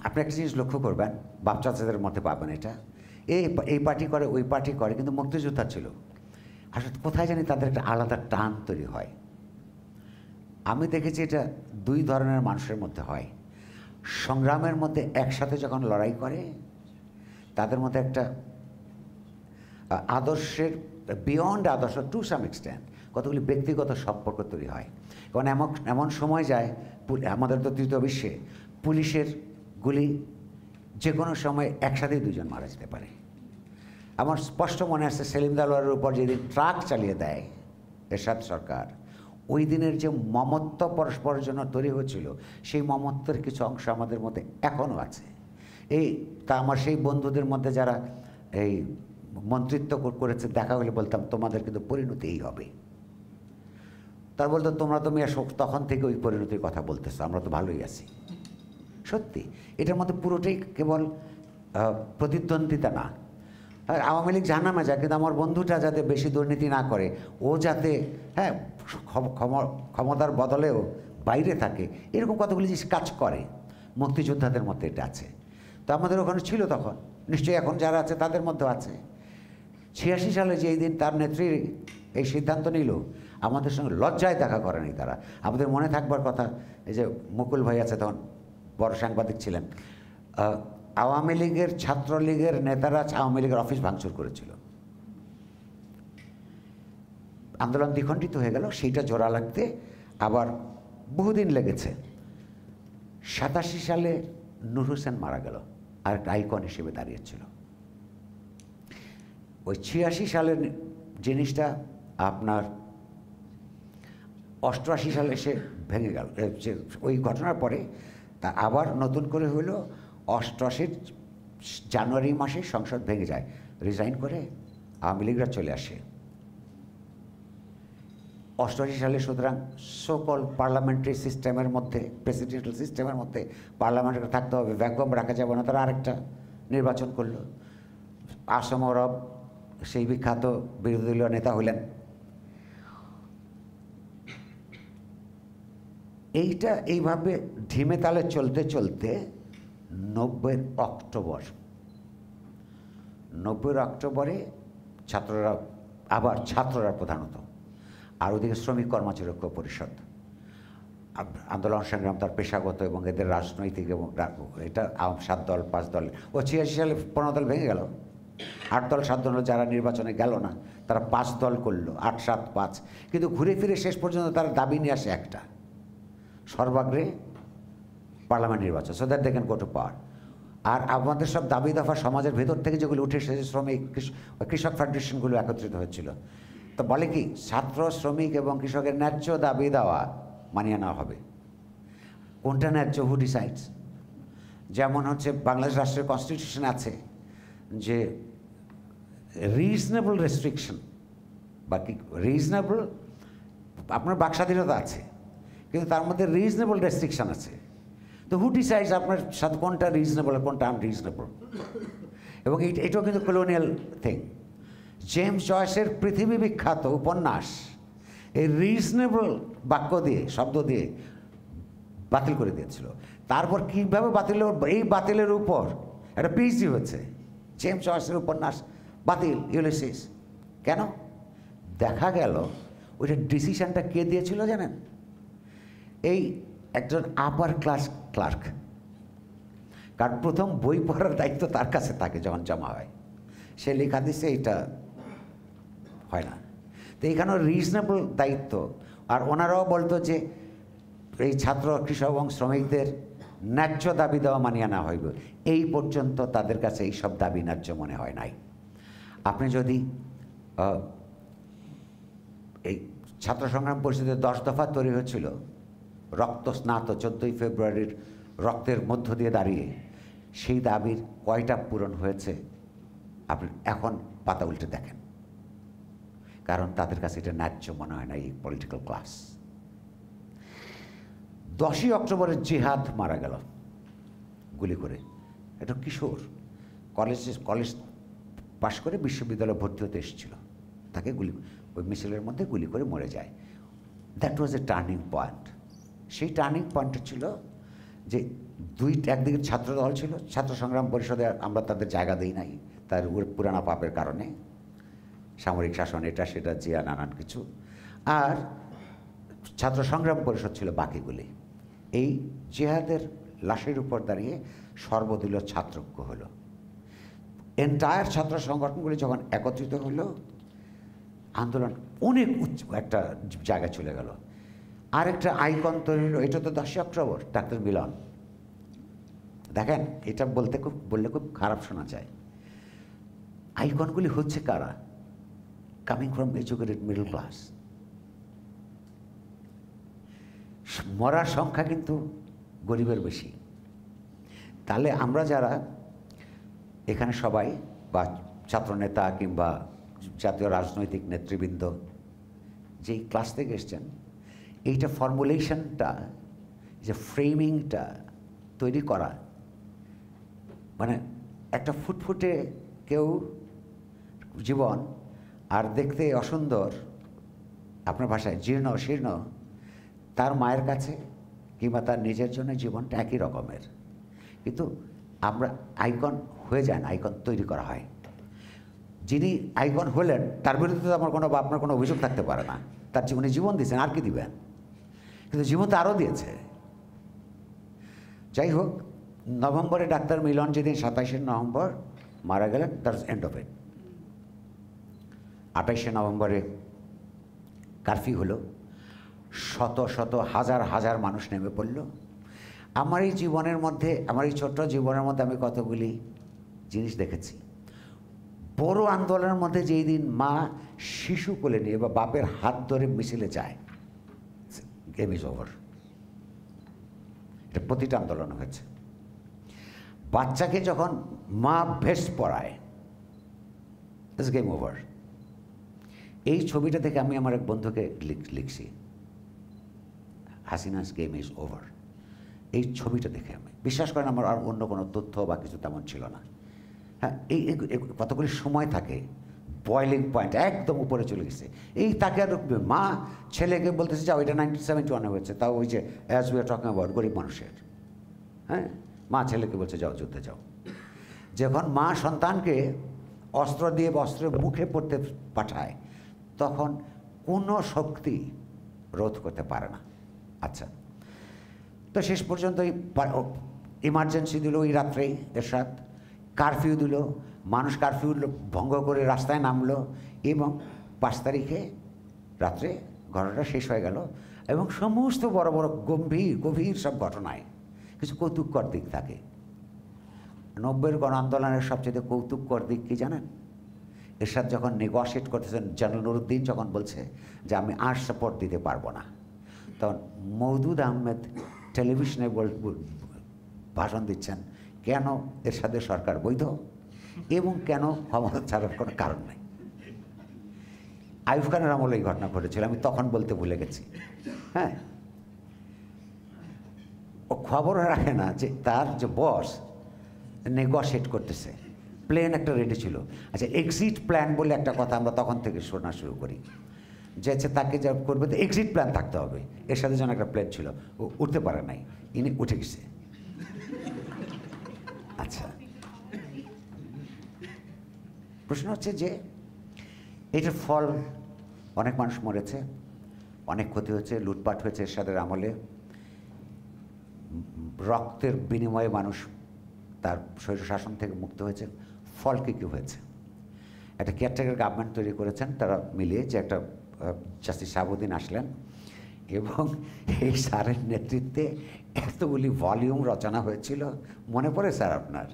আপনি একটা জিনিস লক্ষ্য করবেন বাপ চাচাদের মধ্যে পাবেন এটা এই এই পার্টি করে ওই পার্টি করে কিন্তু মুক্তিযোদ্ধা ছিল আসলে কোথায় জানি তাদের একটা আলাদা টান তৈরি হয় আমি দেখেছি এটা দুই ধরনের মানুষের মধ্যে হয় সংগ্রামের মধ্যে একসাথে যখন লড়াই করে তাদের মধ্যে একটা আদর্শের বিয়ন্ড আদর্শ টু সাম এক্সটেন্ট কতগুলি ব্যক্তিগত সম্পর্ক তৈরি হয় কারণ এমন এমন সময় যায় আমাদের তো তৃতীয় বিশ্বে পুলিশের গুলি যে কোনো সময় একসাথেই দুজন মারা যেতে পারে আমার স্পষ্ট মনে আছে সেলিম দালওয়ারের উপর যেদিন ট্রাক চালিয়ে দেয় এরশাদ সরকার ওই দিনের যে মমত্ব পরস্পরের জন্য তৈরি হয়েছিল সেই মমত্বের কিছু অংশ আমাদের মধ্যে এখনও আছে এই তা আমার সেই বন্ধুদের মধ্যে যারা এই মন্ত্রিত্ব করেছে দেখা হলে বলতাম তোমাদের কিন্তু পরিণতি এই হবে তার বলতো তোমরা তো মেয়ে তখন থেকে ওই পরিণতির কথা বলতেছো আমরা তো ভালোই আছি সত্যি এটার মধ্যে পুরোটাই কেবল প্রতিদ্বন্দ্বিতা না আওয়ামী লীগ জানা যা কিন্তু আমার বন্ধুটা যাতে বেশি দুর্নীতি না করে ও যাতে হ্যাঁ ক্ষমতার বদলেও বাইরে থাকে এরকম কতগুলি জিনিস কাজ করে মুক্তিযোদ্ধাদের মধ্যে এটা আছে তো আমাদের ওখানে ছিল তখন নিশ্চয়ই এখন যারা আছে তাদের মধ্যে আছে ছিয়াশি সালে এই দিন তার নেত্রীর এই সিদ্ধান্ত নিল আমাদের সঙ্গে লজ্জায় দেখা করেনি তারা আমাদের মনে থাকবার কথা এই যে মুকুল ভাই আছে তখন বড় সাংবাদিক ছিলেন আওয়ামী লীগের ছাত্রলীগের নেতারা আওয়ামী লীগের অফিস ভাঙচুর করেছিল আন্দোলন দ্বিখণ্ডিত হয়ে গেল সেইটা জোড়া লাগতে আবার বহুদিন লেগেছে সাতাশি সালে নূর হোসেন মারা গেল আর একটা আইকন হিসেবে দাঁড়িয়েছিল ওই ছিয়াশি সালের জিনিসটা আপনার অষ্টআশি সালে এসে ভেঙে গেল ওই ঘটনার পরে তা আবার নতুন করে হইল অষ্টআশির জানুয়ারি মাসে সংসদ ভেঙে যায় রিজাইন করে আওয়ামী লীগরা চলে আসে অষ্টআশি সালে সুতরাং সকল পার্লামেন্টারি সিস্টেমের মধ্যে প্রেসিডেন্টাল সিস্টেমের মধ্যে পার্লামেন্ট থাকতে হবে ভ্যাকুয়াম রাখা যাবে না তারা আরেকটা নির্বাচন করলো আসাম অরব সেই বিখ্যাত বিরোধী দলীয় নেতা হলেন এইটা এইভাবে ঢিমে তালে চলতে চলতে নব্বই অক্টোবর নব্বই অক্টোবরে ছাত্ররা আবার ছাত্ররা প্রধানত আর ওদিকে শ্রমিক কর্মচারী ঐক্য পরিষদ আন্দোলন সংগ্রাম তার পেশাগত এবং এদের রাজনৈতিক এবং এটা সাত দল পাঁচ দল ও ছিয়াশি সালে পনেরো দল ভেঙে গেল আট দল সাত দল যারা নির্বাচনে গেল না তারা পাঁচ দল করলো আট সাত পাঁচ কিন্তু ঘুরে ফিরে শেষ পর্যন্ত তারা দাবি নিয়ে আসে একটা সর্বাগ্রে পার্লামেন্ট নির্বাচন so that they can go to power আর আমাদের সব দাবি দফা সমাজের ভেতর থেকে যেগুলো উঠে এসেছে শ্রমিক কৃষক ফেডারেশনগুলো একত্রিত হয়েছিল তো বলে কি ছাত্র শ্রমিক এবং কৃষকের ন্যায্য দাবি দেওয়া মানিয়ে নেওয়া হবে কোনটা ন্যায্য হু ডিসাইডস যেমন হচ্ছে বাংলাদেশ রাষ্ট্রের কনস্টিটিউশন আছে যে রিজনেবল রেস্ট্রিকশন বা কি রিজনেবল আপনার বাক স্বাধীনতা আছে কিন্তু তার মধ্যে রিজনেবল রেস্ট্রিকশান আছে তো হু ডিসাইডস আপনার সাথে কোনটা রিজনেবল আর কোনটা আনরিজনেবল এবং এটাও কিন্তু কলোনিয়াল থিং জেমস জয়সের পৃথিবী বিখ্যাত উপন্যাস এই রিজনেবল বাক্য দিয়ে শব্দ দিয়ে বাতিল করে দিয়েছিল তারপর কীভাবে বাতিল এই বাতিলের উপর একটা পিএইচডি হচ্ছে জেমস জয়সের উপন্যাস বাতিল ইউলিসিস কেন দেখা গেল ওইটা ডিসিশানটা কে দিয়েছিল জানেন এই একজন আপার ক্লাস ক্লার্ক কারণ প্রথম বই পড়ার দায়িত্ব তার কাছে থাকে যখন জমা হয় সে লেখা দিচ্ছে এটা হয় না তো এখানেও রিজনেবল দায়িত্ব আর ওনারাও বলতো যে এই ছাত্র কৃষক এবং শ্রমিকদের ন্যায্য দাবি দেওয়া মানিয়া না হইব এই পর্যন্ত তাদের কাছে এই সব দাবি ন্যায্য মনে হয় নাই আপনি যদি এই ছাত্র সংগ্রাম পরিষদের দশ দফা তৈরি হয়েছিল রক্তস্নাত চোদ্দোই ফেব্রুয়ারির রক্তের মধ্য দিয়ে দাঁড়িয়ে সেই দাবির কয়টা পূরণ হয়েছে আপনি এখন পাতা উল্টে দেখেন কারণ তাদের কাছে এটা ন্যায্য মনে হয় না এই পলিটিক্যাল ক্লাস দশই অক্টোবরের জিহাদ মারা গেল গুলি করে এটা কিশোর কলেজ কলেজ পাশ করে বিশ্ববিদ্যালয়ে ভর্তি হতে এসেছিল তাকে গুলি ওই মিছিলের মধ্যে গুলি করে মরে যায় that was a turning point সেই টার্নিং পয়েন্টটা ছিল যে দুই একদিকে ছাত্র দল ছিল ছাত্র সংগ্রাম পরিষদে আমরা তাদের জায়গা দিই নাই তার পুরানা পাপের কারণে সামরিক শাসন এটা সেটা জিয়া নানান কিছু আর ছাত্র সংগ্রাম পরিষদ ছিল বাকিগুলি এই জেহাদের লাশের উপর দাঁড়িয়ে সর্বদলীয় ছাত্রজ্ঞ হলো এন্টায়ার ছাত্র সংগঠনগুলি যখন একত্রিত হলো আন্দোলন অনেক উচ্চ একটা জায়গায় চলে গেল আরেকটা আইকন তৈরি হলো এটা তো দশই অক্টোবর ডাক্তার মিলন দেখেন এটা বলতে খুব বললে খুব খারাপ শোনা যায় আইকনগুলি হচ্ছে কারা coming from educated middle class মরার সংখ্যা কিন্তু গরিবের বেশি তাহলে আমরা যারা এখানে সবাই বা ছাত্রনেতা কিংবা জাতীয় রাজনৈতিক নেতৃবৃন্দ যেই ক্লাস থেকে এসছেন এইটা ফর্মুলেশনটা যে ফ্রেমিংটা তৈরি করা মানে একটা ফুটফুটে কেউ জীবন আর দেখতে অসুন্দর আপনার ভাষায় জীর্ণ শীর্ণ তার মায়ের কাছে কিংবা তার নিজের জন্য জীবনটা একই রকমের কিন্তু আমরা আইকন হয়ে যান আইকন তৈরি করা হয় যিনি আইকন হলেন তার বিরুদ্ধে আমার কোনো বা আপনার কোনো অভিযোগ থাকতে পারে না তার জীবনে জীবন দিয়েছেন আর কি দিবেন কিন্তু জীবন তো আরও দিয়েছে যাই হোক নভেম্বরে ডাক্তার মিলন যেদিন সাতাশে নভেম্বর মারা গেলেন তার এন্ড অফ ইট আঠাশে নভেম্বরে কারফি হলো শত শত হাজার হাজার মানুষ নেমে পড়ল আমার এই জীবনের মধ্যে আমার এই ছোট্ট জীবনের মধ্যে আমি কতগুলি জিনিস দেখেছি বড় আন্দোলনের মধ্যে যেই দিন মা শিশু কোলে নিয়ে বা বাপের হাত ধরে মিছিলে যায় গেম ইজ ওভার এটা প্রতিটা আন্দোলন হয়েছে বাচ্চাকে যখন মা ভেস্ট পড়ায় ইটস গেম ওভার এই ছবিটা থেকে আমি আমার এক বন্ধুকে লিখছি হাসিনাস গেম ইজ ওভার এই ছবিটা দেখে আমি বিশ্বাস করেন আমার আর অন্য কোনো তথ্য বা কিছু তেমন ছিল না হ্যাঁ এই কতগুলি সময় থাকে বয়লিং পয়েন্ট একদম উপরে চলে গেছে এই তাকে আর মা ছেলেকে বলতেছে যাও এটা নাইনটিন সেভেন্টি ওয়ানে হয়েছে তাও ওই যে as we are talking about গরিব মানুষের হ্যাঁ মা ছেলেকে বলছে যাও যুদ্ধে যাও যখন মা সন্তানকে অস্ত্র দিয়ে অস্ত্রের মুখে পড়তে পাঠায় তখন কোনো শক্তি রোধ করতে পারে না আচ্ছা তো শেষ পর্যন্ত ইমার্জেন্সি দিল ওই রাত্রেই এর সাথে কারফিউ দিল মানুষ কারফিউ ভঙ্গ করে রাস্তায় নামলো এবং পাঁচ তারিখে রাত্রে ঘটনাটা শেষ হয়ে গেল এবং সমস্ত বড় বড় গম্ভীর গভীর সব ঘটনায় কিছু কৌতুককর দিক থাকে নব্বইয়ের গণ আন্দোলনের সবচেয়ে কৌতুককর দিক কী জানেন এরশাদ যখন নেগোসিয়েট করতেছেন জেনারেল নুরুদ্দিন যখন বলছে যে আমি আর সাপোর্ট দিতে পারবো না তখন মৌদুদ আহমেদ টেলিভিশনে ভাষণ দিচ্ছেন কেন এরশাদের সরকার বৈধ এবং কেন ক্ষমতা ছাড়ার কোনো কারণ নাই আইফ খানের আমলে এই ঘটনা ঘটেছিল আমি তখন বলতে ভুলে গেছি হ্যাঁ ও খবর রাখে না যে তার যে বস নেগোসিয়েট করতেছে প্ল্যান একটা রেডি ছিল আচ্ছা এক্সিট প্ল্যান বলে একটা কথা আমরা তখন থেকে শোনা শুরু করি যে আচ্ছা তাকে যা করবে তো এক্সিট প্ল্যান থাকতে হবে এর সাথে যেন একটা প্ল্যান ছিল ও উঠতে পারে নাই ইনি উঠে গেছে আচ্ছা প্রশ্ন হচ্ছে যে এটার ফল অনেক মানুষ মরেছে অনেক ক্ষতি হয়েছে লুটপাট হয়েছে এরশাদের আমলে রক্তের বিনিময়ে মানুষ তার শৈশ শাসন থেকে মুক্ত হয়েছে ফল কী কী হয়েছে একটা কেয়ারটেকার গভর্নমেন্ট তৈরি করেছেন তারা মিলিয়ে যে একটা জাস্টিস সাবুদ্দিন আসলেন এবং এই স্যারের নেতৃত্বে এতগুলি ভলিউম রচনা হয়েছিল মনে পড়ে স্যার আপনার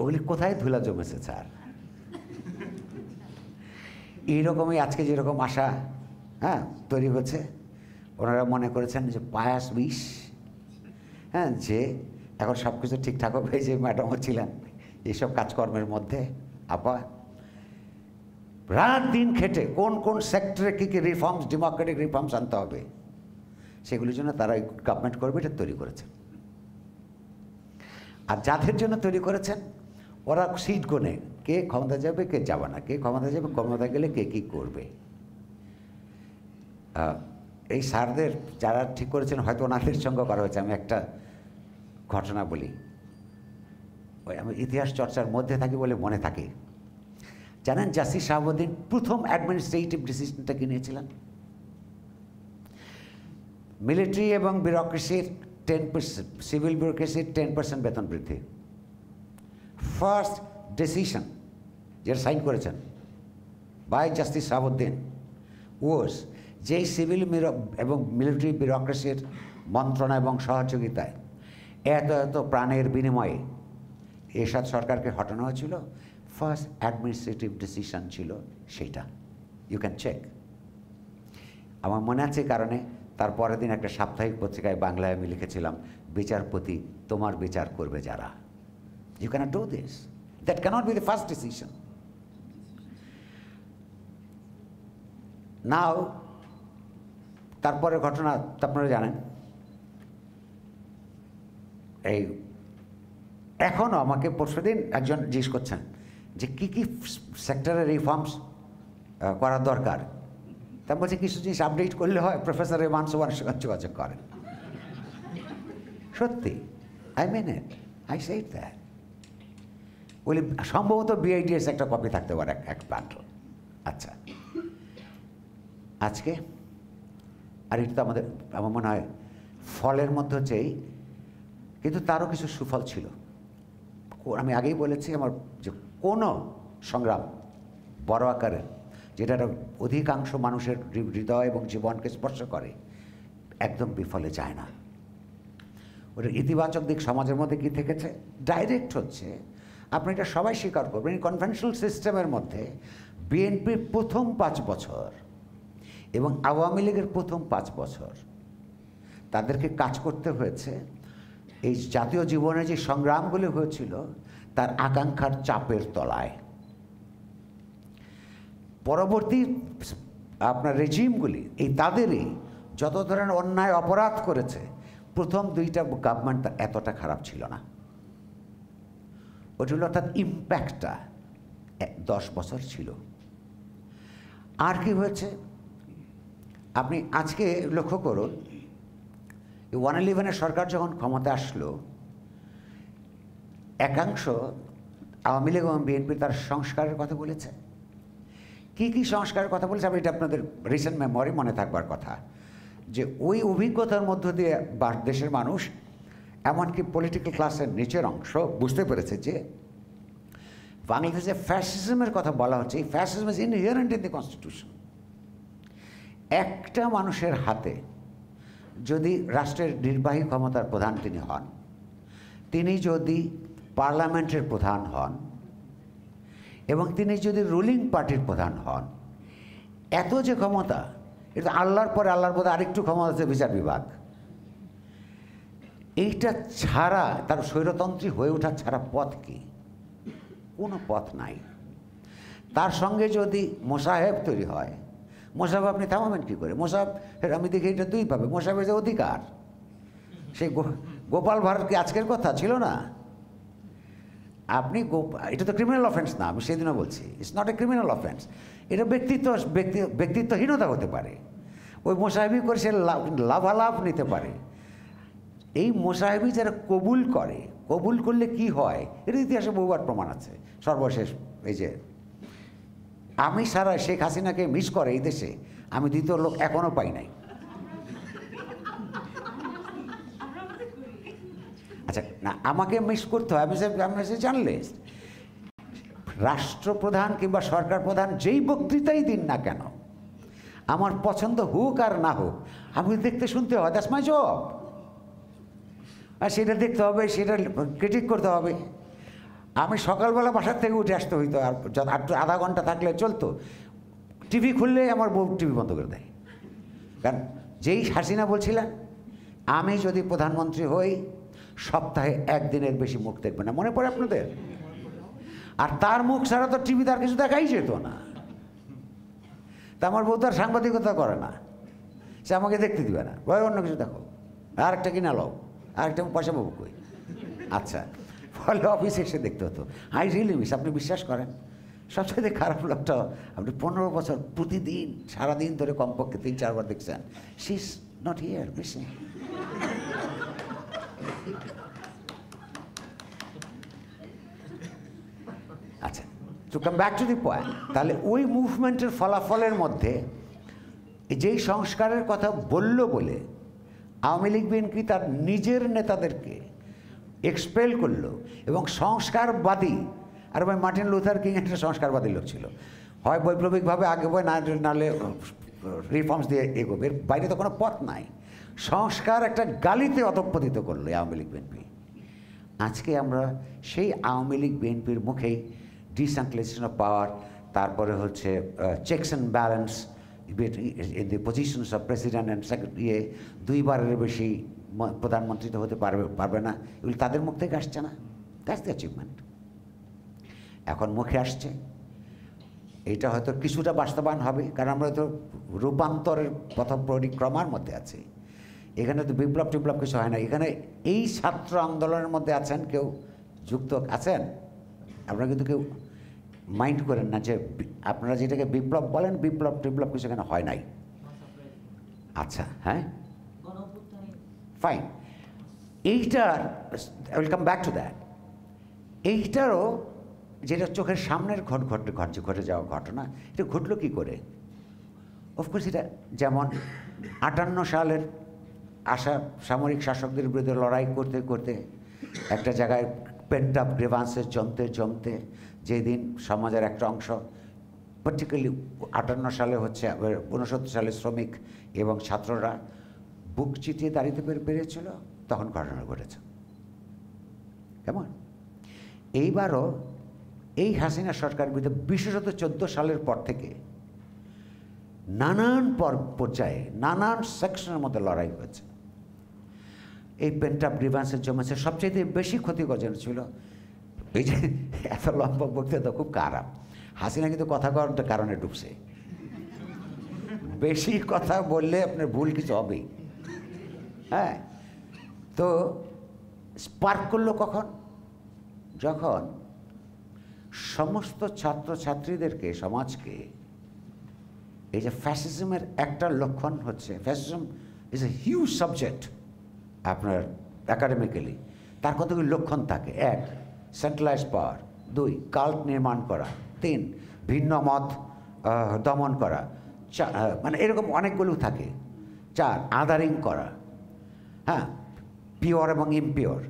ওগুলি কোথায় ধুলা জমেছে স্যার এইরকমই আজকে যেরকম আশা হ্যাঁ তৈরি হচ্ছে ওনারা মনে করেছেন যে পায়াস বিষ হ্যাঁ যে এখন সব কিছু ঠিকঠাক হবে যে ম্যাডামও ছিলেন এইসব কাজকর্মের মধ্যে আপা রাত দিন খেটে কোন কোন সেক্টরে কী কী রিফর্মস ডেমোক্রেটিক রিফর্মস আনতে হবে সেগুলির জন্য তারা গভর্নমেন্ট করবে এটা তৈরি করেছেন আর যাদের জন্য তৈরি করেছেন ওরা সিট গোনে কে ক্ষমতা যাবে কে যাবে না কে ক্ষমতা যাবে ক্ষমতা গেলে কে কী করবে এই স্যারদের যারা ঠিক করেছেন হয়তো ওনাদের সঙ্গে করা হয়েছে আমি একটা ঘটনা বলি ওই আমি ইতিহাস চর্চার মধ্যে থাকি বলে মনে থাকে জানেন জাসি শাহবুদ্দিন প্রথম অ্যাডমিনিস্ট্রেটিভ ডিসিশনটা কি নিয়েছিলেন মিলিটারি এবং বিউরোক্রেসির টেন পার্সেন্ট সিভিল বিউরোক্রেসির টেন পার্সেন্ট বেতন বৃদ্ধি ফার্স্ট ডিসিশন যেটা সাইন করেছেন বাই জাস্টিস সাবুদ্দিন ওস যেই সিভিল এবং মিলিটারি বিউরোক্রেসির মন্ত্রণা এবং সহযোগিতায় এত এত প্রাণের বিনিময়ে এরশাদ সরকারকে হটানো হয়েছিল ফার্স্ট অ্যাডমিনিস্ট্রেটিভ ডিসিশন ছিল সেইটা ইউ ক্যান চেক আমার মনে আছে কারণে তার পরের দিন একটা সাপ্তাহিক পত্রিকায় বাংলায় আমি লিখেছিলাম বিচারপতি তোমার বিচার করবে যারা you cannot do this that cannot be the first decision now তারপরে ঘটনা আপনারা জানেন এই এখনও আমাকে পরশুদিন একজন জিজ্ঞেস করছেন যে কি কি সেক্টরের রিফর্মস করা দরকার তা বলছে কিছু জিনিস আপডেট করলে হয় প্রফেসর রেমান সোমানের সঙ্গে যোগাযোগ করেন সত্যি I mean it I say that বলি সম্ভবত বিআইডিএস একটা কপি থাকতে পারে এক প্ল্যান্ট আচ্ছা আজকে আর এটা তো আমাদের আমার মনে হয় ফলের মধ্যে চেয়ে কিন্তু তারও কিছু সুফল ছিল আমি আগেই বলেছি আমার যে কোনো সংগ্রাম বড় আকারের যেটা অধিকাংশ মানুষের হৃদয় এবং জীবনকে স্পর্শ করে একদম বিফলে যায় না ওটা ইতিবাচক দিক সমাজের মধ্যে কি থেকেছে ডাইরেক্ট হচ্ছে আপনি এটা সবাই স্বীকার করবেন কনভেনশনাল সিস্টেমের মধ্যে বিএনপির প্রথম পাঁচ বছর এবং আওয়ামী লীগের প্রথম পাঁচ বছর তাদেরকে কাজ করতে হয়েছে এই জাতীয় জীবনে যে সংগ্রামগুলি হয়েছিল তার আকাঙ্ক্ষার চাপের তলায় পরবর্তী আপনার রেজিমগুলি এই তাদেরই যত ধরনের অন্যায় অপরাধ করেছে প্রথম দুইটা গভর্নমেন্ট এতটা খারাপ ছিল না ওটি অর্থাৎ ইম্প্যাক্টটা দশ বছর ছিল আর কি হয়েছে আপনি আজকে লক্ষ্য করুন ওয়ান ইলেভেনের সরকার যখন ক্ষমতা আসলো একাংশ আওয়ামী লীগ এবং বিএনপি তার সংস্কারের কথা বলেছে কি কি সংস্কারের কথা বলেছে আমি এটা আপনাদের রিসেন্ট মেমোরি মনে থাকবার কথা যে ওই অভিজ্ঞতার মধ্য দিয়ে বা দেশের মানুষ এমনকি পলিটিক্যাল ক্লাসের নিচের অংশ বুঝতে পেরেছে যে বাংলাদেশে ফ্যাসিজমের কথা বলা হচ্ছে এই fascism is inherent in the constitution একটা মানুষের হাতে যদি রাষ্ট্রের নির্বাহী ক্ষমতার প্রধান তিনি হন তিনি যদি পার্লামেন্টের প্রধান হন এবং তিনি যদি রুলিং পার্টির প্রধান হন এত যে ক্ষমতা এটা আল্লাহর পরে আল্লাহর পরে আরেকটু ক্ষমতা আছে বিচার বিভাগ এইটা ছাড়া তার স্বৈরতন্ত্রী হয়ে ওঠা ছাড়া পথ কি কোনো পথ নাই তার সঙ্গে যদি মোসাহেব তৈরি হয় মশাব আপনি থামাবেন কী করে মশাব আমি দেখি এটা দুই পাবে মশাবের যে অধিকার সেই গোপাল ভারত কি আজকের কথা ছিল না আপনি এটা তো ক্রিমিনাল অফেন্স না আমি সেদিনও বলছি it's not a criminal offence এটা ব্যক্তিত্ব ব্যক্তি ব্যক্তিত্বহীনতা হতে পারে ওই মোসাহেবি করে সে লাভালাভ নিতে পারে এই মোসাহেবি যারা কবুল করে কবুল করলে কি হয় এর ইতিহাসে বহুবার প্রমাণ আছে সর্বশেষ এই যে আমি সারা শেখ হাসিনাকে মিস করে এই দেশে আমি দ্বিতীয় লোক এখনও পাই নাই আচ্ছা না আমাকে মিস করতে হয় আমি আমি জানলে রাষ্ট্রপ্রধান কিংবা সরকার প্রধান যেই বক্তৃতাই দিন না কেন আমার পছন্দ হোক আর না হোক আমি দেখতে শুনতে হয় দাস মাই জব আর সেটা দেখতে হবে সেটা ক্রিটিক করতে হবে আমি সকালবেলা বাসার থেকে উঠে আসতে হইতো আর আধা ঘন্টা থাকলে চলতো টিভি খুললে আমার বউ টিভি বন্ধ করে দেয় কারণ যেই হাসিনা বলছিলেন আমি যদি প্রধানমন্ত্রী হই সপ্তাহে একদিনের বেশি মুখ দেখবে না মনে পড়ে আপনাদের আর তার মুখ ছাড়া তো টিভি তার কিছু দেখাই যেত না তা আমার বউ তো আর সাংবাদিকতা করে না সে আমাকে দেখতে দিবে না ভয় অন্য কিছু দেখো আরেকটা কিনা লও আরেকটা পয়সা পাবো কই আচ্ছা ফলে অফিসে এসে দেখতে হতো আই রিয়েলি মিস আপনি বিশ্বাস করেন সবচেয়ে খারাপ লোকটা আপনি পনেরো বছর প্রতিদিন সারাদিন ধরে কমপক্ষে তিন চারবার দেখছেন she is not here missing আচ্ছা to come back to the point তাহলে ওই মুভমেন্টের ফলাফলের মধ্যে যেই সংস্কারের কথা বলল বলে আওয়ামী লীগ বিএনপি তার নিজের নেতাদেরকে এক্সপেল করলো এবং সংস্কারবাদী আর ভাই মার্টিন লুথার কিং একটা সংস্কারবাদী লোক ছিল হয় বৈপ্লবিকভাবে আগে বই না নালে রিফর্মস দিয়ে এগোবে এর বাইরে তো কোনো পথ নাই সংস্কার একটা গালিতে অতঃপতিত করলো আওয়ামী লীগ বিএনপি আজকে আমরা সেই আওয়ামী লীগ বিএনপির মুখেই ডিসেন্ট্রালাইজেশন অফ পাওয়ার তারপরে হচ্ছে checks and balance in the positions of president and secretary দুইবারের বেশি প্রধানমন্ত্রী তো হতে পারবে পারবে না এগুলি তাদের মুখ থেকে আসছে না দ্যাটস দ্য অ্যাচিভমেন্ট এখন মুখে আসছে এটা হয়তো কিছুটা বাস্তবায়ন হবে কারণ আমরা তো রূপান্তরের প্রথম পরিক্রমার মধ্যে আছি এখানে তো বিপ্লব টিপ্লব কিছু হয় না এখানে এই ছাত্র আন্দোলনের মধ্যে আছেন কেউ যুক্ত আছেন আপনারা কিন্তু কেউ মাইন্ড করেন না যে আপনারা যেটাকে বিপ্লব বলেন বিপ্লব টিপ্লব কিছু এখানে হয় নাই আচ্ছা হ্যাঁ ফাইন এইটার I will come back to that এইটারও যেটা চোখের সামনের ঘট ঘট ঘট ঘটে যাওয়া ঘটনা এটা ঘটলো কী করে অফকোর্স এটা যেমন আটান্ন সালের আশা সামরিক শাসকদের বিরুদ্ধে লড়াই করতে করতে একটা জায়গায় পেন্ট আপ গ্রেভান্সের জমতে জমতে যেদিন সমাজের একটা অংশ পার্টিকুলারলি আটান্ন সালে হচ্ছে উনসত্তর সালে শ্রমিক এবং ছাত্ররা বুক চিটিয়ে দাঁড়িতে পেরেছিল তখন ঘটনা ঘটেছে কেমন এইবারও এই হাসিনা সরকার বিরুদ্ধে বিশেষত চোদ্দ সালের পর থেকে নানান পর্যায়ে নানান সেকশনের মধ্যে লড়াই হয়েছে এই পেন্টাপ ডিভান্সের জমেছে সবচেয়ে বেশি ক্ষতিকর ছিল এই যে এত লম্বা বক্তৃতা খুব খারাপ হাসিনা কিন্তু কথা কারণে ডুবছে বেশি কথা বললে আপনার ভুল কিছু হবেই হ্যাঁ তো স্পার্ক করলো কখন যখন সমস্ত ছাত্রছাত্রীদেরকে সমাজকে এই যে ফ্যাসিজমের একটা লক্ষণ হচ্ছে fascism is a huge subject আপনার অ্যাকাডেমিক্যালি তার কতগুলি লক্ষণ থাকে এক সেন্ট্রালাইজ পাওয়ার দুই কাল্ট নির্মাণ করা তিন ভিন্ন মত দমন করা মানে এরকম অনেকগুলো থাকে চার আদারিং করা হ্যাঁ পিওর এবং ইমপিওর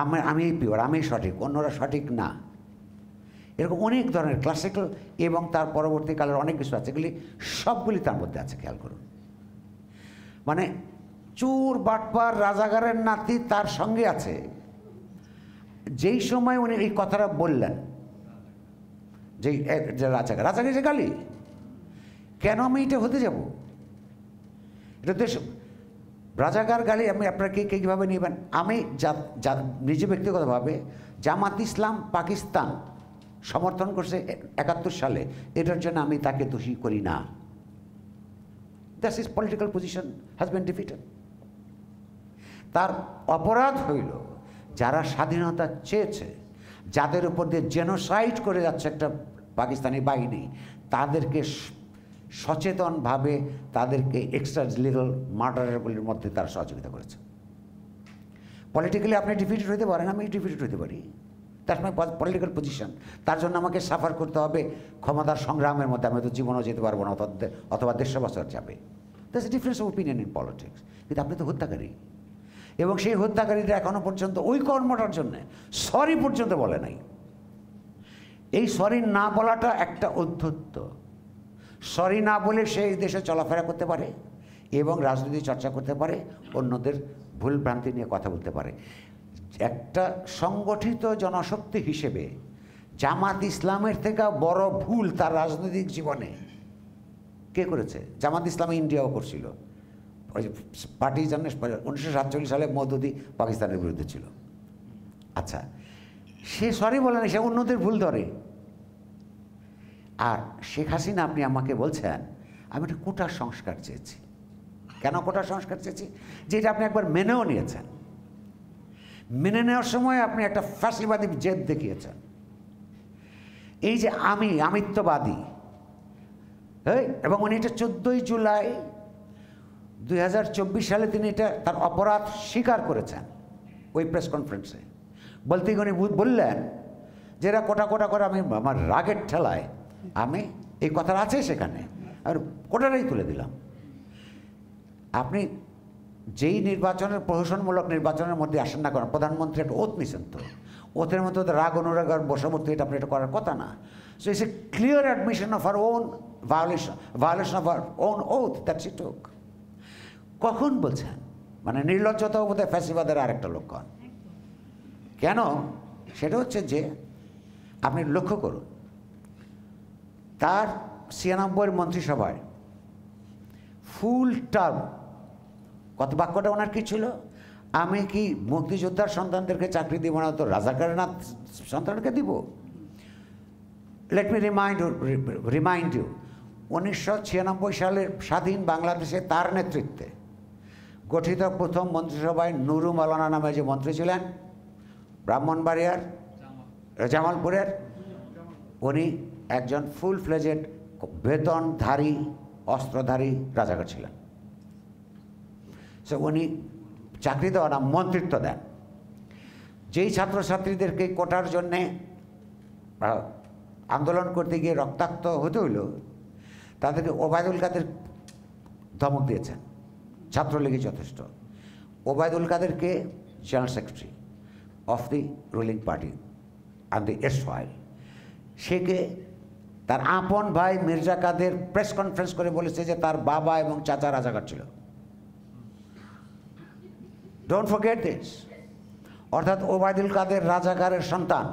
আমি আমি পিওর আমি সঠিক অন্যরা সঠিক না এরকম অনেক ধরনের ক্লাসিক্যাল এবং তার পরবর্তীকালের অনেক কিছু আছে এগুলি সবগুলি তার মধ্যে আছে খেয়াল করুন মানে চুর বাটপার রাজাগারের নাতি তার সঙ্গে আছে যেই সময় উনি এই কথাটা বললেন যে রাজাগার রাজাগার যে গালি কেন আমি এটা হতে যাব এটা দেশ রাজাকার গালি আমি আপনার কে কীভাবে নিবেন আমি যা নিজে ব্যক্তিগতভাবে জামাত ইসলাম পাকিস্তান সমর্থন করছে একাত্তর সালে এটার জন্য আমি তাকে দোষী করি না that's is political position has been defeated তার অপরাধ হইল যারা স্বাধীনতা চেয়েছে যাদের উপর দিয়ে জেনোসাইড করে যাচ্ছে একটা পাকিস্তানি বাহিনী তাদেরকে সচেতনভাবে তাদেরকে এক্সট্রা লিগাল মার্ডারগুলির মধ্যে তারা সহযোগিতা করেছে পলিটিক্যালি আপনি ডিফিটেড হতে পারেন আমি ডিফিটেড হতে পারি তার সময় পলিটিক্যাল পজিশন তার জন্য আমাকে সাফার করতে হবে ক্ষমতার সংগ্রামের মধ্যে আমি তো জীবনও যেতে পারবো না অথবা দেড়শো বছর যাবে that's difference of opinion in politics কিন্তু আপনি তো হত্যাকারী এবং সেই হত্যাকারীরা এখনও পর্যন্ত ওই কর্মটার জন্য সরি পর্যন্ত বলে নাই এই সরি না বলাটা একটা অধ্যত্ত সরি না বলে সে এই দেশে চলাফেরা করতে পারে এবং রাজনীতি চর্চা করতে পারে অন্যদের ভুল ভ্রান্তি নিয়ে কথা বলতে পারে একটা সংগঠিত জনশক্তি হিসেবে জামাত ইসলামের থেকে বড় ভুল তার রাজনৈতিক জীবনে কে করেছে জামাত ইসলাম ইন্ডিয়াও করছিল ওই পার্টি জানে উনিশশো সাতচল্লিশ সালে মদদি পাকিস্তানের বিরুদ্ধে ছিল আচ্ছা সে সরি বলে না সে অন্যদের ভুল ধরে আর শেখ হাসিনা আপনি আমাকে বলছেন আমি একটা কোটা সংস্কার চেয়েছি কেন কোটা সংস্কার চেয়েছি যে এটা আপনি একবার মেনেও নিয়েছেন মেনে নেওয়ার সময় আপনি একটা ফাঁসিবাদী জেদ দেখিয়েছেন এই যে আমি আমিত্ববাদী হ্যাঁ এবং উনি এটা চোদ্দোই জুলাই দুই সালে তিনি এটা তার অপরাধ স্বীকার করেছেন ওই প্রেস কনফারেন্সে বলতে উনি বললেন যে এরা কোটা কোটা করে আমি আমার রাগের ঠেলায় আমি এই কথাটা আছে সেখানে আর ওটাটাই তুলে দিলাম আপনি যেই নির্বাচনের প্রহসনমূলক নির্বাচনের মধ্যে আসেন না করেন প্রধানমন্ত্রী একটা ওত নিছেন তো ওতের মধ্যে রাগ অনুরাগ আর বশবর্তী এটা আপনি এটা করার কথা না so is a clear admission of her own violation violation of her own oath that she took কখন বলছেন মানে নির্লজ্জতাও বোধহয় ফ্যাসিবাদের আরেকটা লক্ষণ কেন সেটা হচ্ছে যে আপনি লক্ষ্য করুন তার ছিয়ানব্বইয়ের মন্ত্রিসভায় ফুল টার্ম কত বাক্যটা ওনার কী ছিল আমি কি মুক্তিযোদ্ধার সন্তানদেরকে চাকরি দিব না তো রাজাকারের সন্তানকে দিব let me remind remind you উনিশশো সালের স্বাধীন বাংলাদেশে তার নেতৃত্বে গঠিত প্রথম মন্ত্রিসভায় নুরু মালানা নামে যে মন্ত্রী ছিলেন ব্রাহ্মণবাড়িয়ার জামালপুরের উনি একজন ফুল ফ্লেজেড বেতনধারী অস্ত্রধারী রাজাকার ছিলেন সে উনি চাকরি দেওয়া না মন্ত্রিত্ব দেন যেই ছাত্রছাত্রীদেরকে কোটার জন্যে আন্দোলন করতে গিয়ে রক্তাক্ত হতে হইল তাদেরকে ওবায়দুল কাদের ধমক দিয়েছেন ছাত্রলীগে যথেষ্ট ওবায়দুল কাদেরকে general secretary of the ruling party and the এস সে সেকে তার আপন ভাই মির্জা কাদের প্রেস কনফারেন্স করে বলেছে যে তার বাবা এবং চাচা রাজাঘাট ছিল ডোন্ট ফরগেট দিস অর্থাৎ ওবায়দুল কাদের রাজাকারের সন্তান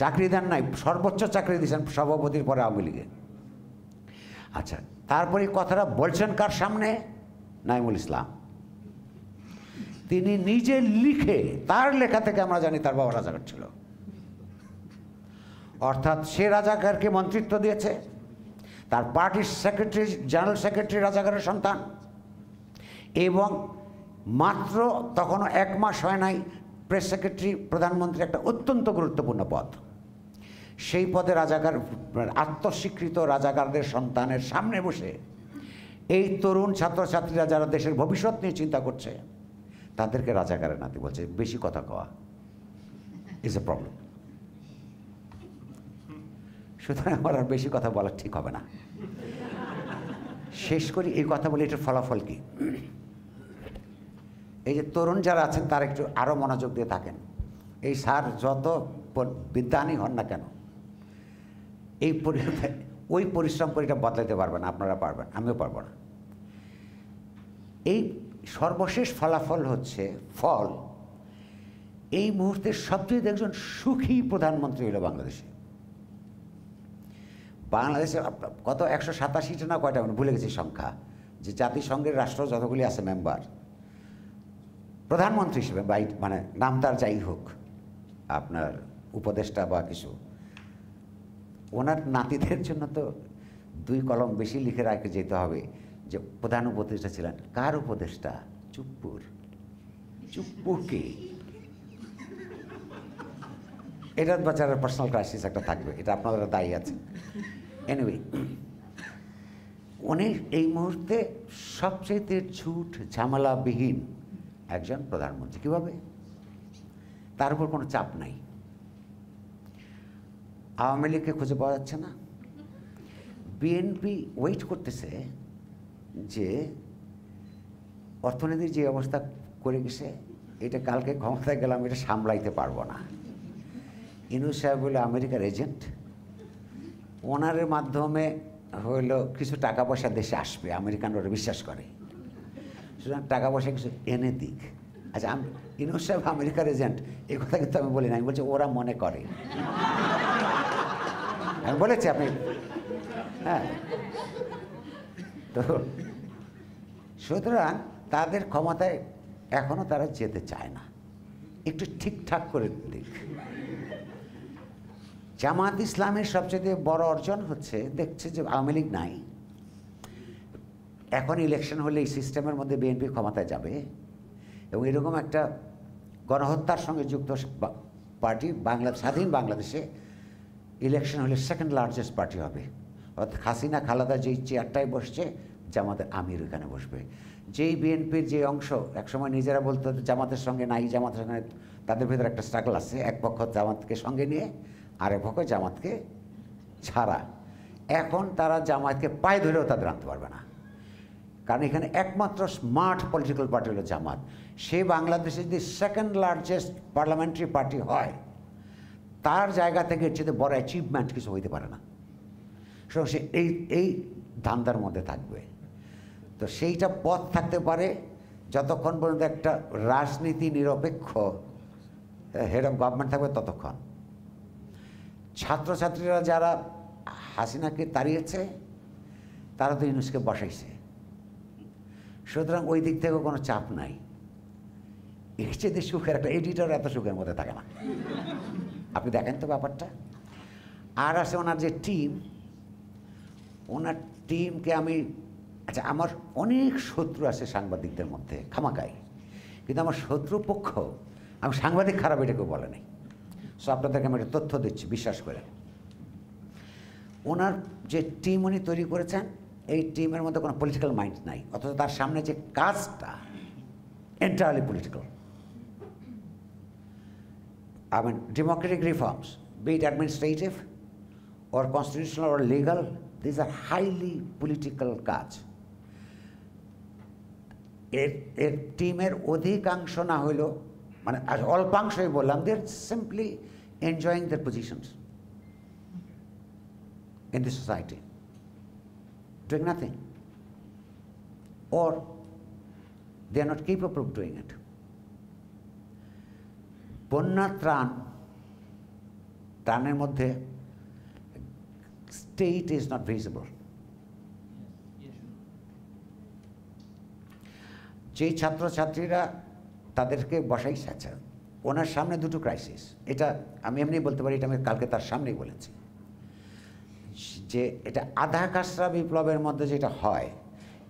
চাকরি দেন নাই সর্বোচ্চ চাকরি দিয়েছেন সভাপতির পরে আওয়ামী লীগে আচ্ছা তারপরে কথাটা বলছেন কার সামনে নাইমুল ইসলাম তিনি নিজে লিখে তার লেখা থেকে আমরা জানি তার বাবা রাজাঘাট ছিল অর্থাৎ সে রাজাকারকে মন্ত্রিত্ব দিয়েছে তার পার্টির সেক্রেটারি জেনারেল সেক্রেটারি রাজাগারের সন্তান এবং মাত্র তখনও এক মাস হয় নাই প্রেস সেক্রেটারি প্রধানমন্ত্রী একটা অত্যন্ত গুরুত্বপূর্ণ পদ সেই পদে রাজাকার আত্মস্বীকৃত রাজাকারদের সন্তানের সামনে বসে এই তরুণ ছাত্রছাত্রীরা যারা দেশের ভবিষ্যৎ নিয়ে চিন্তা করছে তাদেরকে রাজাকারের নাতি বলছে বেশি কথা কওয়া ইজ এ প্রবলেম সুতরাং আমার আর বেশি কথা বলা ঠিক হবে না শেষ করি এই কথা বলে এটার ফলাফল কী এই যে তরুণ যারা আছেন তারা একটু আরও মনোযোগ দিয়ে থাকেন এই সার যত বিদ্যানই হন না কেন এই ওই পরিশ্রম করে এটা বদলাতে পারবেন আপনারা পারবেন আমিও পারবো না এই সর্বশেষ ফলাফল হচ্ছে ফল এই মুহূর্তে সবচেয়ে একজন সুখী প্রধানমন্ত্রী হলো বাংলাদেশে বাংলাদেশে কত একশো সাতাশিটা না কয়টা ভুলে গেছি সংখ্যা যে জাতিসংঘের রাষ্ট্র যতগুলি আছে মেম্বার প্রধানমন্ত্রী হিসেবে বাই মানে নাম তার যাই হোক আপনার উপদেষ্টা বা কিছু ওনার নাতিদের জন্য তো দুই কলম বেশি লিখে রাখে যেতে হবে যে প্রধান উপদেষ্টা ছিলেন কার উপদেষ্টা চুপ্পুর চুপ্পুর কে এটা বাচ্চারা পার্সোনাল ক্রাইসিস একটা থাকবে এটা আপনাদের দায়ী আছে এনিওয়ে উনি এই মুহূর্তে সবচেয়েতে ঝুট ঝামেলাবিহীন একজন প্রধানমন্ত্রী কীভাবে তার উপর কোনো চাপ নাই আওয়ামী লীগকে খুঁজে পাওয়া যাচ্ছে না বিএনপি ওয়েট করতেছে যে অর্থনীতির যে অবস্থা করে গেছে এটা কালকে ক্ষমতায় গেলাম এটা সামলাইতে পারবো না ইনু সাহেব বলে আমেরিকার এজেন্ট ওনারের মাধ্যমে হইল কিছু টাকা পয়সা দেশে আসবে আমেরিকান ওরা বিশ্বাস করে সুতরাং টাকা পয়সা কিছু এনে দিক আচ্ছা আমি ইনোস সাহেব আমেরিকার এজেন্ট এ কথা কিন্তু আমি বলি না আমি বলছি ওরা মনে করে আমি বলেছি আপনি হ্যাঁ তো সুতরাং তাদের ক্ষমতায় এখনও তারা যেতে চায় না একটু ঠিকঠাক করে দিক জামাত ইসলামের সবচেয়ে বড় অর্জন হচ্ছে দেখছে যে আওয়ামী লীগ নাই এখন ইলেকশন হলে এই সিস্টেমের মধ্যে বিএনপি ক্ষমতায় যাবে এবং এরকম একটা গণহত্যার সঙ্গে যুক্ত পার্টি বাংলা স্বাধীন বাংলাদেশে ইলেকশন হলে সেকেন্ড লার্জেস্ট পার্টি হবে অর্থাৎ হাসিনা খালাদা যেই চেয়ারটায় বসছে জামাতের আমির ওইখানে বসবে যেই বিএনপির যে অংশ একসময় নিজেরা বলতো জামাতের সঙ্গে নাই জামাতের সঙ্গে তাদের ভেতরে একটা স্ট্রাগল আছে এক পক্ষ জামাতকে সঙ্গে নিয়ে আরেক পক্ষ জামাতকে ছাড়া এখন তারা জামায়াতকে পায়ে ধরেও তাদের আনতে পারবে না কারণ এখানে একমাত্র স্মার্ট পলিটিক্যাল পার্টি হলো জামাত সে বাংলাদেশে যদি সেকেন্ড লার্জেস্ট পার্লামেন্টারি পার্টি হয় তার জায়গা থেকে যদি বড় অ্যাচিভমেন্ট কিছু হইতে পারে না সব সে এই এই ধান্দার মধ্যে থাকবে তো সেইটা পথ থাকতে পারে যতক্ষণ পর্যন্ত একটা রাজনীতি নিরপেক্ষ হেড অফ গভর্নমেন্ট থাকবে ততক্ষণ ছাত্রছাত্রীরা যারা হাসিনাকে তাড়িয়েছে তারা তো ইউনুসকে বসাইছে সুতরাং ওই দিক থেকেও কোনো চাপ নাই এর সুখের একটা এডিটর এত সুখের মধ্যে থাকে না আপনি দেখেন তো ব্যাপারটা আর আছে ওনার যে টিম ওনার টিমকে আমি আচ্ছা আমার অনেক শত্রু আছে সাংবাদিকদের মধ্যে খামাকাই কিন্তু আমার শত্রুপক্ষ আমি সাংবাদিক খারাপ এটাকেও বলে নাই সো আপনাদেরকে আমি একটা তথ্য দিচ্ছি বিশ্বাস করে ওনার যে টিম উনি তৈরি করেছেন এই টিমের মধ্যে কোনো পলিটিক্যাল মাইন্ড নাই অথচ তার সামনে যে কাজটা entirely political I mean democratic reforms but administrative administrative constitutional constitutional legal legal, আর হাইলি পলিটিক্যাল কাজ এর এর টিমের অধিকাংশ না হইলেও মানে অল্পাংশই বললাম they are simply enjoying their positions in the society doing nothing or they are not keep of doing it. বন্যা ত্রাণ ত্রাণের মধ্যে স্টেট ইজ নট ভিজিবল যে ছাত্রছাত্রীরা তাদেরকে বসাই স্যাচার ওনার সামনে দুটো ক্রাইসিস এটা আমি এমনি বলতে পারি এটা আমি কালকে তার সামনেই বলেছি যে এটা আধা কাশরা বিপ্লবের মধ্যে যেটা হয়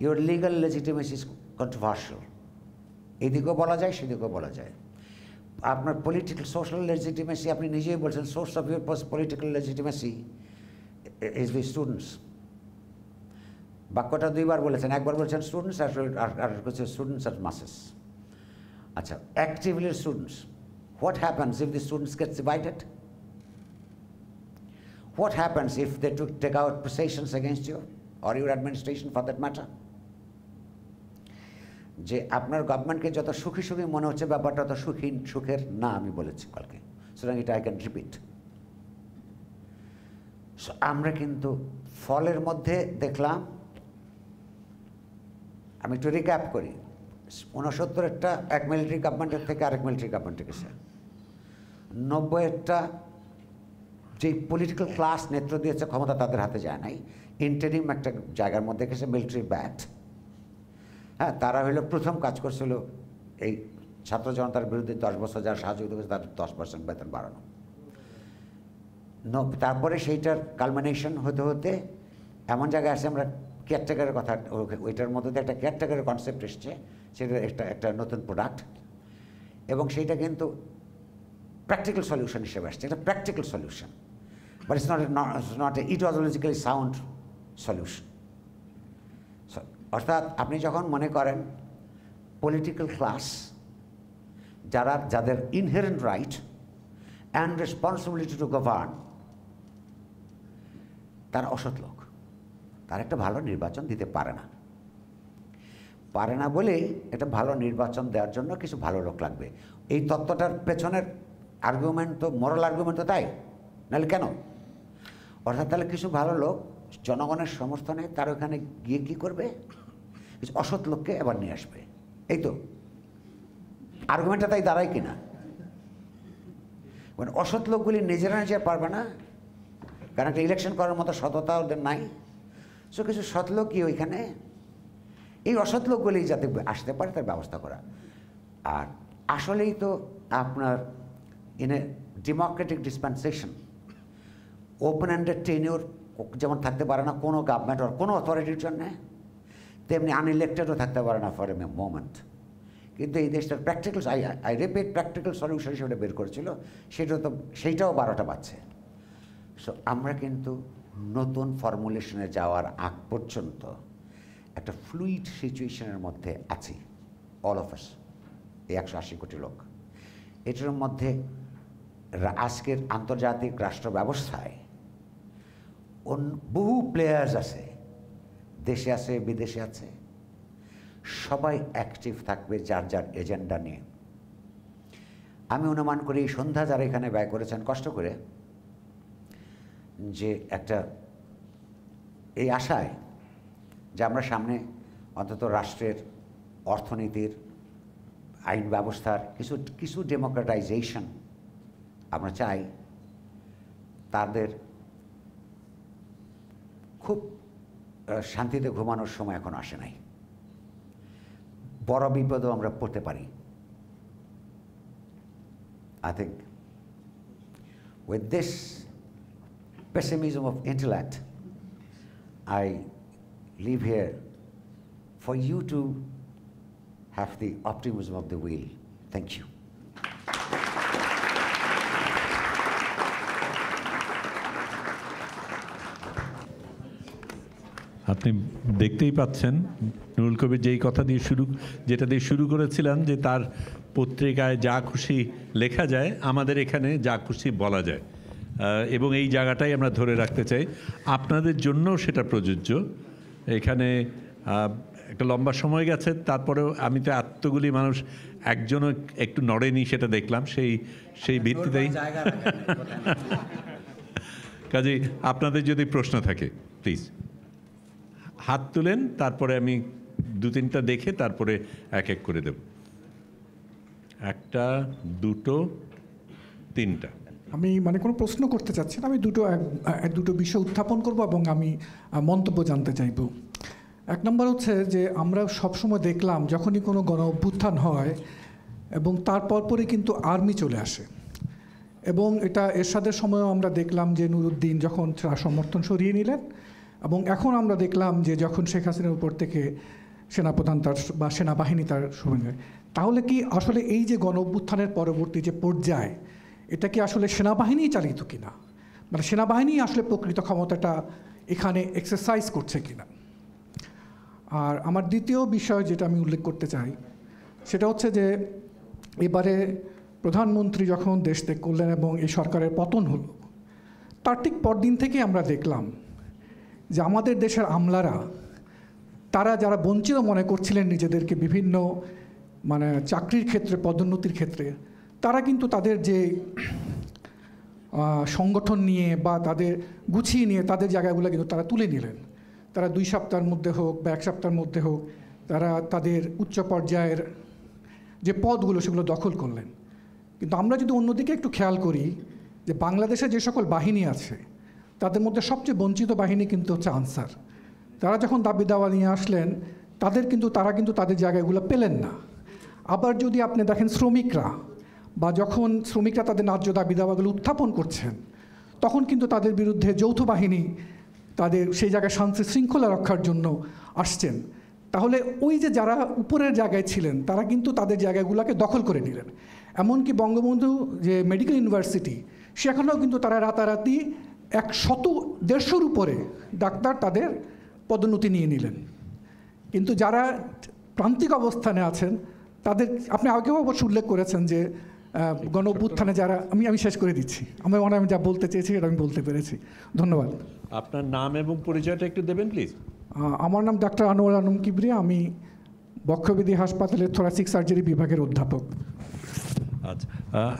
your legal legitimacy is controversial এদিকেও বলা যায় সেদিকেও বলা যায় আপনার পলিটিক্যাল সোশ্যাল লেজিটিমেসি আপনি নিজেই বলছেন source of your political legitimacy is the students বাক্যটা দুইবার বলেছেন একবার বলেছেন স্টুডেন্টস আর আর কিছু স্টুডেন্টস আর masses Achha, actively students what happens if the students get divided what happens if they took, take out possessions against you or your administration for that matter যে আপনার গভর্নমেন্টকে যত সুখী সুখী মনে হচ্ছে ব্যাপারটা তত সুখী সুখের না আমি বলেছি কালকে সুতরাং এটা আই ক্যান রিপিট আমরা কিন্তু ফলের মধ্যে দেখলাম আমি একটু রিক্যাপ করি উনসত্তরেরটা এক মিলিটারি গভর্নমেন্টের থেকে আরেক মিলিটারি গভর্নমেন্টে গেছে নব্বইয়েরটা যেই পলিটিক্যাল ক্লাস নেতৃত্ব দিয়েছে ক্ষমতা তাদের হাতে যায় নাই ইন্টারিম একটা জায়গার মধ্যে গেছে মিলিটারি ব্যাট হ্যাঁ তারা হইলো প্রথম কাজ করছিল এই ছাত্র জনতার বিরুদ্ধে দশ বছর যারা সাহায্য করেছে তাদের দশ পার্সেন্ট বেতন বাড়ানো তারপরে সেইটার কালমিনেশন হতে হতে এমন জায়গায় আসে আমরা কেয়ারটেকারের কথা ওইটার মধ্যে একটা কেয়ারটেকারের কনসেপ্ট এসছে সেটা একটা একটা নতুন প্রোডাক্ট এবং সেইটা কিন্তু প্র্যাকটিক্যাল সলিউশন হিসেবে আসছে এটা practical solution but it's not not a ideologically sound solution অর্থাৎ আপনি যখন মনে করেন পলিটিক্যাল ক্লাস যারা যাদের inherent right and responsibility to govern তার অসৎ লোক তার একটা ভালো নির্বাচন দিতে পারে না পারে না বলেই এটা ভালো নির্বাচন দেওয়ার জন্য কিছু ভালো লোক লাগবে এই তত্ত্বটার পেছনের আর্গুমেন্ট তো মরাল আর্গুমেন্ট তো তাই নাহলে কেন অর্থাৎ তাহলে কিছু ভালো লোক জনগণের সমর্থনে তার ওখানে গিয়ে কী করবে কিছু অসৎ লোককে এবার নিয়ে আসবে এই তো আর্গুমেন্টটা তাই দাঁড়ায় কিনা মানে অসৎ লোকগুলি নিজেরা নিজে পারবে না কারণ একটা ইলেকশন করার মতো সততা ওদের নাই সো কিছু সৎ লোকই ওইখানে এই অসৎ লোকগুলি যাতে আসতে পারে তার ব্যবস্থা করা আর আসলেই তো আপনার in a democratic dispensation open ended tenure যেমন থাকতে পারে না কোনো গভর্নমেন্ট আর কোনো অথরিটির জন্যে তেমনি আনইলেক্টেডও থাকতে পারে না ফর এ মোমেন্ট কিন্তু এই দেশটার practical I I repeat practical solution হিসেবে বের করেছিল সেটা তো সেইটাও বারোটা পাচ্ছে সো আমরা কিন্তু নতুন ফর্মুলেশনে যাওয়ার আগ পর্যন্ত একটা ফ্লুইড সিচুয়েশনের মধ্যে আছি অল অফ আস এই একশো আশি কোটি লোক এটার মধ্যে আজকের আন্তর্জাতিক রাষ্ট্র ব্যবস্থায় বহু প্লেয়ার্স আছে দেশে আছে বিদেশে আছে সবাই অ্যাক্টিভ থাকবে যার যার এজেন্ডা নিয়ে আমি অনুমান করি সন্ধ্যা যারা এখানে ব্যয় করেছেন কষ্ট করে যে একটা এই আশায় যে আমরা সামনে অন্তত রাষ্ট্রের অর্থনীতির আইন ব্যবস্থার কিছু কিছু ডেমোক্রেটাইজেশন আমরা চাই তাদের খুব শান্তিতে ঘুমানোর সময় এখন আসে নাই বড় বিপদও আমরা পড়তে পারি I think with this pessimism of intellect, I live here, for you to have the optimism of the will. Thank you. আপনি দেখতেই পাচ্ছেন নুরুল কবির যেই কথা দিয়ে শুরু যেটা দিয়ে শুরু করেছিলাম যে তার পত্রিকায় যা খুশি লেখা যায় আমাদের এখানে যা খুশি বলা যায় এবং এই জায়গাটাই আমরা ধরে রাখতে চাই আপনাদের জন্য সেটা প্রযোজ্য এখানে একটা লম্বা সময় গেছে তারপরেও আমি তো এতগুলি মানুষ একজনও একটু নড়েনি সেটা দেখলাম সেই সেই হ্যাঁ, ভিত্তিতেই কাজে আপনাদের যদি প্রশ্ন থাকে প্লিজ হাত তুলেন তারপরে আমি দু তিনটা দেখে তারপরে এক এক করে দেব একটা দুটো তিনটা আমি মানে কোনো প্রশ্ন করতে চাচ্ছি না আমি দুটো দুটো বিষয় উত্থাপন করব এবং আমি মন্তব্য জানতে চাইব এক নম্বর হচ্ছে যে আমরা সবসময় দেখলাম যখনই কোনো গণ অভ্যুত্থান হয় এবং তার পরপরই কিন্তু আর্মি চলে আসে এবং এটা এরশাদের সময়ও আমরা দেখলাম যে নুরুদ্দিন যখন সমর্থন সরিয়ে নিলেন এবং এখন আমরা দেখলাম যে যখন শেখ হাসিনার উপর থেকে সেনাপ্রধান তার বা সেনাবাহিনী তার সঙ্গে তাহলে কি আসলে এই যে গণ অভ্যুত্থানের পরবর্তী যে পর্যায় এটা কি আসলে সেনাবাহিনী চালিত কিনা মানে সেনাবাহিনী আসলে প্রকৃত ক্ষমতাটা এখানে এক্সারসাইজ করছে কিনা আর আমার দ্বিতীয় বিষয় যেটা আমি উল্লেখ করতে চাই সেটা হচ্ছে যে এবারে প্রধানমন্ত্রী যখন দেশ ত্যাগ করলেন এবং এই সরকারের পতন হলো তার ঠিক পরদিন থেকে আমরা দেখলাম যে আমাদের দেশের আমলারা তারা যারা বঞ্চিত মনে করছিলেন নিজেদেরকে বিভিন্ন মানে চাকরির ক্ষেত্রে পদোন্নতির ক্ষেত্রে তারা কিন্তু তাদের যে সংগঠন নিয়ে বা তাদের গুছিয়ে নিয়ে তাদের জায়গাগুলো কিন্তু তারা তুলে নিলেন তারা দুই সপ্তাহের মধ্যে হোক বা এক সপ্তাহের মধ্যে হোক তারা তাদের উচ্চ পর্যায়ের যে পদগুলো সেগুলো দখল করলেন কিন্তু আমরা যদি অন্যদিকে একটু খেয়াল করি যে বাংলাদেশে যে সকল বাহিনী আছে তাদের মধ্যে সবচেয়ে বঞ্চিত বাহিনী কিন্তু হচ্ছে আনসার তারা যখন দাবি দাওয়া নিয়ে আসলেন তাদের কিন্তু তারা কিন্তু তাদের জায়গাগুলো পেলেন না আবার যদি আপনি দেখেন শ্রমিকরা বা যখন শ্রমিকরা তাদের ন্যায্য দাবি দাবাগুলো উত্থাপন করছেন তখন কিন্তু তাদের বিরুদ্ধে যৌথ বাহিনী তাদের সেই জায়গায় শান্তি শৃঙ্খলা রক্ষার জন্য আসছেন তাহলে ওই যে যারা উপরের জায়গায় ছিলেন তারা কিন্তু তাদের জায়গাগুলোকে দখল করে নিলেন এমনকি বঙ্গবন্ধু যে মেডিকেল ইউনিভার্সিটি সেখানেও কিন্তু তারা রাতারাতি এক শত দেড়শোর উপরে ডাক্তার তাদের পদোন্নতি নিয়ে নিলেন কিন্তু যারা প্রান্তিক অবস্থানে আছেন তাদের আপনি আগেও অবশ্য উল্লেখ করেছেন যে গণ অভ্যুত্থানে যারা আমি আমি শেষ করে দিচ্ছি আমি মনে আমি যা বলতে চেয়েছি এটা আমি বলতে পেরেছি ধন্যবাদ আপনার নাম এবং পরিচয়টা একটু দেবেন প্লিজ আমার নাম ডাক্তার আনোয়ার আনম কিবরি আমি বক্ষবিধি হাসপাতালের থোরাসিক সার্জারি বিভাগের অধ্যাপক আচ্ছা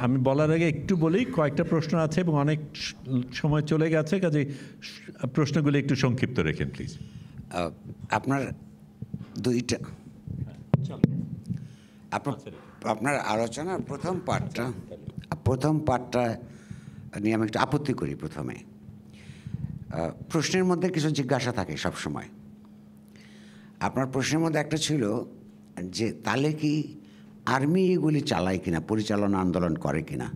আমি বলার আগে একটু বলি কয়েকটা প্রশ্ন আছে এবং অনেক সময় চলে গেছে কাজে প্রশ্নগুলি একটু সংক্ষিপ্ত রেখেন প্লিজ আপনার দুইটা হ্যাঁ, আপনার আচ্ছা, আপনার আলোচনার প্রথম পাঠটা প্রথম পাঠটা নিয়ে আমি একটু আপত্তি করি প্রথমে প্রশ্নের মধ্যে কিছু জিজ্ঞাসা থাকে সব সময় আপনার প্রশ্নের মধ্যে একটা ছিল যে তাহলে কি আর্মি এগুলি চালায় কিনা পরিচালনা আন্দোলন করে কিনা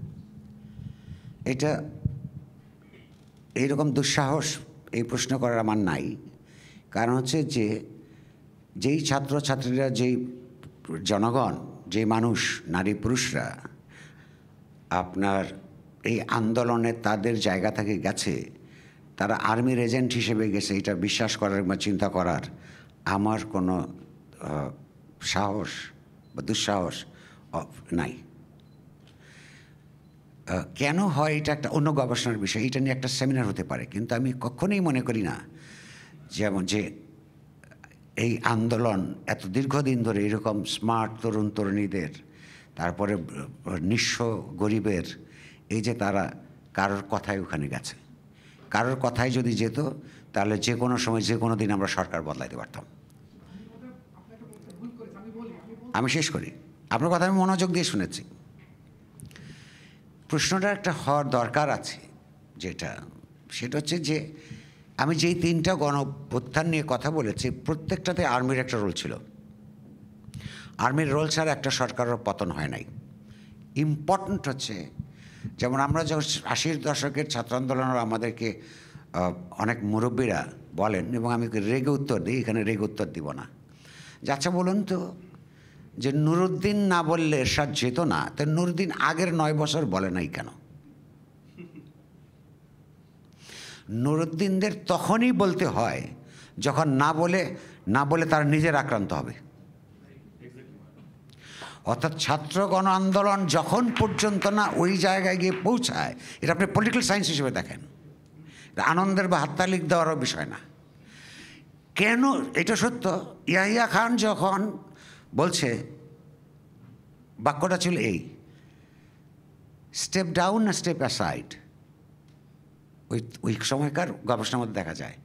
এটা এইরকম দুঃসাহস এই প্রশ্ন করার আমার নাই কারণ হচ্ছে যে যেই ছাত্রছাত্রীরা যেই জনগণ যে মানুষ নারী পুরুষরা আপনার এই আন্দোলনে তাদের জায়গা থেকে গেছে তারা আর্মির এজেন্ট হিসেবে গেছে এটা বিশ্বাস করার বা চিন্তা করার আমার কোনো সাহস বা দুঃসাহস নাই কেন হয় এটা একটা অন্য গবেষণার বিষয় এটা নিয়ে একটা সেমিনার হতে পারে কিন্তু আমি কখনোই মনে করি না যেমন যে এই আন্দোলন এত দীর্ঘদিন ধরে এরকম স্মার্ট তরুণ তরুণীদের তারপরে নিঃস্ব গরিবের এই যে তারা কারোর কথায় ওখানে গেছে কারোর কথায় যদি যেত তাহলে যে কোনো সময় যে কোনো দিন আমরা সরকার বদলাইতে পারতাম আমি শেষ করি আপনার কথা আমি মনোযোগ দিয়ে শুনেছি প্রশ্নটা একটা হওয়ার দরকার আছে যেটা সেটা হচ্ছে যে আমি যেই তিনটা গণপ্রত্যান নিয়ে কথা বলেছি প্রত্যেকটাতে আর্মির একটা রোল ছিল আর্মির রোল ছাড়া একটা সরকারের পতন হয় নাই ইম্পর্ট্যান্ট হচ্ছে যেমন আমরা যখন আশির দশকের ছাত্র আন্দোলনের আমাদেরকে অনেক মুরব্বীরা বলেন এবং আমি রেগে উত্তর দিই এখানে রেগে উত্তর দিব না আচ্ছা বলুন তো যে নুরুদ্দিন না বললে এরশাদ যেত না তো নুরুদ্দিন আগের নয় বছর বলে নাই কেন নুরুদ্দিনদের তখনই বলতে হয় যখন না বলে না বলে তারা নিজের আক্রান্ত হবে অর্থাৎ ছাত্র গণ আন্দোলন যখন পর্যন্ত না ওই জায়গায় গিয়ে পৌঁছায় এটা আপনি পলিটিক্যাল সায়েন্স হিসেবে দেখেন আনন্দের বা লিখ দেওয়ারও বিষয় না কেন এটা সত্য ইয়াহিয়া খান যখন বলছে বাক্যটা ছিল এই স্টেপ ডাউন না স্টেপ অ্যাসাইড ওই ওই সময়কার গবেষণার মধ্যে দেখা যায়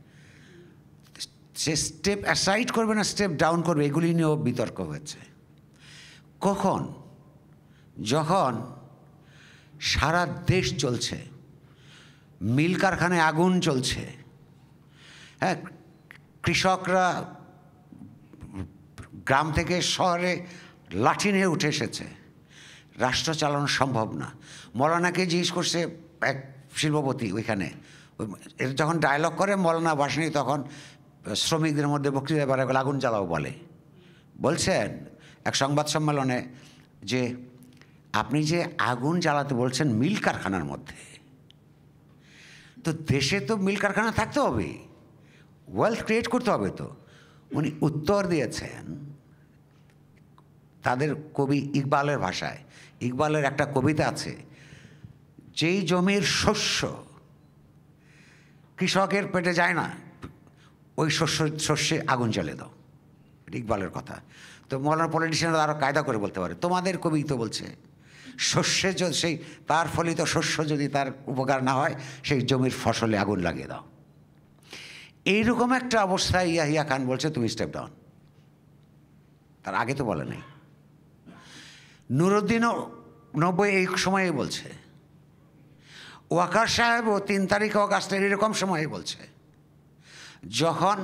সে স্টেপ অ্যাসাইড করবে না স্টেপ ডাউন করবে এগুলি নিয়েও বিতর্ক হয়েছে কখন যখন সারা দেশ চলছে মিল কারখানায় আগুন চলছে হ্যাঁ কৃষকরা গ্রাম থেকে শহরে লাঠি নিয়ে উঠে এসেছে রাষ্ট্র চালানো সম্ভব না মরানাকে জিজ্ঞেস করছে এক শিল্পপতি ওইখানে যখন ডায়লগ করে মৌলানা ভাসানি তখন শ্রমিকদের মধ্যে বক্তৃতা বাড়ে আগুন জ্বালাও বলে বলছেন এক সংবাদ সম্মেলনে যে আপনি যে আগুন জ্বালাতে বলছেন মিল কারখানার মধ্যে তো দেশে তো মিল কারখানা থাকতে হবে ওয়েলথ ক্রিয়েট করতে হবে তো উনি উত্তর দিয়েছেন তাদের কবি ইকবালের ভাষায় ইকবালের একটা কবিতা আছে যেই জমির শস্য কৃষকের পেটে যায় না ওই শস্য শস্যে আগুন জ্বলে দাও ইকবালের কথা তো মৌলানা পলিটিশিয়ানরা আরও কায়দা করে বলতে পারে তোমাদের কবি তো বলছে শস্যে সেই তার ফলিত শস্য যদি তার উপকার না হয় সেই জমির ফসলে আগুন লাগিয়ে দাও এইরকম একটা অবস্থায় ইয়াহিয়া খান বলছে তুমি স্টেপ ডাউন তার আগে তো বলে নাই নুরুদ্দিনও নব্বই এই সময়ে বলছে ওয়াকার সাহেবও তিন তারিখে অগাস্টের এরকম সময়ে বলছে যখন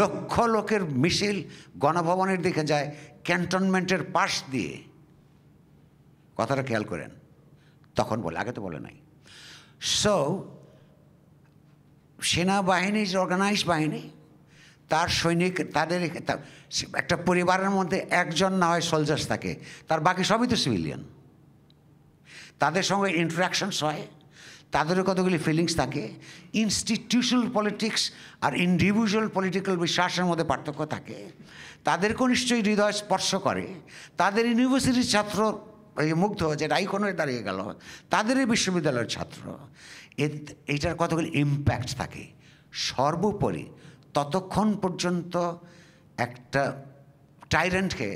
লক্ষ লোকের মিছিল গণভবনের দিকে যায় ক্যান্টনমেন্টের পাশ দিয়ে কথাটা খেয়াল করেন তখন বলে আগে তো বলে নাই সো সেনাবাহিনী ইজ অর্গানাইজ বাহিনী তার সৈনিক তাদের একটা পরিবারের মধ্যে একজন না হয় সোলজার্স থাকে তার বাকি সবই তো সিভিলিয়ান তাদের সঙ্গে ইন্টারাকশনস হয় তাদেরও কতগুলি ফিলিংস থাকে ইনস্টিটিউশনাল পলিটিক্স আর ইন্ডিভিজুয়াল পলিটিক্যাল বিশ্বাসের মধ্যে পার্থক্য থাকে তাদেরকেও নিশ্চয়ই হৃদয় স্পর্শ করে তাদের ইউনিভার্সিটির ছাত্র মুগ্ধ যেটা আইকনের দাঁড়িয়ে গেল তাদেরই বিশ্ববিদ্যালয়ের ছাত্র এইটার কতগুলি ইম্প্যাক্ট থাকে সর্বোপরি ততক্ষণ পর্যন্ত একটা টাইরেন্টকে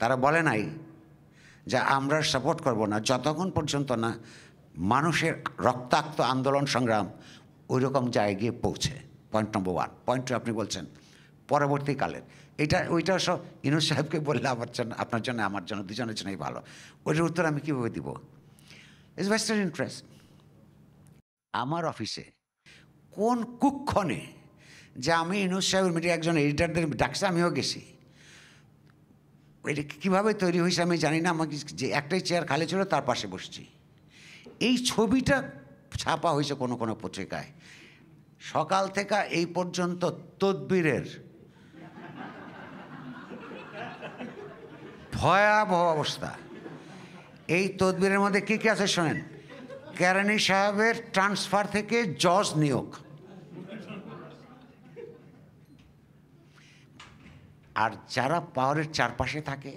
তারা বলে নাই যে আমরা সাপোর্ট করব না যতক্ষণ পর্যন্ত না মানুষের রক্তাক্ত আন্দোলন সংগ্রাম ওই রকম জায়গায় পৌঁছে point number one point two আপনি বলছেন পরবর্তীকালের এটা ওইটা সব ইনুস সাহেবকে বললে আমার জন্য আপনার জন্য আমার জন্য দুজনের জন্যই ভালো ওইটার উত্তর আমি কীভাবে দিব ইজ ওয়েস্টার্ন ইন্টারেস্ট আমার অফিসে কোন কুক্ষণে যে আমি ইনুস সাহেবের মিটিং একজন এডিটারদের ডাকছে আমিও গেছি এটা কীভাবে তৈরি হয়েছে আমি জানি না আমাকে যে একটাই চেয়ার খালি ছিল তার পাশে বসছি এই ছবিটা ছাপা হয়েছে কোনো কোনো পত্রিকায় সকাল থেকে এই পর্যন্ত তদ্বিরের ভয়াবহ অবস্থা এই তদবিরের মধ্যে কী কী আছে শোনেন কেরানি সাহেবের ট্রান্সফার থেকে জজ নিয়োগ আর যারা পাওয়ারের চারপাশে থাকে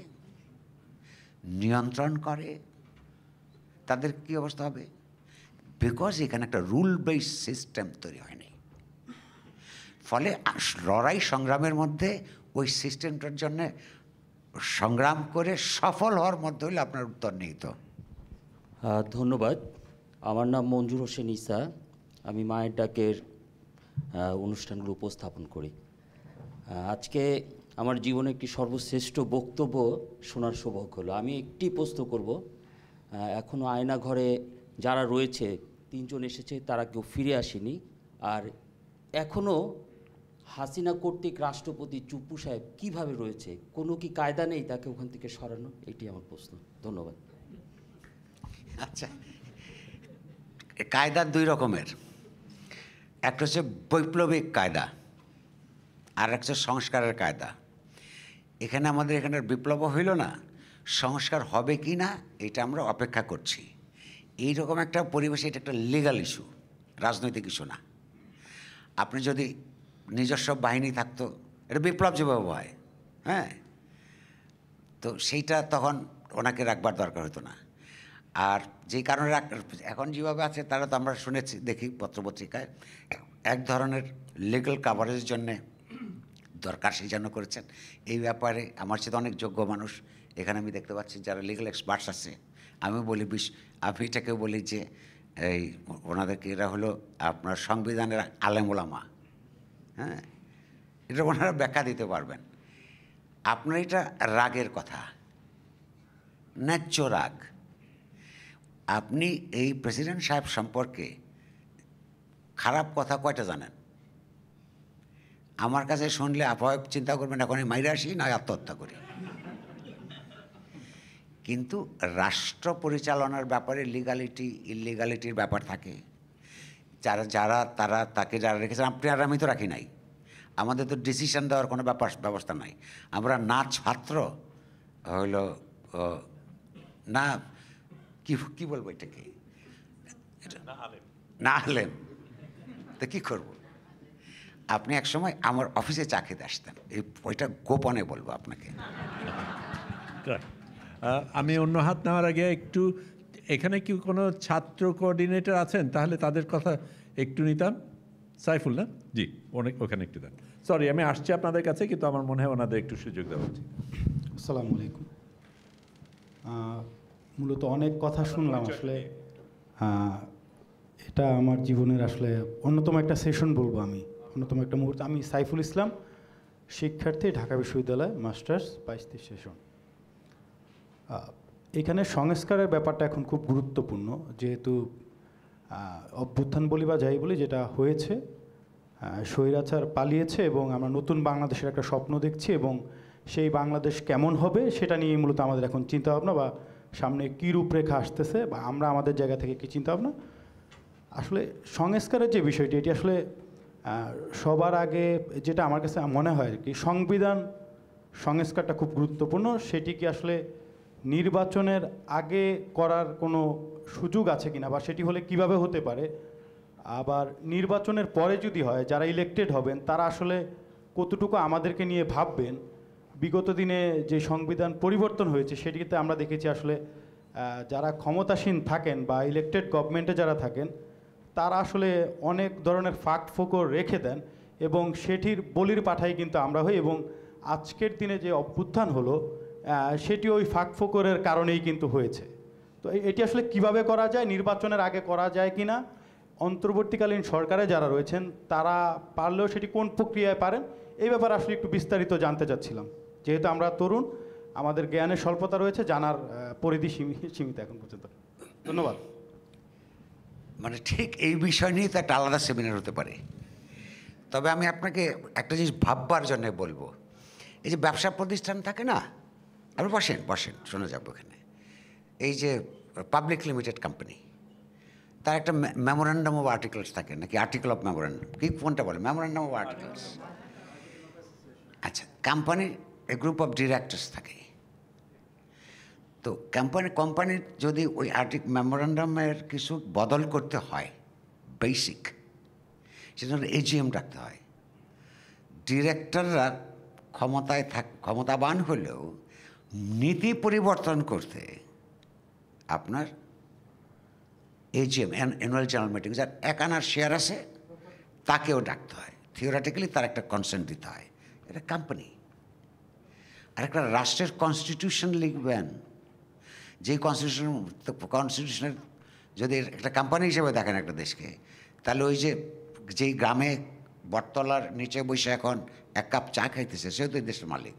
নিয়ন্ত্রণ করে তাদের কি অবস্থা হবে বিকজ এখানে একটা রুল বেস সিস্টেম তৈরি হয়নি ফলে লড়াই সংগ্রামের মধ্যে ওই সিস্টেমটার জন্যে সংগ্রাম করে সফল হওয়ার মধ্যে হলে আপনার উত্তর নিহিত ধন্যবাদ আমার নাম মঞ্জুর হোসেন ইসা আমি মায়ের ডাকের অনুষ্ঠানগুলো উপস্থাপন করি আজকে আমার জীবনে একটি সর্বশ্রেষ্ঠ বক্তব্য শোনার সৌভাগ্য হলো আমি একটি প্রশ্ন করব এখনও আয়না ঘরে যারা রয়েছে তিনজন এসেছে তারা কেউ ফিরে আসেনি আর এখনও হাসিনা কর্তৃক রাষ্ট্রপতি চুপু সাহেব কীভাবে রয়েছে কোনো কি কায়দা নেই তাকে ওখান থেকে সরানো এটি আমার প্রশ্ন ধন্যবাদ আচ্ছা কায়দা দুই রকমের একটা হচ্ছে বৈপ্লবিক কায়দা আর একটা সংস্কারের কায়দা এখানে আমাদের এখানে বিপ্লব হইল না সংস্কার হবে কি না এটা আমরা অপেক্ষা করছি এই রকম একটা পরিবেশে এটা একটা লিগাল ইস্যু রাজনৈতিক ইস্যু না আপনি যদি নিজস্ব বাহিনী থাকতো এটা বিপ্লব যেভাবে হয় হ্যাঁ তো সেইটা তখন ওনাকে রাখবার দরকার হতো না আর যে কারণে এখন যেভাবে আছে তারা তো আমরা শুনেছি দেখি পত্রপত্রিকায় এক ধরনের লিগাল কাভারেজের জন্যে দরকার সেই জন্য করেছেন এই ব্যাপারে আমার সাথে অনেক যোগ্য মানুষ এখানে আমি দেখতে পাচ্ছি যারা লিগাল এক্সপার্টস আছে আমি বলি বিশ আমি এটাকেও বলি যে এই ওনাদেরকে এরা হলো আপনার সংবিধানের আলেমুলামা হ্যাঁ এটা ওনারা ব্যাখ্যা দিতে পারবেন আপনার এটা রাগের কথা ন্যায্য রাগ আপনি এই প্রেসিডেন্ট সাহেব সম্পর্কে খারাপ কথা কয়টা জানেন আমার কাছে শুনলে আবহাওয়া চিন্তা করবেন এখন মাইরে আসি নয় আত্মহত্যা করি কিন্তু রাষ্ট্র পরিচালনার ব্যাপারে লিগালিটি ইলিগালিটির ব্যাপার থাকে যারা যারা তারা তাকে যারা রেখেছেন আপনি আর আমি তো রাখি নাই আমাদের তো ডিসিশন দেওয়ার কোনো ব্যাপার ব্যবস্থা নাই আমরা না ছাত্র হইল না কি কী বলবো এটাকে না হলেন তা কী করব আপনি এক সময় আমার অফিসে চাকরিতে আসতেন এই ওইটা গোপনে বলবো আপনাকে আমি অন্য হাত নেওয়ার আগে একটু এখানে কি কোনো ছাত্র কোঅর্ডিনেটর আছেন তাহলে তাদের কথা একটু নিতাম সাইফুল না জি অনেক ওখানে একটু দেন সরি আমি আসছি আপনাদের কাছে কিন্তু আমার মনে হয় ওনাদের একটু সুযোগ দেওয়া উচিত আসসালামু আলাইকুম মূলত অনেক কথা শুনলাম আসলে এটা আমার জীবনের আসলে অন্যতম একটা সেশন বলবো আমি অন্যতম একটা মুহূর্ত আমি সাইফুল ইসলাম শিক্ষার্থী ঢাকা বিশ্ববিদ্যালয় মাস্টার্স বাইশ সেশন এখানে সংস্কারের ব্যাপারটা এখন খুব গুরুত্বপূর্ণ যেহেতু অভ্যুত্থান বলি বা যাই বলি যেটা হয়েছে স্বৈরাচার পালিয়েছে এবং আমরা নতুন বাংলাদেশের একটা স্বপ্ন দেখছি এবং সেই বাংলাদেশ কেমন হবে সেটা নিয়ে মূলত আমাদের এখন চিন্তাভাবনা বা সামনে কী রূপরেখা আসতেছে বা আমরা আমাদের জায়গা থেকে কী চিন্তাভাবনা আসলে সংস্কারের যে বিষয়টি এটি আসলে সবার আগে যেটা আমার কাছে মনে হয় আর কি সংবিধান সংস্কারটা খুব গুরুত্বপূর্ণ সেটি কি আসলে নির্বাচনের আগে করার কোনো সুযোগ আছে কিনা বা সেটি হলে কিভাবে হতে পারে আবার নির্বাচনের পরে যদি হয় যারা ইলেকটেড হবেন তারা আসলে কতটুকু আমাদেরকে নিয়ে ভাববেন বিগত দিনে যে সংবিধান পরিবর্তন হয়েছে সেটিতে আমরা দেখেছি আসলে যারা ক্ষমতাসীন থাকেন বা ইলেকটেড গভর্নমেন্টে যারা থাকেন তারা আসলে অনেক ধরনের ফাঁক ফোকর রেখে দেন এবং সেটির বলির পাঠাই কিন্তু আমরা হই এবং আজকের দিনে যে অভ্যুত্থান হলো সেটি ওই ফাঁকফোকরের কারণেই কিন্তু হয়েছে তো এটি আসলে কিভাবে করা যায় নির্বাচনের আগে করা যায় কি না অন্তর্বর্তীকালীন সরকারে যারা রয়েছেন তারা পারলেও সেটি কোন প্রক্রিয়ায় পারেন এই ব্যাপারে আসলে একটু বিস্তারিত জানতে চাচ্ছিলাম যেহেতু আমরা তরুণ আমাদের জ্ঞানের স্বল্পতা রয়েছে জানার পরিধি সীমিত এখন পর্যন্ত ধন্যবাদ মানে ঠিক এই বিষয় নিয়ে তো একটা আলাদা সেমিনার হতে পারে তবে আমি আপনাকে একটা জিনিস ভাববার জন্য বলবো এই যে ব্যবসা প্রতিষ্ঠান থাকে না আপনি বসেন বসেন শোনা যাব ওখানে এই যে পাবলিক লিমিটেড কোম্পানি তার একটা মেমোরান্ডাম অফ আর্টিকেলস থাকে নাকি আর্টিকেল অফ মেমোরান্ডাম কি কোনটা বলে মেমোরান্ডাম অফ আর্টিকেলস আচ্ছা কোম্পানির গ্রুপ অফ ডিরেক্টার্স থাকে তো কোম্পানি কোম্পানির যদি ওই আর্টিক মেমোরান্ডামের কিছু বদল করতে হয় বেসিক সেজন্য এজিএম ডাকতে হয় ডিরেক্টররা ক্ষমতায় থাক ক্ষমতাবান হলেও নীতি পরিবর্তন করতে আপনার এজিএম অ্যানুয়াল জেনারেল মিটিং যার এক আনার শেয়ার আছে তাকেও ডাকতে হয় থিওরাটিক্যালি তার একটা কনসেন্ট দিতে হয় এটা কোম্পানি আর একটা রাষ্ট্রের কনস্টিটিউশন লিখবেন যেই কনস্টিটিউশন কনস্টিটিউশনের যদি একটা কোম্পানি হিসেবে দেখেন একটা দেশকে তাহলে ওই যে যেই গ্রামে বটতলার নিচে বসে এখন এক কাপ চা খাইতেছে সেও তো দেশের মালিক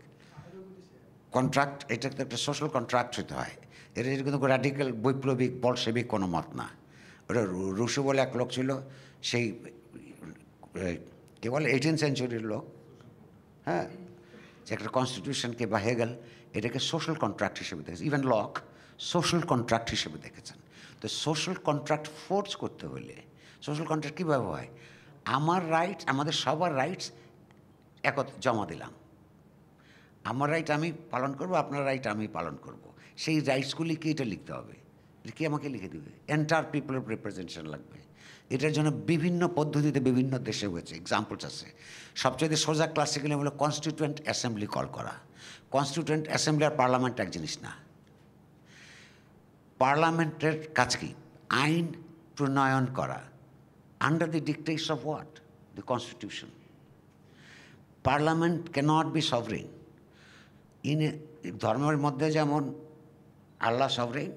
কন্ট্রাক্ট এটা তো একটা সোশ্যাল কন্ট্রাক্ট হতে হয় এটা কিন্তু র্যাডিক্যাল বৈপ্লবিক বলসেবিক কোনো মত না ওটা রুশু বলে এক লোক ছিল সেই কে বলে এইটিন সেঞ্চুরির লোক হ্যাঁ যে একটা কনস্টিটিউশনকে বা হেগেল এটাকে সোশ্যাল কন্ট্রাক্ট হিসেবে দেখেছে ইভেন লক সোশ্যাল কন্ট্রাক্ট হিসেবে দেখেছেন তো সোশ্যাল কন্ট্রাক্ট ফোর্স করতে হলে সোশ্যাল কন্ট্রাক্ট কীভাবে হয় আমার রাইটস আমাদের সবার রাইটস একত জমা দিলাম আমার রাইট আমি পালন করব আপনার রাইট আমি পালন করব সেই রাইটসগুলি কি এটা লিখতে হবে কি আমাকে লিখে দেবে এন্টার পিপল অফ রিপ্রেজেন্টেশন লাগবে এটার জন্য বিভিন্ন পদ্ধতিতে বিভিন্ন দেশে হয়েছে এক্সাম্পলস আছে সবচেয়ে সোজা ক্লাসিক্যালি হলো কনস্টিটিউয়েন্ট অ্যাসেম্বলি কল করা কনস্টিটিউয়েন্ট অ্যাসেম্বলি আর পার্লামেন্ট এক জিনিস না পার্লামেন্টের কাজ কি আইন প্রণয়ন করা under the dictates of what the constitution parliament cannot be sovereign ইনি ধর্মের মধ্যে যেমন আল্লাহ সবরেন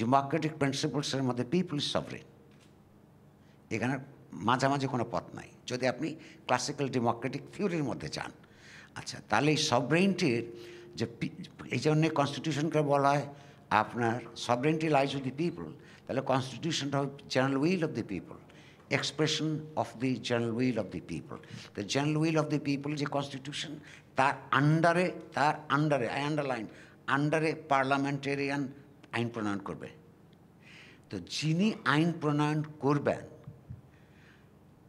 ডেমোক্রেটিক প্রিন্সিপলসের মধ্যে পিপুল সবরেন এখানে মাঝামাঝি কোনো পথ নাই যদি আপনি ক্লাসিক্যাল ডেমোক্রেটিক থিওরির মধ্যে চান আচ্ছা তাহলে এই সবরেন্টির যে এই জন্যে কনস্টিটিউশনকে বলা হয় আপনার sovereignty lies of the people তাহলে কনস্টিটিউশনটা general will of the people expression of the general will of the people general will of of the যে কনস্টিটিউশন তার আন্ডারে তার আন্ডারে আই আন্ডারলাইন আন্ডারে পার্লামেন্টেরিয়ান আইন প্রণয়ন করবে তো যিনি আইন প্রণয়ন করবেন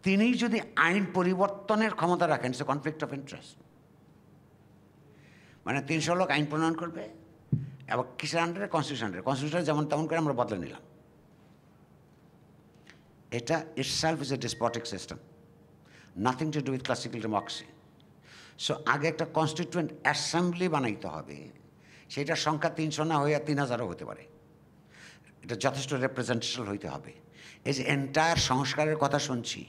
তিনি যদি আইন পরিবর্তনের ক্ষমতা রাখেন সে কনফ্লিক্ট অফ ইন্টারেস্ট মানে তিনশো লোক আইন প্রণয়ন করবে এবং কিসের আন্ডারে আন্ডারে কনস্টিটিউশন যেমন তেমন করে আমরা বদলে নিলাম এটা itself is a despotic system nothing to do with classical democracy so আগে একটা কনস্টিটুয়েন্ট অ্যাসেম্বলি বানাইতে হবে সেটার সংখ্যা তিনশো না হয়ে তিন হাজারও হতে পারে এটা যথেষ্ট রিপ্রেজেন্টেশন হইতে হবে এই যে এন্টায়ার সংস্কারের কথা শুনছি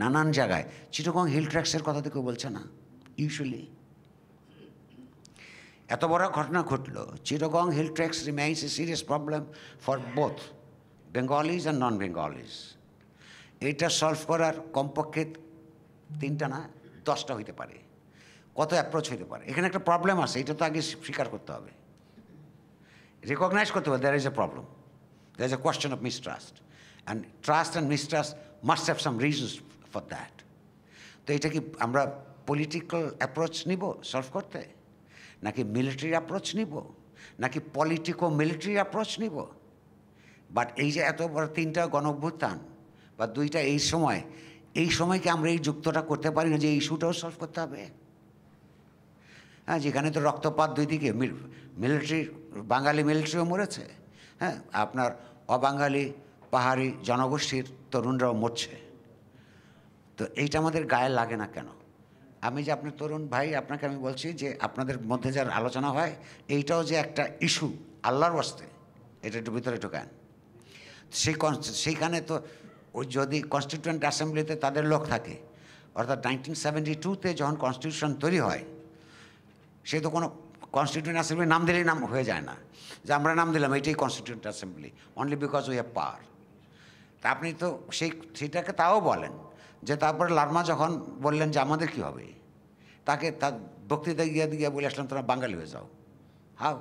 নানান জায়গায় চিটগং হিল ট্র্যাক্সের কথা তো কেউ বলছে না ইউজুয়ালি এত বড় ঘটনা ঘটল Chittagong hill tracts remains a serious problem for both Bengalis and non Bengalis এইটা সলভ করার কমপক্ষে তিনটা না দশটা হইতে পারে কত অ্যাপ্রোচ হতে পারে এখানে একটা প্রবলেম আছে এটা তো আগে স্বীকার করতে হবে রেকগনাইজ করতে হবে there is a problem there is a question of mistrust and trust and mistrust must have some reasons for that তো এটা কি আমরা পলিটিক্যাল অ্যাপ্রোচ নিব সলভ করতে নাকি মিলিটারি অ্যাপ্রোচ নিব নাকি পলিটিকো মিলিটারি অ্যাপ্রোচ নিব বাট এই যে এত বড় তিনটা গণভ্যুত্থান বা দুইটা এই সময় এই সময় কি আমরা এই যুক্তটা করতে পারি না যে ইস্যুটাও সলভ করতে হবে হ্যাঁ যেখানে তো রক্তপাত দুই দিকে মিলিটারি বাঙালি মিলিটারিও মরেছে হ্যাঁ আপনার অবাঙালি পাহাড়ি জনগোষ্ঠীর তরুণরাও মরছে তো এইটা আমাদের গায়ে লাগে না কেন আমি যে আপনার তরুণ ভাই আপনাকে আমি বলছি যে আপনাদের মধ্যে যার আলোচনা হয় এইটাও যে একটা ইস্যু আল্লাহর বস্তে এটা একটু ভিতরে ঢোকান সেই সেইখানে তো ওই যদি কনস্টিটিউয়েন্ট অ্যাসেম্বলিতে তাদের লোক থাকে অর্থাৎ নাইনটিন সেভেন্টি টুতে যখন কনস্টিটিউশন তৈরি হয় সে তো কোনো কনস্টিটিউন্ট অ্যাসেম্বলি নাম দিলেই নাম হয়ে যায় না যে আমরা নাম দিলাম এটাই constituent assembly only because we have power তা আপনি তো সেই সেটাকে তাও বলেন যে তারপরে লার্মা যখন বললেন যে আমাদের কি হবে তাকে তার বক্তৃতা গিয়ে গিয়ে বলে আসলাম তোমরা বাঙালি হয়ে যাও হাও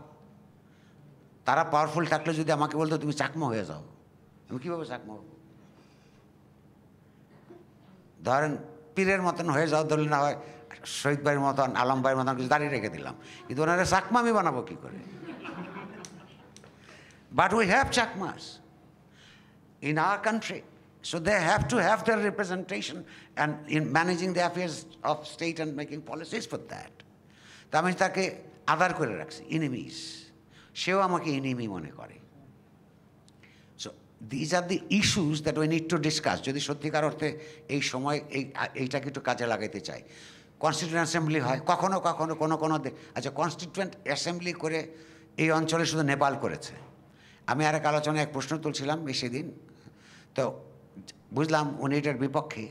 তারা পাওয়ারফুল থাকলে যদি আমাকে বলতো তুমি চাকমা হয়ে যাও আমি কীভাবে চাকমা হব ধরেন পীরের মতন হয়ে যাও ধরলে না হয় শহীদ ভাইয়ের মতন আলম ভাইয়ের মতন কিছু দাঁড়িয়ে রেখে দিলাম কিন্তু ওনারা চাকমামি বানাবো কী করে but we have Chakmas in our country so they have to have their representation and in managing the affairs of state and making policies for that তা আমি তাকে আদার করে রাখছি ইনিমিস সেও আমাকে ইনিমি মনে করে so these are the issues that we need to discuss যদি সত্যিকার অর্থে এই সময় এই এইটাকে একটু কাজে লাগাইতে চাই কনস্টিটিউয়েন্ট অ্যাসেম্বলি হয় কখনো কখনো কোনো কোনো আচ্ছা কনস্টিটিউয়েন্ট অ্যাসেম্বলি করে এই অঞ্চলে শুধু নেপাল করেছে আমি আর এক আলোচনায় এক প্রশ্ন তুলছিলাম দিন তো বুঝলাম উনি এটার বিপক্ষে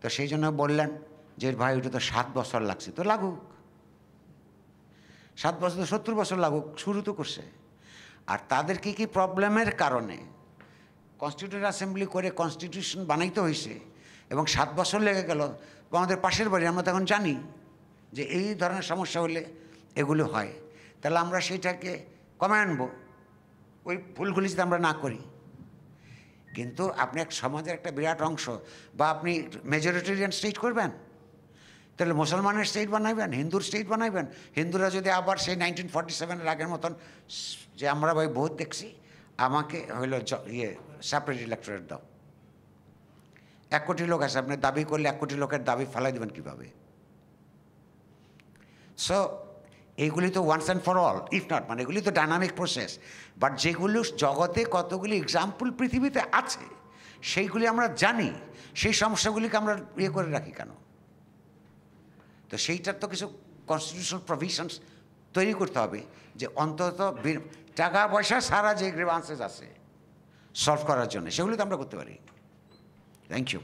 তো সেই জন্য বললেন যে ভাই ওটা তো সাত বছর লাগছে তো লাগুক সাত বছর তো সত্তর বছর লাগুক শুরু তো করছে আর তাদের কি কি প্রবলেমের কারণে কনস্টিটিউট অ্যাসেম্বলি করে কনস্টিটিউশন বানাইতে হয়েছে এবং সাত বছর লেগে গেল আমাদের পাশের বাড়ি আমরা তখন জানি যে এই ধরনের সমস্যা হলে এগুলো হয় তাহলে আমরা সেইটাকে কমায় আনবো ওই ভুলগুলি যদি আমরা না করি কিন্তু আপনি এক সমাজের একটা বিরাট অংশ বা আপনি মেজরিটেরিয়ান স্টেট করবেন তাহলে মুসলমানের স্টেট বানাইবেন হিন্দুর স্টেট বানাইবেন হিন্দুরা যদি আবার সেই নাইনটিন ফর্টি সেভেনের আগের মতন যে আমরা ভাই বহুত দেখছি আমাকে হইল ইয়ে সেপারেট ইলেকট্রেট দাও এক কোটি লোক আছে আপনি দাবি করলে এক কোটি লোকের দাবি ফেলাই দেবেন কীভাবে সো এইগুলি তো once and for all if not মানে এগুলি তো ডাইনামিক প্রসেস বাট যেগুলো জগতে কতগুলি এক্সাম্পল পৃথিবীতে আছে সেইগুলি আমরা জানি সেই সমস্যাগুলিকে আমরা ইয়ে করে রাখি কেন তো সেইটার তো কিছু কনস্টিটিউশনাল প্রভিশনস তৈরি করতে হবে যে অন্তত টাকা পয়সা সারা যে গ্রিভান্সেস আছে সলভ করার জন্য সেগুলি তো আমরা করতে পারি থ্যাংক ইউ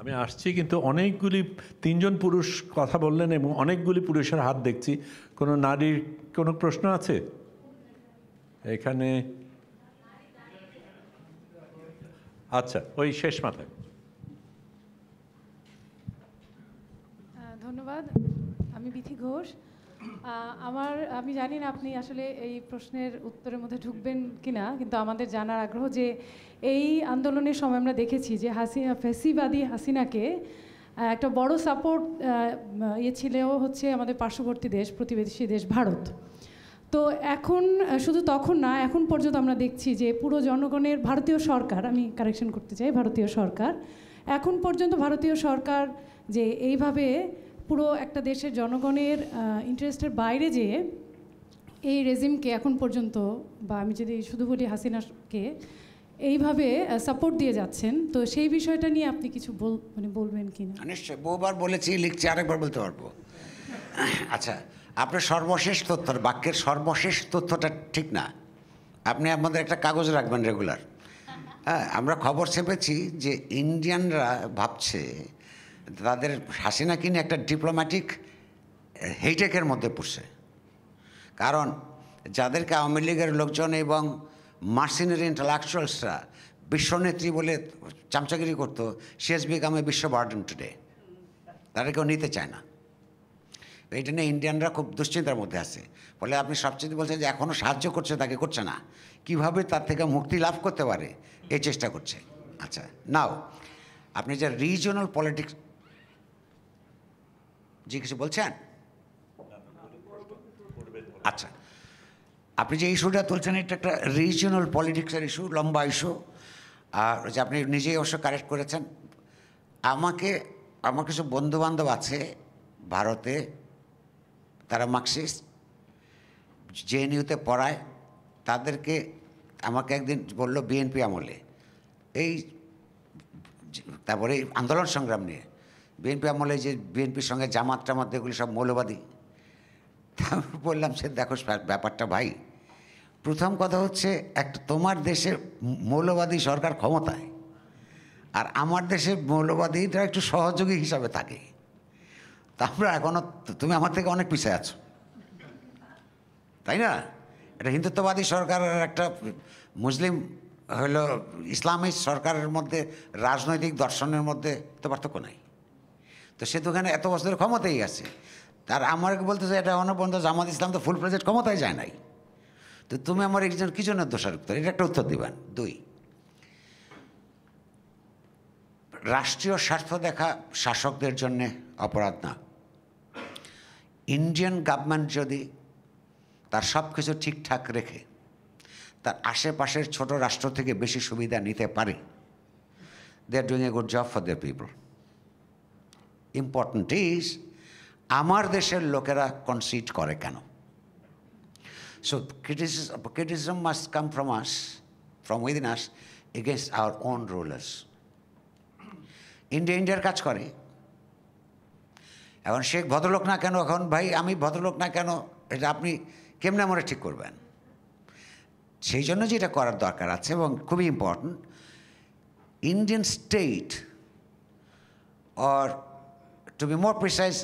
আমি আসছি কিন্তু অনেকগুলি তিনজন পুরুষ কথা বললেন এবং অনেকগুলি পুরুষের হাত দেখছি কোনো নারীর কোনো প্রশ্ন আছে এখানে আচ্ছা ওই শেষ মাথায় ধন্যবাদ আমি বিথি ঘোষ আমার আমি জানি না আপনি আসলে এই প্রশ্নের উত্তরের মধ্যে ঢুকবেন কি না কিন্তু আমাদের জানার আগ্রহ যে এই আন্দোলনের সময় আমরা দেখেছি যে হাসিনা ফেসিবাদী হাসিনাকে একটা বড় সাপোর্ট ইয়ে ছিলেও হচ্ছে আমাদের পার্শ্ববর্তী দেশ প্রতিবেশী দেশ ভারত তো এখন শুধু তখন না এখন পর্যন্ত আমরা দেখছি যে পুরো জনগণের ভারতীয় সরকার আমি কারেকশন করতে চাই ভারতীয় সরকার এখন পর্যন্ত ভারতীয় সরকার যে এইভাবে পুরো একটা দেশের জনগণের ইন্টারেস্টের বাইরে যেয়ে এই রেজিমকে এখন পর্যন্ত বা আমি যদি শুধু বলি হাসিনাকে এইভাবে সাপোর্ট দিয়ে যাচ্ছেন তো সেই বিষয়টা নিয়ে আপনি কিছু বল মানে বলবেন কি না হ্যাঁ, নিশ্চয় বহুবার বলেছি লিখছি আরেকবার বলতে পারবো আচ্ছা আপনার সর্বশেষ তথ্য বাক্যের সর্বশেষ তথ্যটা ঠিক না আপনি আমাদের একটা কাগজ রাখবেন রেগুলার হ্যাঁ আমরা খবর চেপেছি যে ইন্ডিয়ানরা ভাবছে তাদের হাসিনা কিনে একটা ডিপ্লোম্যাটিক হেইটেকের মধ্যে পড়ছে কারণ যাদেরকে আওয়ামী লীগের লোকজন এবং মার্সিনারি ইন্টালেকচুয়ালসরা বিশ্বনেত্রী বলে চামচাগিরি করতো শেষ বিগামে বিশ্ব বার্ডেন টুডে তারা কেউ নিতে চায় না এইটা নিয়ে ইন্ডিয়ানরা খুব দুশ্চিন্তার মধ্যে আছে ফলে আপনি সবচেয়ে বলছেন যে এখনও সাহায্য করছে তাকে করছে না কিভাবে তার থেকে মুক্তি লাভ করতে পারে এই চেষ্টা করছে আচ্ছা নাও আপনি যে রিজনাল পলিটিক্স যে কিছু বলছেন আচ্ছা আপনি যে ইস্যুটা তুলছেন এটা একটা রিজিয়নাল পলিটিক্সের ইস্যু লম্বা ইস্যু আর যে আপনি নিজেই অবশ্য কারেক্ট করেছেন আমাকে আমার কিছু বন্ধুবান্ধব আছে ভারতে তারা মার্কসিস্ট জেএনইউতে পড়ায় তাদেরকে আমাকে একদিন বলল বিএনপি আমলে এই তারপরে আন্দোলন সংগ্রাম নিয়ে বিএনপি আমলে যে বিএনপির সঙ্গে জামাত টামাত এগুলি সব মৌলবাদী তারপর বললাম সে দেখো ব্যাপারটা ভাই প্রথম কথা হচ্ছে একটা তোমার দেশে মৌলবাদী সরকার ক্ষমতায় আর আমার দেশে মৌলবাদীটা একটু সহযোগী হিসাবে থাকে তা আমরা এখনও তুমি আমার থেকে অনেক পিছিয়ে আছো তাই না এটা হিন্দুত্ববাদী সরকারের একটা মুসলিম হলো ইসলামী সরকারের মধ্যে রাজনৈতিক দর্শনের মধ্যে তো পার্থক্য নাই তো সে তো এত বছরের ক্ষমতাই আছে তার বলতে বলতেছে এটা অনবন্ধ জামাত ইসলাম তো ফুল প্রজেক্ট ক্ষমতায় যায় নাই তো তুমি আমার একজন কি জন্য দোষারোপ করো এটা একটা উত্তর দিবেন দুই রাষ্ট্রীয় স্বার্থ দেখা শাসকদের জন্যে অপরাধ না ইন্ডিয়ান গভর্নমেন্ট যদি তার সব কিছু ঠিকঠাক রেখে তার আশেপাশের ছোট রাষ্ট্র থেকে বেশি সুবিধা নিতে পারে they are doing a good job for the people important is আমার দেশের লোকেরা কনসিড করে কেন so criticism criticism must come from us from within us against our own rulers India ইন্ডিয়ার কাজ করে এখন শেখ ভদ্রলোক না কেন এখন ভাই আমি ভদ্রলোক না কেন এটা আপনি কেমনে মনে ঠিক করবেন সেই জন্য যেটা করার দরকার আছে এবং খুবই important Indian state or to be more precise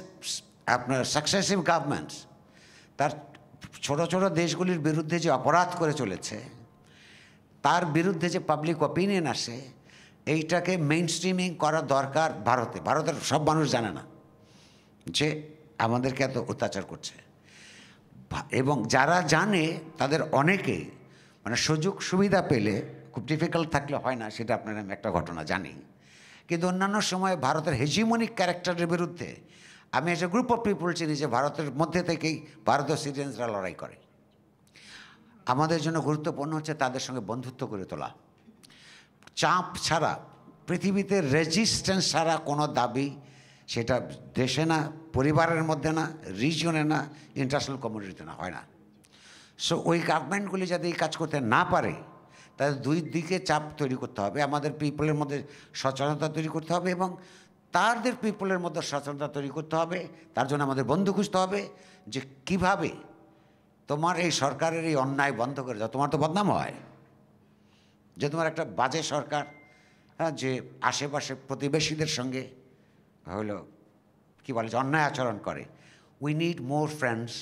আপনার সাকসেসিভ গভর্নমেন্টস তার ছোট ছোট দেশগুলির বিরুদ্ধে যে অপরাধ করে চলেছে তার বিরুদ্ধে যে পাবলিক অপিনিয়ন আসে এইটাকে মেইন স্ট্রিমিং করা দরকার ভারতে ভারতের সব মানুষ জানে না যে আমাদেরকে এত অত্যাচার করছে এবং যারা জানে তাদের অনেকে মানে সুযোগ সুবিধা পেলে খুব ডিফিকাল্ট থাকলে হয় না সেটা আপনার আমি একটা ঘটনা জানি কিন্তু অন্যান্য সময়ে ভারতের হেজিমনিক ক্যারেক্টারের বিরুদ্ধে আমি একটা গ্রুপ অফ পিপুল চিনি যে ভারতের মধ্যে থেকেই ভারতীয় সিটিজেন্সরা লড়াই করে আমাদের জন্য গুরুত্বপূর্ণ হচ্ছে তাদের সঙ্গে বন্ধুত্ব করে তোলা চাপ ছাড়া পৃথিবীতে রেজিস্ট্যান্স ছাড়া কোনো দাবি সেটা দেশে না পরিবারের মধ্যে না রিজনে না ইন্টারন্যাশনাল কমিউনিটিতে না হয় না সো ওই গভর্নমেন্টগুলি যাতে এই কাজ করতে না পারে তাদের দুই দিকে চাপ তৈরি করতে হবে আমাদের পিপলের মধ্যে সচেতনতা তৈরি করতে হবে এবং তাদের পিপলের মধ্যে সচেতনতা তৈরি করতে হবে তার জন্য আমাদের বন্ধু খুঁজতে হবে যে কিভাবে তোমার এই সরকারের এই অন্যায় বন্ধ করে দাও তোমার তো বদনাম হয় যে তোমার একটা বাজে সরকার হ্যাঁ যে আশেপাশে প্রতিবেশীদের সঙ্গে হলো কি বলে যে অন্যায় আচরণ করে we need more friends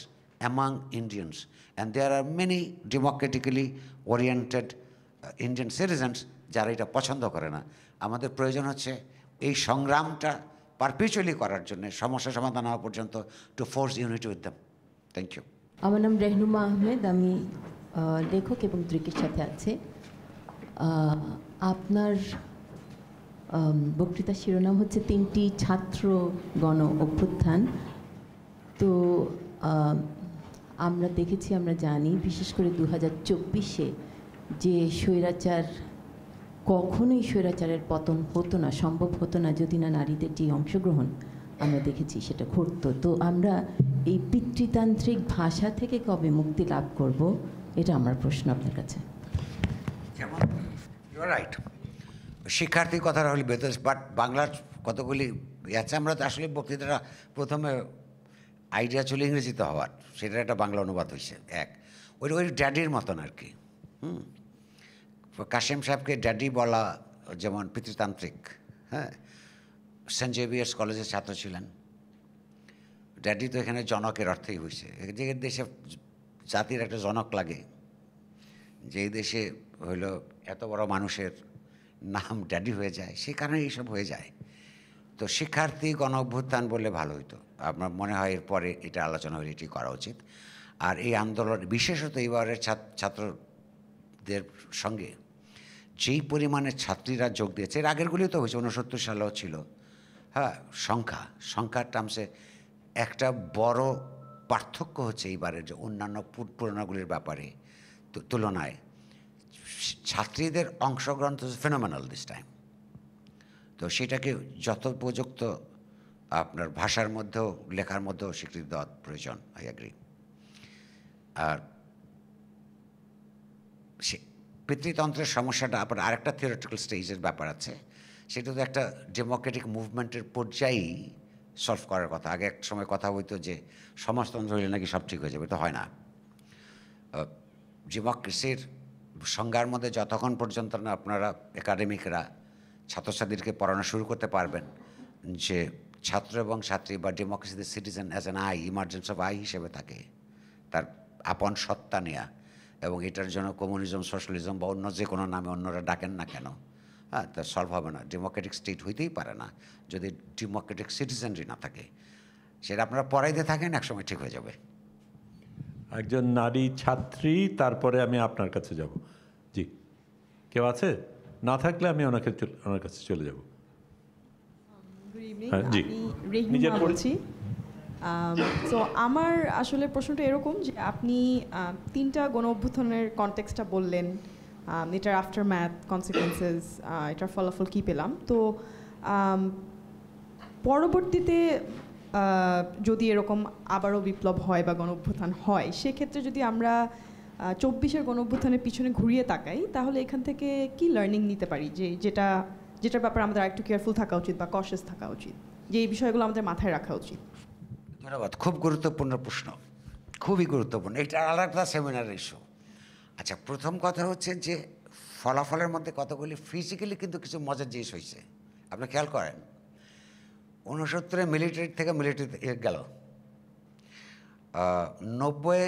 among Indians and there are many democratically oriented Indian citizens যারা এটা পছন্দ করে না আমাদের প্রয়োজন হচ্ছে এই সংগ্রামটা পারপিচুয়ালি করার জন্য সমস্যা সমাধান হওয়া পর্যন্ত to force unity with them thank you আমার নাম রেহনুমা আহমেদ আমি লেখক এবং দৃকের সাথে আছে আপনার বক্তৃতা শিরোনাম হচ্ছে তিনটি ছাত্র গণ অভ্যুত্থান তো আমরা দেখেছি আমরা জানি বিশেষ করে দু হাজার চব্বিশে যে স্বৈরাচার কখনোই স্বৈরাচারের পতন হতো না সম্ভব হতো না যদি না নারীদের যে অংশগ্রহণ আমরা দেখেছি সেটা ঘটতো তো আমরা এই পিতৃতান্ত্রিক ভাষা থেকে কবে মুক্তি লাভ করব এটা আমার প্রশ্ন আপনার কাছে রাইট শিক্ষার্থীর কথাটা হলি বেতস বাট বাংলার কতগুলি আছে আমরা তো আসলে বক্তৃতাটা প্রথমে আইডিয়া চলে ইংরেজিতে হওয়ার সেটার একটা বাংলা অনুবাদ হয়েছে এক ওই ওই ড্যাডির মতন আর কি হুম কাশেম সাহেবকে ড্যাডি বলা যেমন পিতৃতান্ত্রিক হ্যাঁ সেন্ট জেভিয়ার্স কলেজের ছাত্র ছিলেন ড্যাডি তো এখানে জনকের অর্থেই হয়েছে যে দেশে জাতির একটা জনক লাগে যে দেশে হইল এত বড় মানুষের নাম ড্যাডি হয়ে যায় সে কারণে এইসব হয়ে যায় তো শিক্ষার্থী গণ অভ্যুত্থান বললে ভালো হইতো আপনার মনে হয় এরপরে এটা আলোচনা হলে এটি করা উচিত আর এই আন্দোলন বিশেষত এইবারের ছাত্রদের সঙ্গে যেই পরিমাণে ছাত্রীরা যোগ দিয়েছে এর আগেরগুলিও তো হয়েছে উনসত্তর সালেও ছিল হ্যাঁ সংখ্যা সংখ্যার টার্মসে একটা বড় পার্থক্য হচ্ছে এইবারের যে অন্যান্য পুরনোগুলির ব্যাপারে তুলনায় ছাত্রীদের অংশগ্রহণ তো ফেনোমেনাল দিস টাইম তো সেটাকে যত উপযুক্ত আপনার ভাষার মধ্যেও লেখার মধ্যেও স্বীকৃতি দেওয়া প্রয়োজন আই অ্যাগ্রি আর সে পিতৃতন্ত্রের সমস্যাটা আবার আরেকটা থিওরিটিক্যাল স্টেজের ব্যাপার আছে সেটা তো একটা ডেমোক্রেটিক মুভমেন্টের পর্যায়েই সলভ করার কথা আগে এক সময় কথা হইতো যে সমাজতন্ত্র হইলে নাকি সব ঠিক হয়ে যাবে তো হয় না ডেমোক্রেসির সংজ্ঞার মধ্যে যতক্ষণ পর্যন্ত না আপনারা একাডেমিকরা ছাত্রছাত্রীদেরকে পড়ানো শুরু করতে পারবেন যে ছাত্র এবং ছাত্রী বা democracy citizen as an I emergence of I হিসেবে থাকে তার আপন সত্তা নেয়া এবং এটার জন্য কমিউনিজম সোশ্যালিজম বা অন্য যে কোনো নামে অন্যরা ডাকেন না কেন হ্যাঁ তা সলভ হবে না ডেমোক্রেটিক স্টেট হইতেই পারে না যদি ডেমোক্রেটিক সিটিজেনরি না থাকে সেটা আপনারা পড়াইতে থাকেন একসময় ঠিক হয়ে যাবে একজন নারী ছাত্রী তারপরে আমি আপনার কাছে যাব জি কেউ আছে না থাকলে আমি ওনাকে ওনার কাছে চলে যাব um, হ্যাঁ, জি নিজের বলছি তো um, আমার আসলে প্রশ্নটা এরকম যে আপনি তিনটা গণ অভ্যুত্থানের কনটেক্সটা বললেন um, এটার আফটার ম্যাথ কনসিকোয়েন্সেস এটার ফলাফল কী পেলাম তো um, পরবর্তীতে যদি এরকম আবারও বিপ্লব হয় বা গণ অভ্যুত্থান হয় সেক্ষেত্রে যদি আমরা চব্বিশের গণ অভ্যুত্থানের পিছনে ঘুরিয়ে তাকাই তাহলে এখান থেকে কি লার্নিং নিতে পারি যে যেটা যেটার ব্যাপারে আমাদের আরেকটু কেয়ারফুল থাকা উচিত বা কশেস থাকা উচিত যে এই বিষয়গুলো আমাদের মাথায় রাখা উচিত ধন্যবাদ খুব গুরুত্বপূর্ণ প্রশ্ন খুবই গুরুত্বপূর্ণ এটা আলাদা সেমিনার ইস্যু আচ্ছা প্রথম কথা হচ্ছে যে ফলাফলের মধ্যে কতগুলি ফিজিক্যালি কিন্তু কিছু মজার জিনিস হয়েছে আপনি খেয়াল করেন উনসত্তরে মিলিটারি থেকে মিলিটারি গেল নব্বই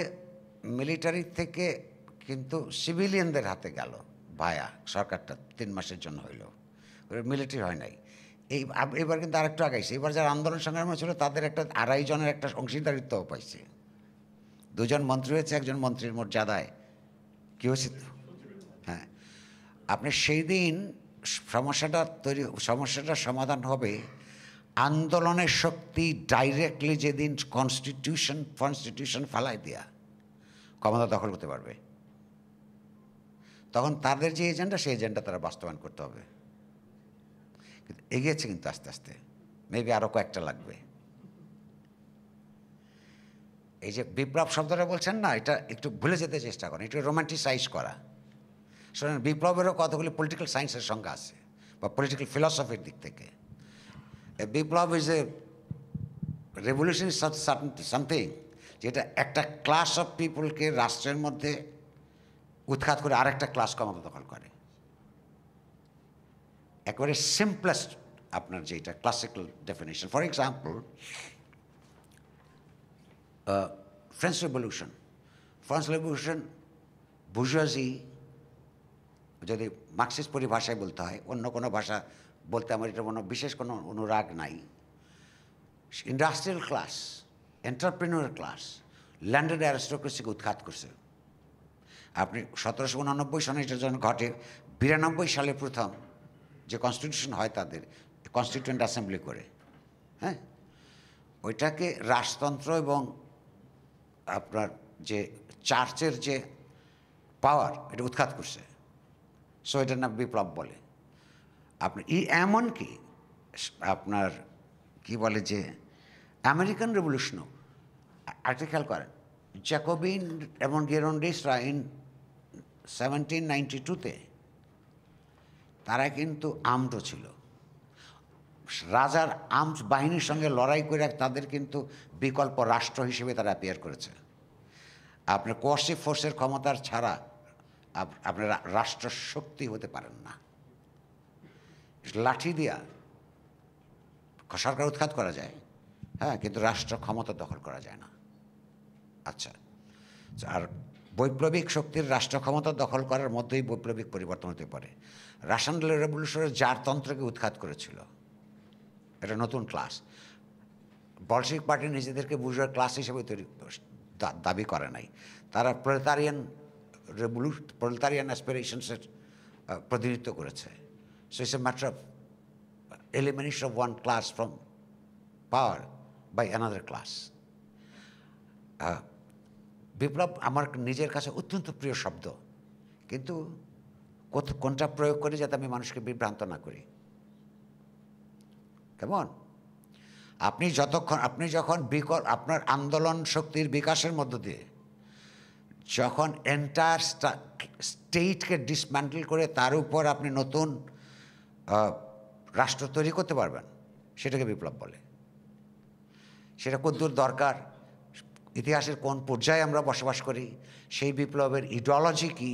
মিলিটারি থেকে কিন্তু সিভিলিয়ানদের হাতে গেল ভায়া সরকারটা তিন মাসের জন্য হইল মিলিটারি হয় নাই এই এবার কিন্তু আরেকটু আগাইছে এবার যারা আন্দোলন সংগ্রামে ছিল তাদের একটা আড়াই জনের একটা অংশীদারিত্ব পাইছে দুজন মন্ত্রী হয়েছে একজন মন্ত্রীর মর্যাদায় কী হয়েছে হ্যাঁ আপনি সেই দিন সমস্যাটা তৈরি সমস্যাটা সমাধান হবে আন্দোলনের শক্তি ডাইরেক্টলি যেদিন কনস্টিটিউশন কনস্টিটিউশন ফালাই দেয়া ক্ষমতা দখল করতে পারবে তখন তাদের যে এজেন্ডা সেই এজেন্ডা তারা বাস্তবায়ন করতে হবে কিন্তু এগিয়েছে কিন্তু আস্তে আস্তে মেবি আরও কয়েকটা লাগবে এই যে বিপ্লব শব্দটা বলছেন না এটা একটু ভুলে যেতে চেষ্টা করেন একটু রোমান্টিসাইজ করা শোনেন বিপ্লবেরও কতগুলি পলিটিক্যাল সায়েন্সের সংখ্যা আছে বা পলিটিক্যাল ফিলসফির দিক থেকে বিপ্লব ইজ এ রেভলিউশন সামথিং যেটা একটা ক্লাস অফ পিপুলকে রাষ্ট্রের মধ্যে উৎখাত করে আরেকটা ক্লাস ক্ষমতা দখল করে একেবারে সিম্পলেস্ট আপনার যেটা classical definition for example French revolution French revolution bourgeoisie যদি মার্কসিস্ট পরিভাষায় বলতে হয় অন্য কোনো ভাষা বলতে আমার এটা কোনো বিশেষ কোনো অনুরাগ নাই industrial class entrepreneur class landed অ্যারিস্টোক্রেসিকে উৎখাত করছে আপনি সতেরোশো উনানব্বই সনে এটা যখন ঘটে বিরানব্বই সালে প্রথম যে কনস্টিটিউশন হয় তাদের কনস্টিটিউয়েন্ট অ্যাসেম্বলি করে হ্যাঁ ওইটাকে রাজতন্ত্র এবং আপনার যে চার্চের যে পাওয়ার এটা উৎখাত করছে সো এটার নাম বিপ্লব বলে আপনার ই এমন কি আপনার কি বলে যে আমেরিকান রেভলিউশনও আর্টিকেল করেন জ্যাকোবিন এবং গেরন্ডিসরা ইন সেভেন্টিন নাইনটি টুতে তারা কিন্তু আমড ছিল রাজার আম বাহিনীর সঙ্গে লড়াই করে তাদের কিন্তু বিকল্প রাষ্ট্র হিসেবে তারা অ্যাপিয়ার করেছে আপনার কোয়ার্সি ফোর্সের ক্ষমতার ছাড়া আপনার রাষ্ট্র শক্তি হতে পারেন না লাঠি দিয়া সরকার উৎখাত করা যায় হ্যাঁ কিন্তু রাষ্ট্র ক্ষমতা দখল করা যায় না আচ্ছা আর বৈপ্লবিক শক্তির রাষ্ট্র ক্ষমতা দখল করার মধ্যেই বৈপ্লবিক পরিবর্তন হতে পারে রাশিয়ান রেভলিউশনের তন্ত্রকে উৎখাত করেছিল এটা নতুন ক্লাস বলসিক পার্টি নিজেদেরকে বুঝার ক্লাস হিসেবে তৈরি দাবি করে নাই তারা প্রলেতারিয়ান রেভলু প্রলেতারিয়ান অ্যাসপিরেশনসের প্রতিনিধিত্ব করেছে so is a matter of elimination of one class from power by another class বিপ্লব আমার নিজের কাছে অত্যন্ত প্রিয় শব্দ কিন্তু কত কোনটা প্রয়োগ করি যাতে আমি মানুষকে বিভ্রান্ত না করি কেমন আপনি যতক্ষণ আপনি যখন বিকল আপনার আন্দোলন শক্তির বিকাশের মধ্য দিয়ে যখন এন্টায়ার স্টেটকে ডিসম্যান্টেল করে তার উপর আপনি নতুন রাষ্ট্র তৈরি করতে পারবেন সেটাকে বিপ্লব বলে সেটা দূর দরকার ইতিহাসের কোন পর্যায়ে আমরা বসবাস করি সেই বিপ্লবের ইডিওলজি কী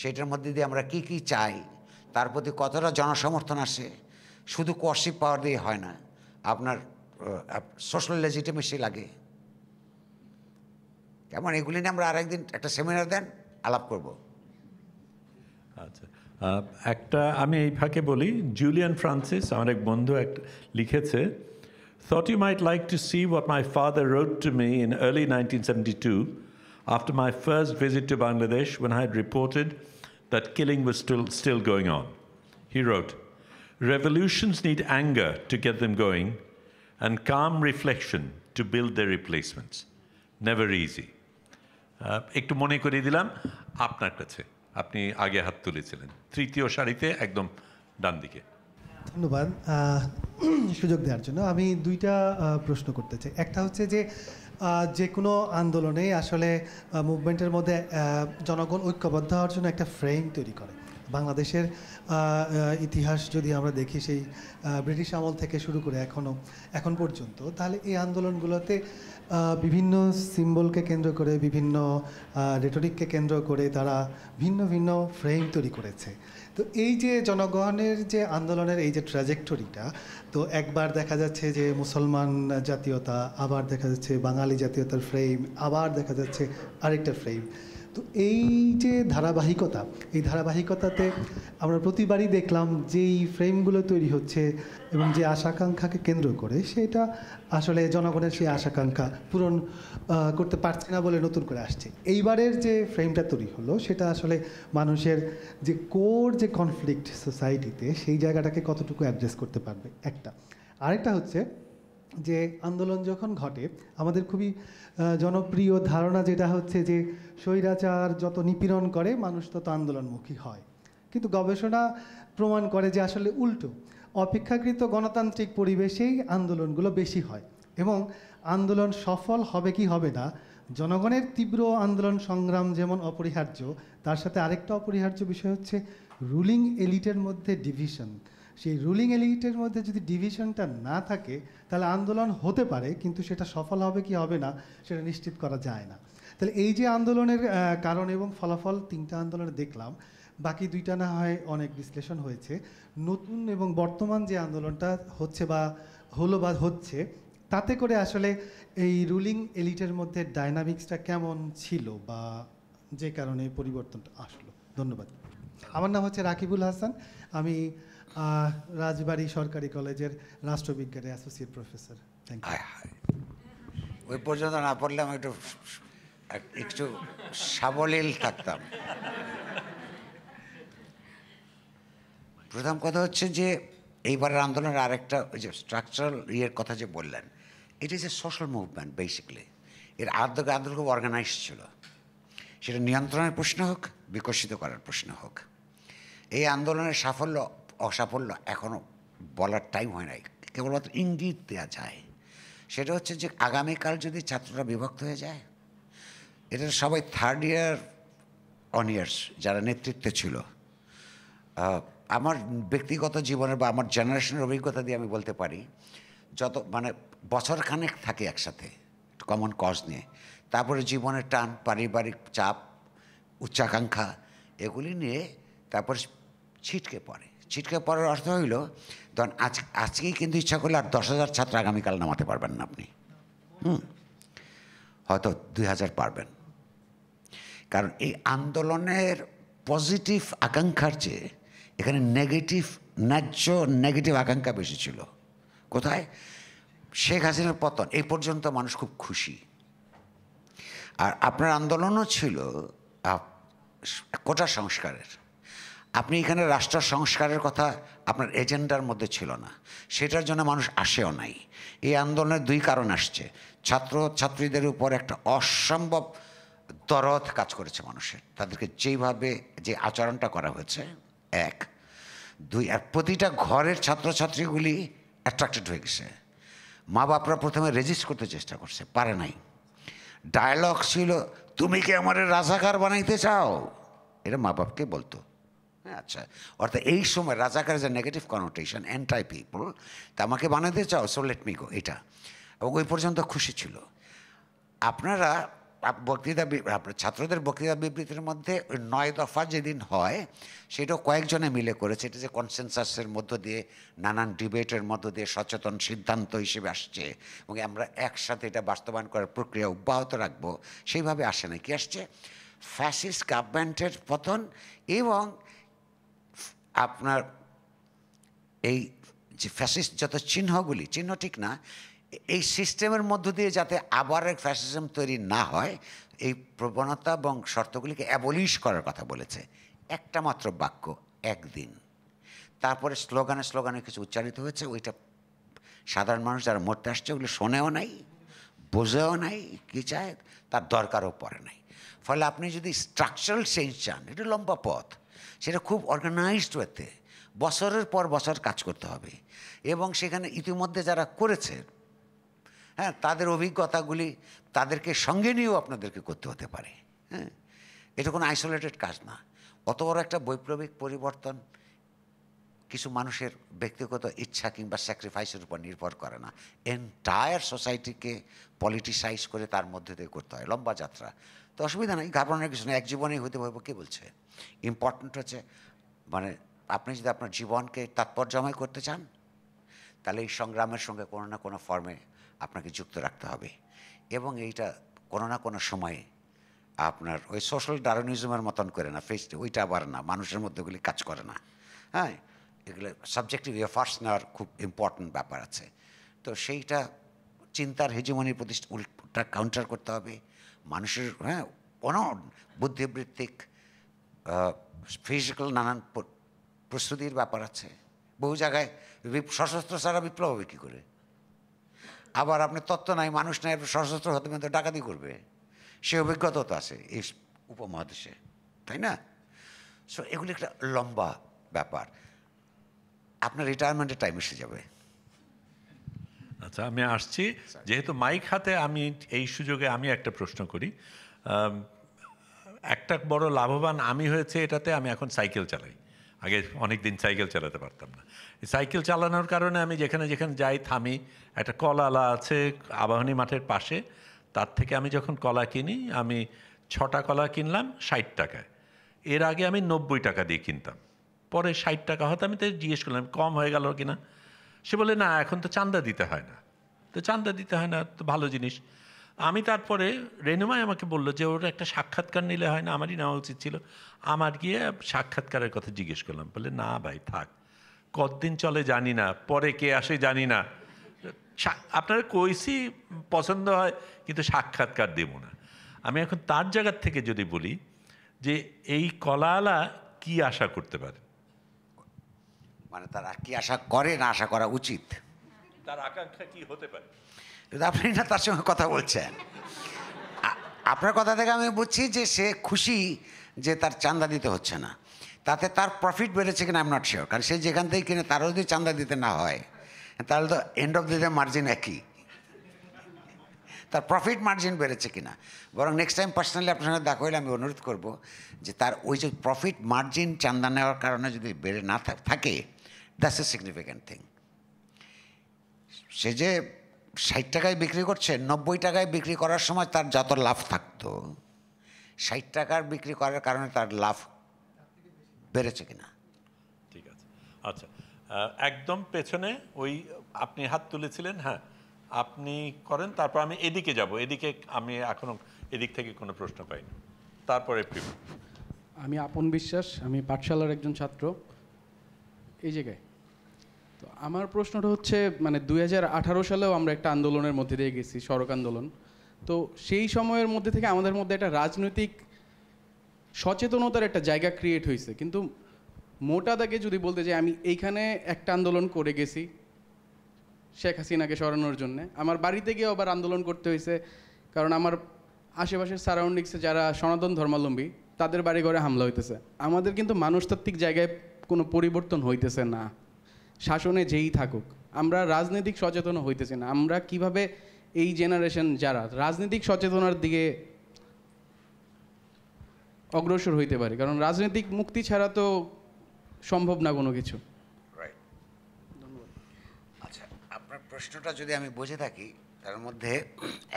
সেটার মধ্যে দিয়ে আমরা কি কি চাই তার প্রতি কতটা জনসমর্থন আসে শুধু কোয়ারশিপ পাওয়ার দিয়ে হয় না আপনার সোশ্যাল লেজিটিমেসি লাগে কেমন এগুলি নিয়ে আমরা আরেকদিন একটা সেমিনার দেন আলাপ করব আচ্ছা একটা আমি এই ফাঁকে বলি জুলিয়ান ফ্রান্সিস আমার এক বন্ধু এক লিখেছে thought you might like to see what my father wrote to me in early 1972 after my first visit to Bangladesh when I had reported that killing was still, still going on. He wrote, Revolutions need anger to get them going and calm reflection to build their replacements. Never easy. একটু মনে করিয়ে দিলাম আপনার কাছে আপনি আগে হাত তুলেছিলেন তৃতীয় সারিতে একদম ডান দিকে ধন্যবাদ সুযোগ দেওয়ার জন্য আমি দুইটা প্রশ্ন করতে চাই একটা হচ্ছে যে যে কোনো আন্দোলনেই আসলে মুভমেন্টের মধ্যে জনগণ ঐক্যবদ্ধ হওয়ার জন্য একটা ফ্রেম তৈরি করে বাংলাদেশের ইতিহাস যদি আমরা দেখি সেই ব্রিটিশ আমল থেকে শুরু করে এখনও এখন পর্যন্ত তাহলে এই আন্দোলনগুলোতে বিভিন্ন সিম্বলকে কেন্দ্র করে বিভিন্ন রেটরিককে কেন্দ্র করে তারা ভিন্ন ভিন্ন ফ্রেম তৈরি করেছে তো এই যে জনগণের যে আন্দোলনের এই যে ট্র্যাজেক্টরিটা তো একবার দেখা যাচ্ছে যে মুসলমান জাতীয়তা আবার দেখা যাচ্ছে বাঙালি জাতীয়তার ফ্রেম আবার দেখা যাচ্ছে আরেকটা ফ্রেম তো এই যে ধারাবাহিকতা এই ধারাবাহিকতাতে আমরা প্রতিবারই দেখলাম যেই ফ্রেমগুলো তৈরি হচ্ছে এবং যে আশাকাঙ্ক্ষাকে কেন্দ্র করে সেটা আসলে জনগণের সেই আশাকাঙ্ক্ষা পূরণ করতে পারছে না বলে নতুন করে আসছে এইবারের যে ফ্রেমটা তৈরি হলো সেটা আসলে মানুষের যে কোর যে কনফ্লিক্ট সোসাইটিতে সেই জায়গাটাকে কতটুকু অ্যাড্রেস করতে পারবে একটা আরেকটা হচ্ছে যে আন্দোলন যখন ঘটে আমাদের খুবই জনপ্রিয় ধারণা যেটা হচ্ছে যে স্বৈরাচার যত নিপীড়ন করে মানুষ তত আন্দোলনমুখী হয় কিন্তু গবেষণা প্রমাণ করে যে আসলে উল্টো অপেক্ষাকৃত গণতান্ত্রিক পরিবেশেই আন্দোলনগুলো বেশি হয় এবং আন্দোলন সফল হবে কি হবে না জনগণের তীব্র আন্দোলন সংগ্রাম যেমন অপরিহার্য তার সাথে আরেকটা অপরিহার্য বিষয় হচ্ছে রুলিং এলিটের মধ্যে ডিভিশন সেই রুলিং এলিটের মধ্যে যদি ডিভিশনটা না থাকে তাহলে আন্দোলন হতে পারে কিন্তু সেটা সফল হবে কি হবে না সেটা নিশ্চিত করা যায় না তাহলে এই যে আন্দোলনের কারণ এবং ফলাফল তিনটা আন্দোলনে দেখলাম বাকি দুইটা না হয় অনেক বিশ্লেষণ হয়েছে নতুন এবং বর্তমান যে আন্দোলনটা হচ্ছে বা হলো বা হচ্ছে তাতে করে আসলে এই রুলিং এলিটের মধ্যে ডাইনামিক্সটা কেমন ছিল বা যে কারণে পরিবর্তনটা আসলো ধন্যবাদ আমার নাম হচ্ছে রাকিবুল হাসান আমি রাজবাড়ী সরকারি কলেজের রাষ্ট্রবিজ্ঞানে অ্যাসোসিয়েট প্রফেসর থ্যাংক ইউ ওই পর্যন্ত না পড়লে আমি একটু একটু সাবলীল থাকতাম প্রথম কথা হচ্ছে যে এইবারের আন্দোলনের আরেকটা ওই যে স্ট্রাকচারাল ইয়ের কথা যে বললেন it is a social movement basically এর আর্ধক আন্দোলন খুব অর্গানাইজ ছিল সেটা নিয়ন্ত্রণের প্রশ্ন হোক বিকশিত করার প্রশ্ন হোক এই আন্দোলনের সাফল্য অসাফল্য এখনও বলার টাইম হয় নাই কেবলমাত্র ইঙ্গিত দেওয়া যায় সেটা হচ্ছে যে আগামীকাল যদি ছাত্ররা বিভক্ত হয়ে যায় এটা সবাই থার্ড ইয়ার অনিয়ার্স যারা নেতৃত্বে ছিল আমার ব্যক্তিগত জীবনের বা আমার জেনারেশনের অভিজ্ঞতা দিয়ে আমি বলতে পারি যত মানে বছরখানেক থাকে একসাথে কমন কজ নিয়ে তারপরে জীবনের টান পারিবারিক চাপ উচ্চাকাঙ্ক্ষা এগুলি নিয়ে তারপর ছিটকে পড়ে ছিটকে পড়ার অর্থ হইল তখন আজ আজকেই কিন্তু ইচ্ছা করলে আর দশ হাজার ছাত্র আগামীকাল নামাতে পারবেন না আপনি হুম হয়তো দুই হাজার পারবেন কারণ এই আন্দোলনের পজিটিভ আকাঙ্ক্ষার চেয়ে এখানে নেগেটিভ ন্যায্য নেগেটিভ আকাঙ্ক্ষা বেশি ছিল কোথায় শেখ হাসিনার পতন এই পর্যন্ত মানুষ খুব খুশি আর আপনার আন্দোলনও ছিল কোটা সংস্কারের আপনি এখানে রাষ্ট্র সংস্কারের কথা আপনার এজেন্ডার মধ্যে ছিল না সেটার জন্য মানুষ আসেও নাই এই আন্দোলনের দুই কারণ আসছে ছাত্র ছাত্রীদের উপর একটা অসম্ভব দরদ কাজ করেছে মানুষের তাদেরকে যেইভাবে যে আচরণটা করা হয়েছে এক দুই আর প্রতিটা ঘরের ছাত্রছাত্রীগুলি অ্যাট্রাক্টেড হয়ে গেছে মা বাপরা প্রথমে রেজিস্ট করতে চেষ্টা করছে পারে নাই ডায়লগ ছিল তুমি কি আমার রাজাকার বানাইতে চাও এটা মা বাপকে বলতো আচ্ছা অর্থাৎ এই সময় রাজাকার যে নেগেটিভ কনোটেশন অ্যান্টাই পিপল তা আমাকে বানাতে চাও সো লেট মি গো এটা এবং ওই পর্যন্ত খুশি ছিল আপনারা বক্তৃতা আপনার ছাত্রদের বক্তৃতা বিবৃতির মধ্যে নয় দফা যেদিন হয় সেটাও কয়েকজনে মিলে করেছে এটা যে কনসেনসাসের মধ্য দিয়ে নানান ডিবেটের মধ্য দিয়ে সচেতন সিদ্ধান্ত হিসেবে আসছে এবং আমরা একসাথে এটা বাস্তবায়ন করার প্রক্রিয়া অব্যাহত রাখবো সেইভাবে আসে না কি আসছে ফ্যাসিস্ট গভর্নমেন্টের পতন এবং আপনার এই যে ফ্যাসিস্ট যত চিহ্নগুলি চিহ্ন ঠিক না এই সিস্টেমের মধ্য দিয়ে যাতে আবার ফ্যাসিজম তৈরি না হয় এই প্রবণতা এবং শর্তগুলিকে অ্যাবলিশ করার কথা বলেছে একটা মাত্র বাক্য একদিন তারপরে স্লোগানে স্লোগানে কিছু উচ্চারিত হয়েছে ওইটা সাধারণ মানুষ যারা মরতে আসছে ওগুলো শোনেও নাই বোঝেও নাই কী চায় তার দরকারও পড়ে নাই ফলে আপনি যদি স্ট্রাকচারাল চেঞ্জ চান এটা লম্বা পথ সেটা খুব অর্গানাইজড ওয়েতে বছরের পর বছর কাজ করতে হবে এবং সেখানে ইতিমধ্যে যারা করেছে হ্যাঁ তাদের অভিজ্ঞতাগুলি তাদেরকে সঙ্গে নিয়েও আপনাদেরকে করতে হতে পারে হ্যাঁ এটা কোনো আইসোলেটেড কাজ না অত বড় একটা বৈপ্লবিক পরিবর্তন কিছু মানুষের ব্যক্তিগত ইচ্ছা কিংবা স্যাক্রিফাইসের উপর নির্ভর করে না এন্টায়ার সোসাইটিকে পলিটিসাইজ করে তার মধ্যে দিয়ে করতে হয় লম্বা যাত্রা অসুবিধা নেই ঘাবড়ানোর কিছু নেই এক জীবনেই হইতে হবে কে বলছে ইম্পর্ট্যান্ট হচ্ছে মানে আপনি যদি আপনার জীবনকে তাৎপর্যময় করতে চান তাহলে এই সংগ্রামের সঙ্গে কোনো না কোনো ফর্মে আপনাকে যুক্ত রাখতে হবে এবং এইটা কোনো না কোনো সময়ে আপনার ওই সোশ্যাল ডারোনিজমের মতন করে না ফেস ওইটা আবার না মানুষের মধ্যে ওগুলি কাজ করে না হ্যাঁ এগুলো সাবজেক্টিভ এফার্টস নেওয়ার খুব ইম্পর্ট্যান্ট ব্যাপার আছে তো সেইটা চিন্তার হেজিমনির প্রতিষ্ঠা উল্টা কাউন্টার করতে হবে মানুষের হ্যাঁ অন বুদ্ধিবৃত্তিক ফিজিক্যাল নানান প্রস্তুতির ব্যাপার আছে বহু জায়গায় সশস্ত্র ছাড়া বিপ্লব হবে কী করে আবার আপনি তত্ত্ব নাই মানুষ নাই সশস্ত্র হতে মধ্যে ডাকাতি করবে সে অভিজ্ঞতা তো আছে এই উপমহাদেশে তাই না সো এগুলি একটা লম্বা ব্যাপার আপনার রিটায়ারমেন্টের টাইম এসে যাবে আচ্ছা আমি আসছি যেহেতু মাইক হাতে আমি এই সুযোগে আমি একটা প্রশ্ন করি একটা বড় লাভবান আমি হয়েছে এটাতে আমি এখন সাইকেল চালাই আগে অনেক দিন সাইকেল চালাতে পারতাম না সাইকেল চালানোর কারণে আমি যেখানে যেখানে যাই থামি একটা কলালা আছে আবাহনী মাঠের পাশে তার থেকে আমি যখন কলা কিনি আমি ছটা কলা কিনলাম ষাট টাকায় এর আগে আমি নব্বই টাকা দিয়ে কিনতাম পরে ষাট টাকা হয়তো আমি তো জিজ্ঞেস করলাম কম হয়ে গেল কিনা সে বলে না এখন তো চান্দা দিতে হয় না তো চান্দা দিতে হয় না তো ভালো জিনিস আমি তারপরে রেনুমায় আমাকে বলল যে ওর একটা সাক্ষাৎকার নিলে হয় না আমারই নেওয়া উচিত ছিল আমার গিয়ে সাক্ষাৎকারের কথা জিজ্ঞেস করলাম বলে না ভাই থাক কতদিন চলে জানি না পরে কে আসে জানি না আপনারা কইসি পছন্দ হয় কিন্তু সাক্ষাৎকার দেব না আমি এখন তার জায়গার থেকে যদি বলি যে এই কলালা কি আশা করতে পারে মানে তারা কি আশা করে না আশা করা উচিত তার আকাঙ্ক্ষা কি হতে পারে আপনি না তার সঙ্গে কথা বলছেন আপনার কথা থেকে আমি বুঝছি যে সে খুশি যে তার চান্দা দিতে হচ্ছে না তাতে তার প্রফিট বেড়েছে কিনা আম নট শিওর কারণ সে যেখান থেকে কিনে তারও যদি চান্দা দিতে না হয় তাহলে তো end of the day margin একই তার প্রফিট মার্জিন বেড়েছে কিনা বরং নেক্সট টাইম পার্সোনালি আপনার সঙ্গে দেখা হলে আমি অনুরোধ করব যে তার ওই যে প্রফিট মার্জিন চান্দা নেওয়ার কারণে যদি বেড়ে না থাকে দ্যাটস এ সিগনিফিক্যান্ট থিং সে যে ষাট টাকায় বিক্রি করছে নব্বই টাকায় বিক্রি করার সময় তার যত লাভ থাকতো ষাট টাকার বিক্রি করার কারণে তার লাভ বেড়েছে কিনা ঠিক আছে আচ্ছা একদম পেছনে ওই আপনি হাত তুলেছিলেন হ্যাঁ আপনি করেন তারপর আমি এদিকে যাব এদিকে আমি এখনও এদিক থেকে কোনো প্রশ্ন পাইনি তারপরে আমি আপন বিশ্বাস আমি পাঠশালার একজন ছাত্র এই জায়গায় তো আমার প্রশ্নটা হচ্ছে মানে দুই সালেও আমরা একটা আন্দোলনের মধ্যে দিয়ে গেছি সড়ক আন্দোলন তো সেই সময়ের মধ্যে থেকে আমাদের মধ্যে একটা রাজনৈতিক সচেতনতার একটা জায়গা ক্রিয়েট হয়েছে কিন্তু মোটা দাগে যদি বলতে যাই আমি এইখানে একটা আন্দোলন করে গেছি শেখ হাসিনাকে সরানোর জন্য আমার বাড়িতে গিয়ে আবার আন্দোলন করতে হয়েছে কারণ আমার আশেপাশের সারাউন্ডিংসে যারা সনাতন ধর্মাবলম্বী তাদের বাড়ি ঘরে হামলা হইতেছে আমাদের কিন্তু মানুষতাত্ত্বিক জায়গায় কোনো পরিবর্তন হইতেছে না শাসনে যেই থাকুক আমরা রাজনৈতিক সচেতন হইতেছি না আমরা কিভাবে এই জেনারেশন যারা রাজনৈতিক সচেতনার দিকে অগ্রসর হইতে পারি কারণ রাজনৈতিক মুক্তি ছাড়া তো সম্ভব না কোনো কিছু আচ্ছা আপনার প্রশ্নটা যদি আমি বুঝে থাকি তার মধ্যে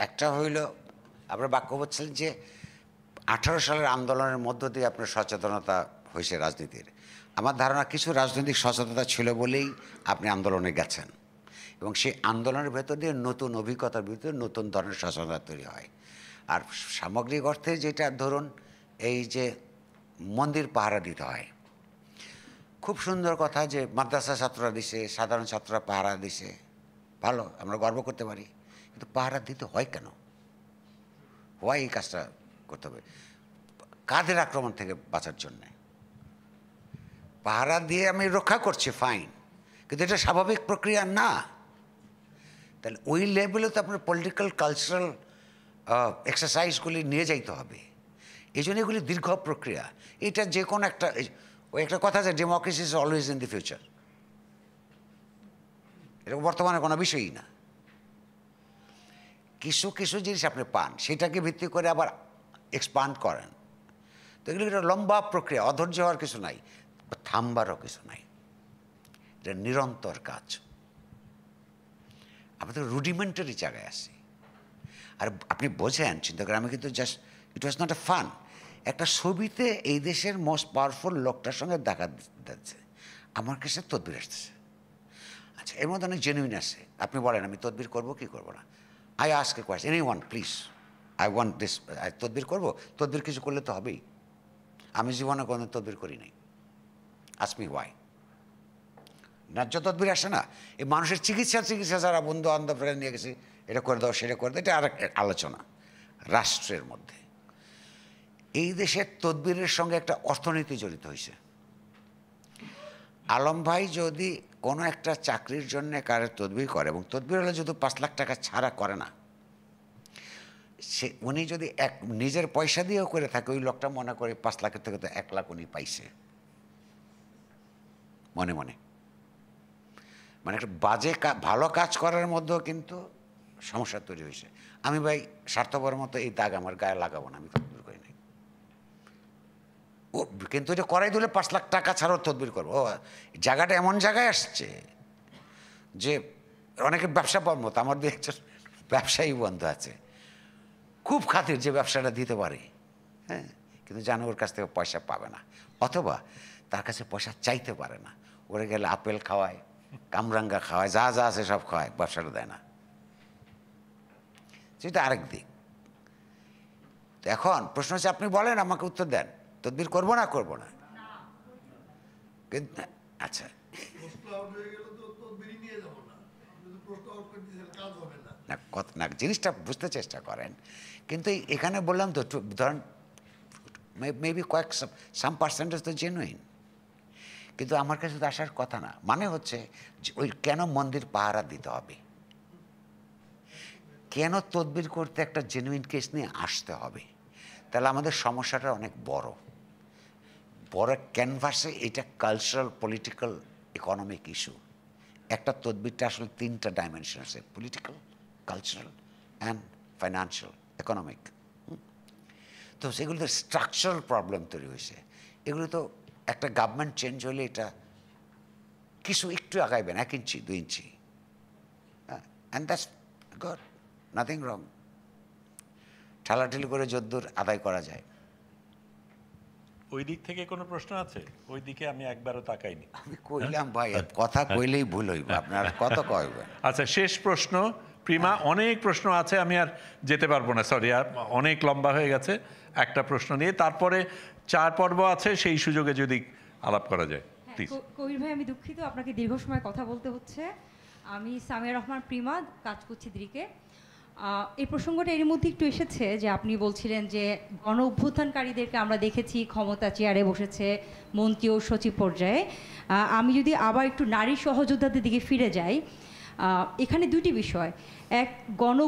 একটা হইল আপনার বাক্য বলছিলেন যে আঠারো সালের আন্দোলনের মধ্য দিয়ে আপনার সচেতনতা হয়েছে রাজনীতির আমার ধারণা কিছু রাজনৈতিক সচেতনতা ছিল বলেই আপনি আন্দোলনে গেছেন এবং সেই আন্দোলনের ভেতর দিয়ে নতুন অভিজ্ঞতার ভিতরে নতুন ধরনের সচেতনতা তৈরি হয় আর সামগ্রিক অর্থে যেটা ধরুন এই যে মন্দির পাহারা দিতে হয় খুব সুন্দর কথা যে মাদ্রাসা ছাত্ররা দিছে সাধারণ ছাত্ররা পাহারা দিছে ভালো আমরা গর্ব করতে পারি কিন্তু পাহারা দিতে হয় কেন হয় এই কাজটা করতে হবে কাদের আক্রমণ থেকে বাঁচার জন্যে পাহারা দিয়ে আমি রক্ষা করছি ফাইন কিন্তু এটা স্বাভাবিক প্রক্রিয়া না তাহলে ওই লেভেলে তো আপনার পলিটিক্যাল কালচারাল এক্সারসাইজগুলি নিয়ে যাইতে হবে এই জন্য এগুলি দীর্ঘ প্রক্রিয়া এটা যে কোনো একটা ওই একটা কথা আছে democracy is always in the future এটা বর্তমানে কোনো বিষয়ই না কিছু কিছু জিনিস আপনি পান সেটাকে ভিত্তি করে আবার এক্সপান্ড করেন তো এগুলি একটা লম্বা প্রক্রিয়া অধৈর্য হওয়ার কিছু নাই থামবারও কিছু নাই এটা নিরন্তর কাজ আমাদের তো রুডিমেন্টারি জায়গায় আসি আর আপনি বোঝেন চিন্তা করেন আমি কিন্তু just it was not a fun একটা ছবিতে এই দেশের মোস্ট পাওয়ারফুল লোকটার সঙ্গে দেখা দিচ্ছে আমার কাছে তদবির আসতেছে আচ্ছা এর মধ্যে অনেক জেনুইন আছে আপনি বলেন আমি তদবির করবো কি করবো না আই আজকে question anyone please I want this তদবির করবো তদবির কিছু করলে তো হবেই আমি জীবনে কোনো তদবির করি নাই আসমি ওয়াই ন্যায্য তদবির আসে না এই মানুষের চিকিৎসা চিকিৎসা যারা বন্ধু বান্ধবরা নিয়ে গেছে এটা করে দাও সেটা করে দাও এটা আর আলোচনা রাষ্ট্রের মধ্যে এই দেশের তদবিরের সঙ্গে একটা অর্থনীতি জড়িত হয়েছে আলম ভাই যদি কোনো একটা চাকরির জন্য কারের তদবির করে এবং তদবির হলে যদি পাঁচ লাখ টাকা ছাড়া করে না সে উনি যদি এক নিজের পয়সা দিয়েও করে থাকে ওই লোকটা মনে করে পাঁচ লাখের থেকে তো এক লাখ উনি পাইছে মনে মনে মানে একটা বাজে ভালো কাজ করার মধ্যেও কিন্তু সমস্যা তৈরি হয়েছে আমি ভাই স্বার্থপর মতো এই দাগ আমার গায়ে লাগাবো না আমি তদবির করি নাই ও কিন্তু এটা করাই দিলে পাঁচ লাখ টাকা ছাড়াও তদবির করবো ও জায়গাটা এমন জায়গায় আসছে যে অনেকের ব্যবসা বন্ধ মতো আমার দু একজন ব্যবসায়ী বন্ধ আছে খুব খাতির যে ব্যবসাটা দিতে পারে হ্যাঁ কিন্তু জানো ওর কাছ থেকে পয়সা পাবে না অথবা তার কাছে পয়সা চাইতে পারে না ওরে গেলে আপেল খাওয়ায় কামরাঙ্গা খাওয়ায় যা যা আছে সব খাওয়ায় বাসাটা দেয় না সেটা আরেক দিক তো এখন প্রশ্ন হচ্ছে আপনি বলেন আমাকে উত্তর দেন তদ্বির করবো না করবো না কিন্তু আচ্ছা না কত না জিনিসটা বুঝতে চেষ্টা করেন কিন্তু এখানে বললাম তো ধরেন মেবি কয়েক সাম পার্সেন্টেজ তো জেনুইন কিন্তু আমার কাছে তো আসার কথা না মানে হচ্ছে ওই কেন মন্দির পাহারা দিতে হবে কেন তদবির করতে একটা জেনুইন কেস নিয়ে আসতে হবে তাহলে আমাদের সমস্যাটা অনেক বড় বড় ক্যানভাসে এটা কালচারাল পলিটিক্যাল ইকোনমিক ইস্যু একটা তদবিরটা আসলে তিনটা ডাইমেনশন আছে political cultural and financial economic তো সেগুলোতে স্ট্রাকচারাল প্রবলেম তৈরি হয়েছে এগুলো তো একটা গভর্নমেন্ট চেঞ্জ হলে এটা কিছু একটু আগাইবে না এক ইঞ্চি দুই inch and that's got nothing wrong ঠেলাঠেলি করে যদ্দুর আদায় করা যায় ওই দিক থেকে কোনো প্রশ্ন আছে ওই দিকে আমি একবারও তাকাইনি আমি কইলাম ভাই কথা কইলেই ভুল হইব আপনার কত কয়বেন আচ্ছা শেষ প্রশ্ন প্রিমা হ্যাঁ। অনেক প্রশ্ন আছে আমি আর যেতে পারবো না সরি আর অনেক লম্বা হয়ে গেছে একটা প্রশ্ন নিয়ে তারপরে চার পর্ব আছে সেই সুযোগে যদি আলাপ করা যায় হ্যাঁ, কবির ভাই আমি দুঃখিত আপনাকে দীর্ঘ সময় কথা বলতে হচ্ছে আমি সামিয়া রহমান প্রিমা কাজ করছি দিকে এই প্রসঙ্গটা এর মধ্যে একটু এসেছে যে আপনি বলছিলেন যে গণ অভ্যুত্থানকারীদেরকে আমরা দেখেছি ক্ষমতা চেয়ারে বসেছে মন্ত্রী ও সচিব পর্যায়ে আমি যদি আবার একটু নারী সহযোদ্ধাদের দিকে ফিরে যাই এখানে দুটি বিষয় এক গণ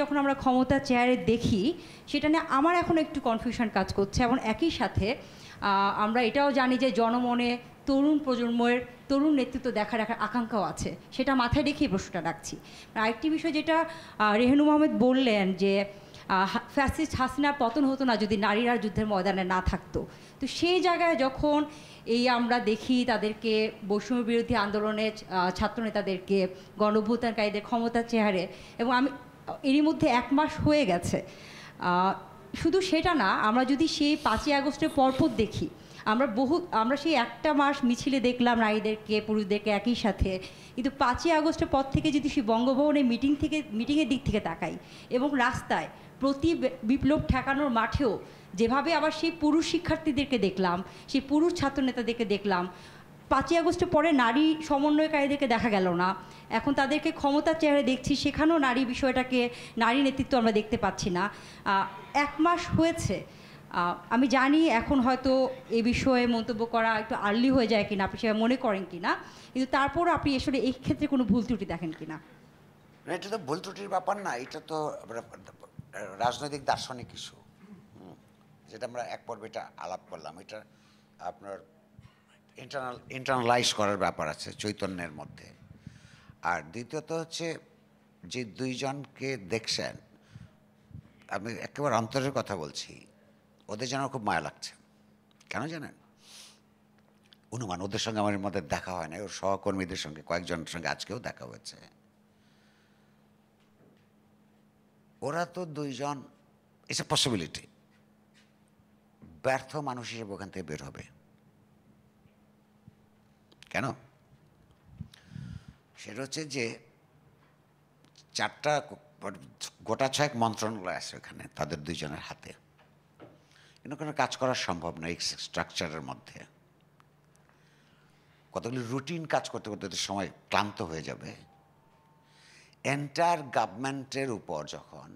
যখন আমরা ক্ষমতা চেয়ারে দেখি সেটা নিয়ে আমার এখন একটু কনফিউশন কাজ করছে এবং একই সাথে আমরা এটাও জানি যে জনমনে তরুণ প্রজন্মের তরুণ নেতৃত্ব দেখার একটা আকাঙ্ক্ষাও আছে সেটা মাথায় রেখেই প্রশ্নটা রাখছি আরেকটি বিষয় যেটা রেহেনু মোহাম্মদ বললেন যে ফ্যাসিস্ট হাসিনার পতন হতো না যদি নারীরা যুদ্ধের ময়দানে না থাকতো তো সেই জায়গায় যখন এই আমরা দেখি তাদেরকে বৈষম্য বিরোধী আন্দোলনে ছাত্রনেতাদেরকে গণভূতানকারীদের ক্ষমতার চেহারে এবং আমি এরই মধ্যে এক মাস হয়ে গেছে শুধু সেটা না আমরা যদি সেই পাঁচই আগস্টের পরপর দেখি আমরা বহু আমরা সেই একটা মাস মিছিলে দেখলাম নারীদেরকে পুরুষদেরকে একই সাথে কিন্তু পাঁচই আগস্টের পর থেকে যদি সেই বঙ্গভবনে মিটিং থেকে মিটিংয়ের দিক থেকে তাকাই এবং রাস্তায় প্রতি বিপ্লব ঠেকানোর মাঠেও যেভাবে আবার সেই পুরুষ শিক্ষার্থীদেরকে দেখলাম সেই পুরুষ ছাত্রনেতাদেরকে দেখলাম পাঁচই আগস্টে পরে নারী সমন্বয়কারীদেরকে দেখা গেল না এখন তাদেরকে ক্ষমতার চেহারা দেখছি সেখানেও নারী বিষয়টাকে নারী নেতৃত্ব আমরা দেখতে পাচ্ছি না এক মাস হয়েছে আমি জানি এখন হয়তো এ বিষয়ে মন্তব্য করা একটু আর্লি হয়ে যায় কিনা আপনি সেভাবে মনে করেন কিনা কিন্তু তারপর আপনি আসলে এই ক্ষেত্রে কোনো ভুল ত্রুটি দেখেন কিনা এটা তো ভুল ত্রুটির ব্যাপার না এটা তো রাজনৈতিক দার্শনিক ইস্যু যেটা আমরা এক পর্বে এটা আলাপ করলাম এটা আপনার ইন্টারনাল ইন্টারনালাইজ করার ব্যাপার আছে চৈতন্যের মধ্যে আর দ্বিতীয়ত হচ্ছে যে দুইজনকে দেখছেন আমি একেবারে অন্তরের কথা বলছি ওদের যেন খুব মায়া লাগছে কেন জানেন অনুমান ওদের সঙ্গে আমার মধ্যে দেখা হয় না ওর সহকর্মীদের সঙ্গে কয়েকজনের সঙ্গে আজকেও দেখা হয়েছে ওরা তো দুইজন ইটস এ পসিবিলিটি ব্যর্থ মানুষ হিসেবে ওখান থেকে বের হবে কেন সেটা হচ্ছে যে চারটা মানে গোটা ছয়েক মন্ত্রণালয় আছে ওখানে তাদের দুইজনের হাতে কিন্তু কোনো কাজ করা সম্ভব নয় এই স্ট্রাকচারের মধ্যে কতগুলি রুটিন কাজ করতে করতে সময় ক্লান্ত হয়ে যাবে এন্টায়ার গভর্নমেন্টের উপর যখন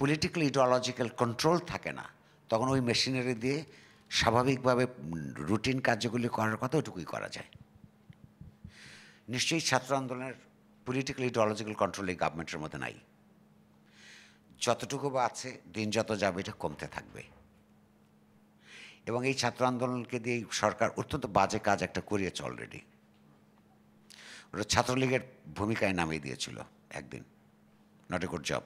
পলিটিক্যাল ইডিওলজিক্যাল কন্ট্রোল থাকে না তখন ওই মেশিনারি দিয়ে স্বাভাবিকভাবে রুটিন কার্যগুলি করার কথা ওটুকুই করা যায় নিশ্চয়ই ছাত্র আন্দোলনের পলিটিক্যাল ইডিওলজিক্যাল কন্ট্রোল এই গভর্নমেন্টের মধ্যে নাই যতটুকু বা আছে দিন যত যাবে এটা কমতে থাকবে এবং এই ছাত্র আন্দোলনকে দিয়ে সরকার অত্যন্ত বাজে কাজ একটা করিয়েছে অলরেডি ওটা ছাত্রলীগের ভূমিকায় নামিয়ে দিয়েছিল একদিন নট এ গুড জব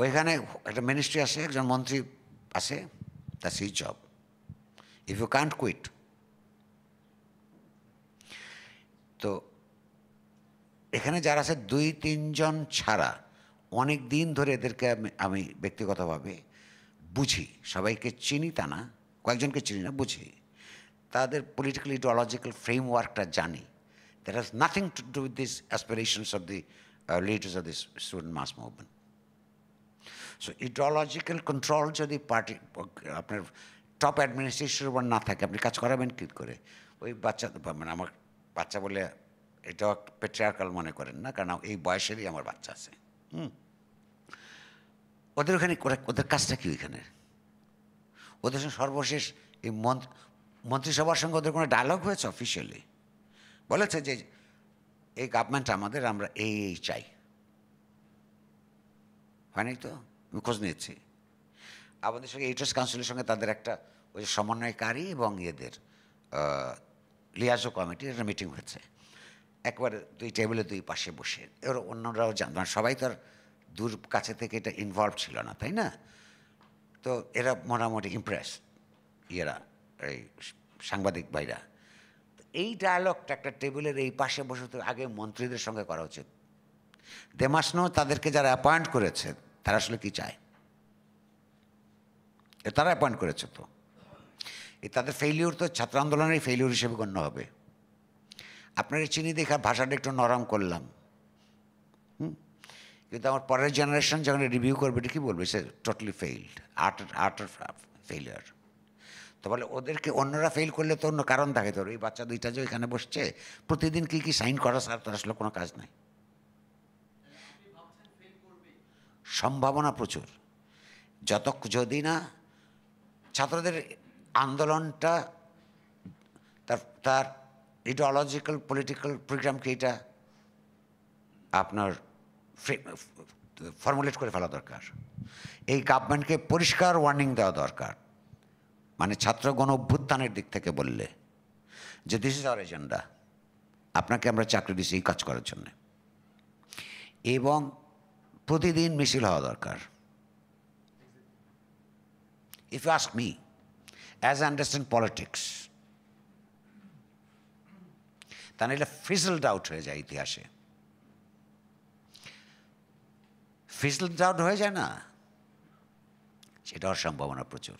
ওইখানে একটা মিনিস্ট্রি আছে একজন মন্ত্রী আছে that's his job if you can't quit তো এখানে যারা আছে দুই তিনজন ছাড়া অনেক দিন ধরে এদেরকে আমি ব্যক্তিগতভাবে বুঝি সবাইকে চিনি তা না কয়েকজনকে চিনি না বুঝি তাদের পলিটিক্যাল ইডিওলজিক্যাল ফ্রেমওয়ার্কটা জানি that has nothing to do with this aspirations of the leaders of this student mass movement so ideological control যদি পার্টি আপনার টপ অ্যাডমিনিস্ট্রেশনের উপর না থাকে আপনি কাজ করাবেন কী করে ওই বাচ্চা মানে আমার বাচ্চা বলে এটাও পেট্রিয়ার্কাল মনে করেন না কারণ এই বয়সেরই আমার বাচ্চা আছে হুম ওদের ওখানে ওদের কাজটা কি ওইখানে ওদের সঙ্গে সর্বশেষ এই মন্ত্রিসভার সঙ্গে ওদের কোনো ডায়লগ হয়েছে অফিসিয়ালি বলেছে যে এই গভর্নমেন্ট আমাদের আমরা এই এই চাই হয়নি তো আমি খোঁজ নিচ্ছি আমাদের সঙ্গে এইচএস কাউন্সিলের সঙ্গে তাদের একটা ওই সমন্বয়কারী এবং এদের লিয়াজো কমিটির একটা মিটিং হয়েছে একবারে দুই টেবিলে দুই পাশে বসে এবার অন্যরাও জানত মানে সবাই তো আর দূর কাছে থেকে এটা ইনভলভ ছিল না তাই না তো এরা মোটামুটি ইমপ্রেস ইয়েরা এই সাংবাদিক ভাইরা এই ডায়ালগটা একটা টেবিলের এই পাশে বসে তো আগে মন্ত্রীদের সঙ্গে করা উচিত দেমাসনও তাদেরকে যারা অ্যাপয়েন্ট করেছে তারা আসলে কি চায় এ তারা অ্যাপয়েন্ট করেছে তো এ তাদের ফেইলিওর তো ছাত্র আন্দোলনের ফেইলিওর হিসেবে গণ্য হবে আপনারা চিনি দেখা ভাষাটা একটু নরম করলাম কিন্তু আমার পরের জেনারেশন যখন রিভিউ করবে এটা কী বলবে সে totally failed art art failure তো বলে ওদেরকে অন্যরা ফেল করলে তো অন্য কারণ থাকে ধরো এই বাচ্চা দুইটা যে এখানে বসছে প্রতিদিন কি কি সাইন করা স্যার তার আসলে কোনো কাজ নাই সম্ভাবনা প্রচুর যত যদি না ছাত্রদের আন্দোলনটা তার তার ইডিওলজিক্যাল পলিটিক্যাল প্রোগ্রামকে এটা আপনার ফর্মুলেট করে ফেলা দরকার এই গভর্নমেন্টকে পরিষ্কার ওয়ার্নিং দেওয়া দরকার মানে ছাত্র গণ অভ্যুত্থানের দিক থেকে বললে যে দিস ইজ আওয়ার এজেন্ডা আপনাকে আমরা চাকরি দিচ্ছি এই কাজ করার জন্যে এবং প্রতিদিন মিছিল হওয়া দরকার if you ask me as understand politics তা নাহলে ফিজল ডাউট হয়ে যায় ইতিহাসে ফিজল ডাউট হয়ে যায় না সেটা হওয়ার সম্ভাবনা প্রচুর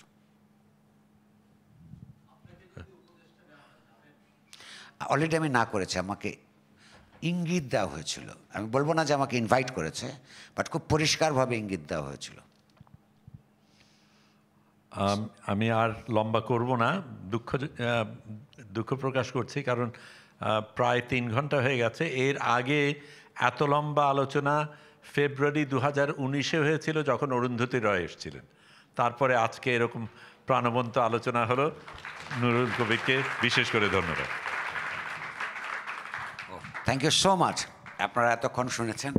অলরেডি আমি না করেছি আমাকে ইঙ্গিত দেওয়া হয়েছিল আমি বলবো না যে আমাকে ইনভাইট করেছে বাট খুব পরিষ্কারভাবে ইঙ্গিত দেওয়া হয়েছিল আমি আর লম্বা করব না দুঃখ দুঃখ প্রকাশ করছি কারণ প্রায় তিন ঘন্টা হয়ে গেছে এর আগে এত লম্বা আলোচনা ফেব্রুয়ারি দু হাজার উনিশে হয়েছিল যখন অরুন্ধতী রয় এসেছিলেন তারপরে আজকে এরকম প্রাণবন্ত আলোচনা হলো নুরুল কবিকে বিশেষ করে ধন্যবাদ থ্যাংক ইউ সো মাচ আপনারা এতক্ষণ শুনেছেন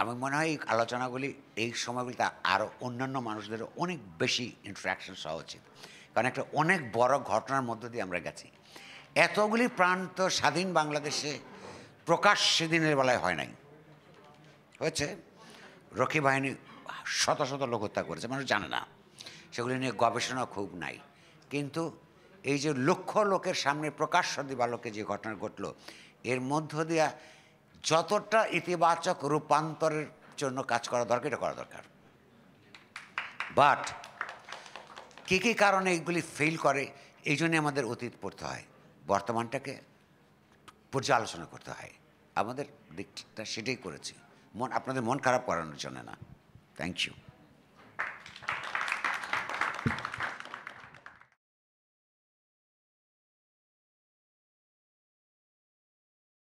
আমার মনে হয় এই আলোচনাগুলি এই সময়গুলিতে আরও অন্যান্য মানুষদের অনেক বেশি ইন্টারাকশন হওয়া উচিত কারণ একটা অনেক বড় ঘটনার মধ্য দিয়ে আমরা গেছি এতগুলি প্রান্ত স্বাধীন বাংলাদেশে প্রকাশ সেদিনের বেলায় হয় নাই হয়েছে রক্ষী বাহিনী শত শত লোক হত্যা করেছে মানুষ জানে না সেগুলি নিয়ে গবেষণা খুব নাই কিন্তু এই যে লক্ষ লোকের সামনে প্রকাশ্য দিবালোকে যে ঘটনা ঘটল এর মধ্য দিয়া যতটা ইতিবাচক রূপান্তরের জন্য কাজ করা দরকার এটা করা দরকার বাট কী কী কারণে এইগুলি ফেল করে এই জন্যে আমাদের অতীত পড়তে হয় বর্তমানটাকে পর্যালোচনা করতে হয় আমাদের দিকটা সেটাই করেছি মন আপনাদের মন খারাপ করানোর জন্য না থ্যাংক ইউ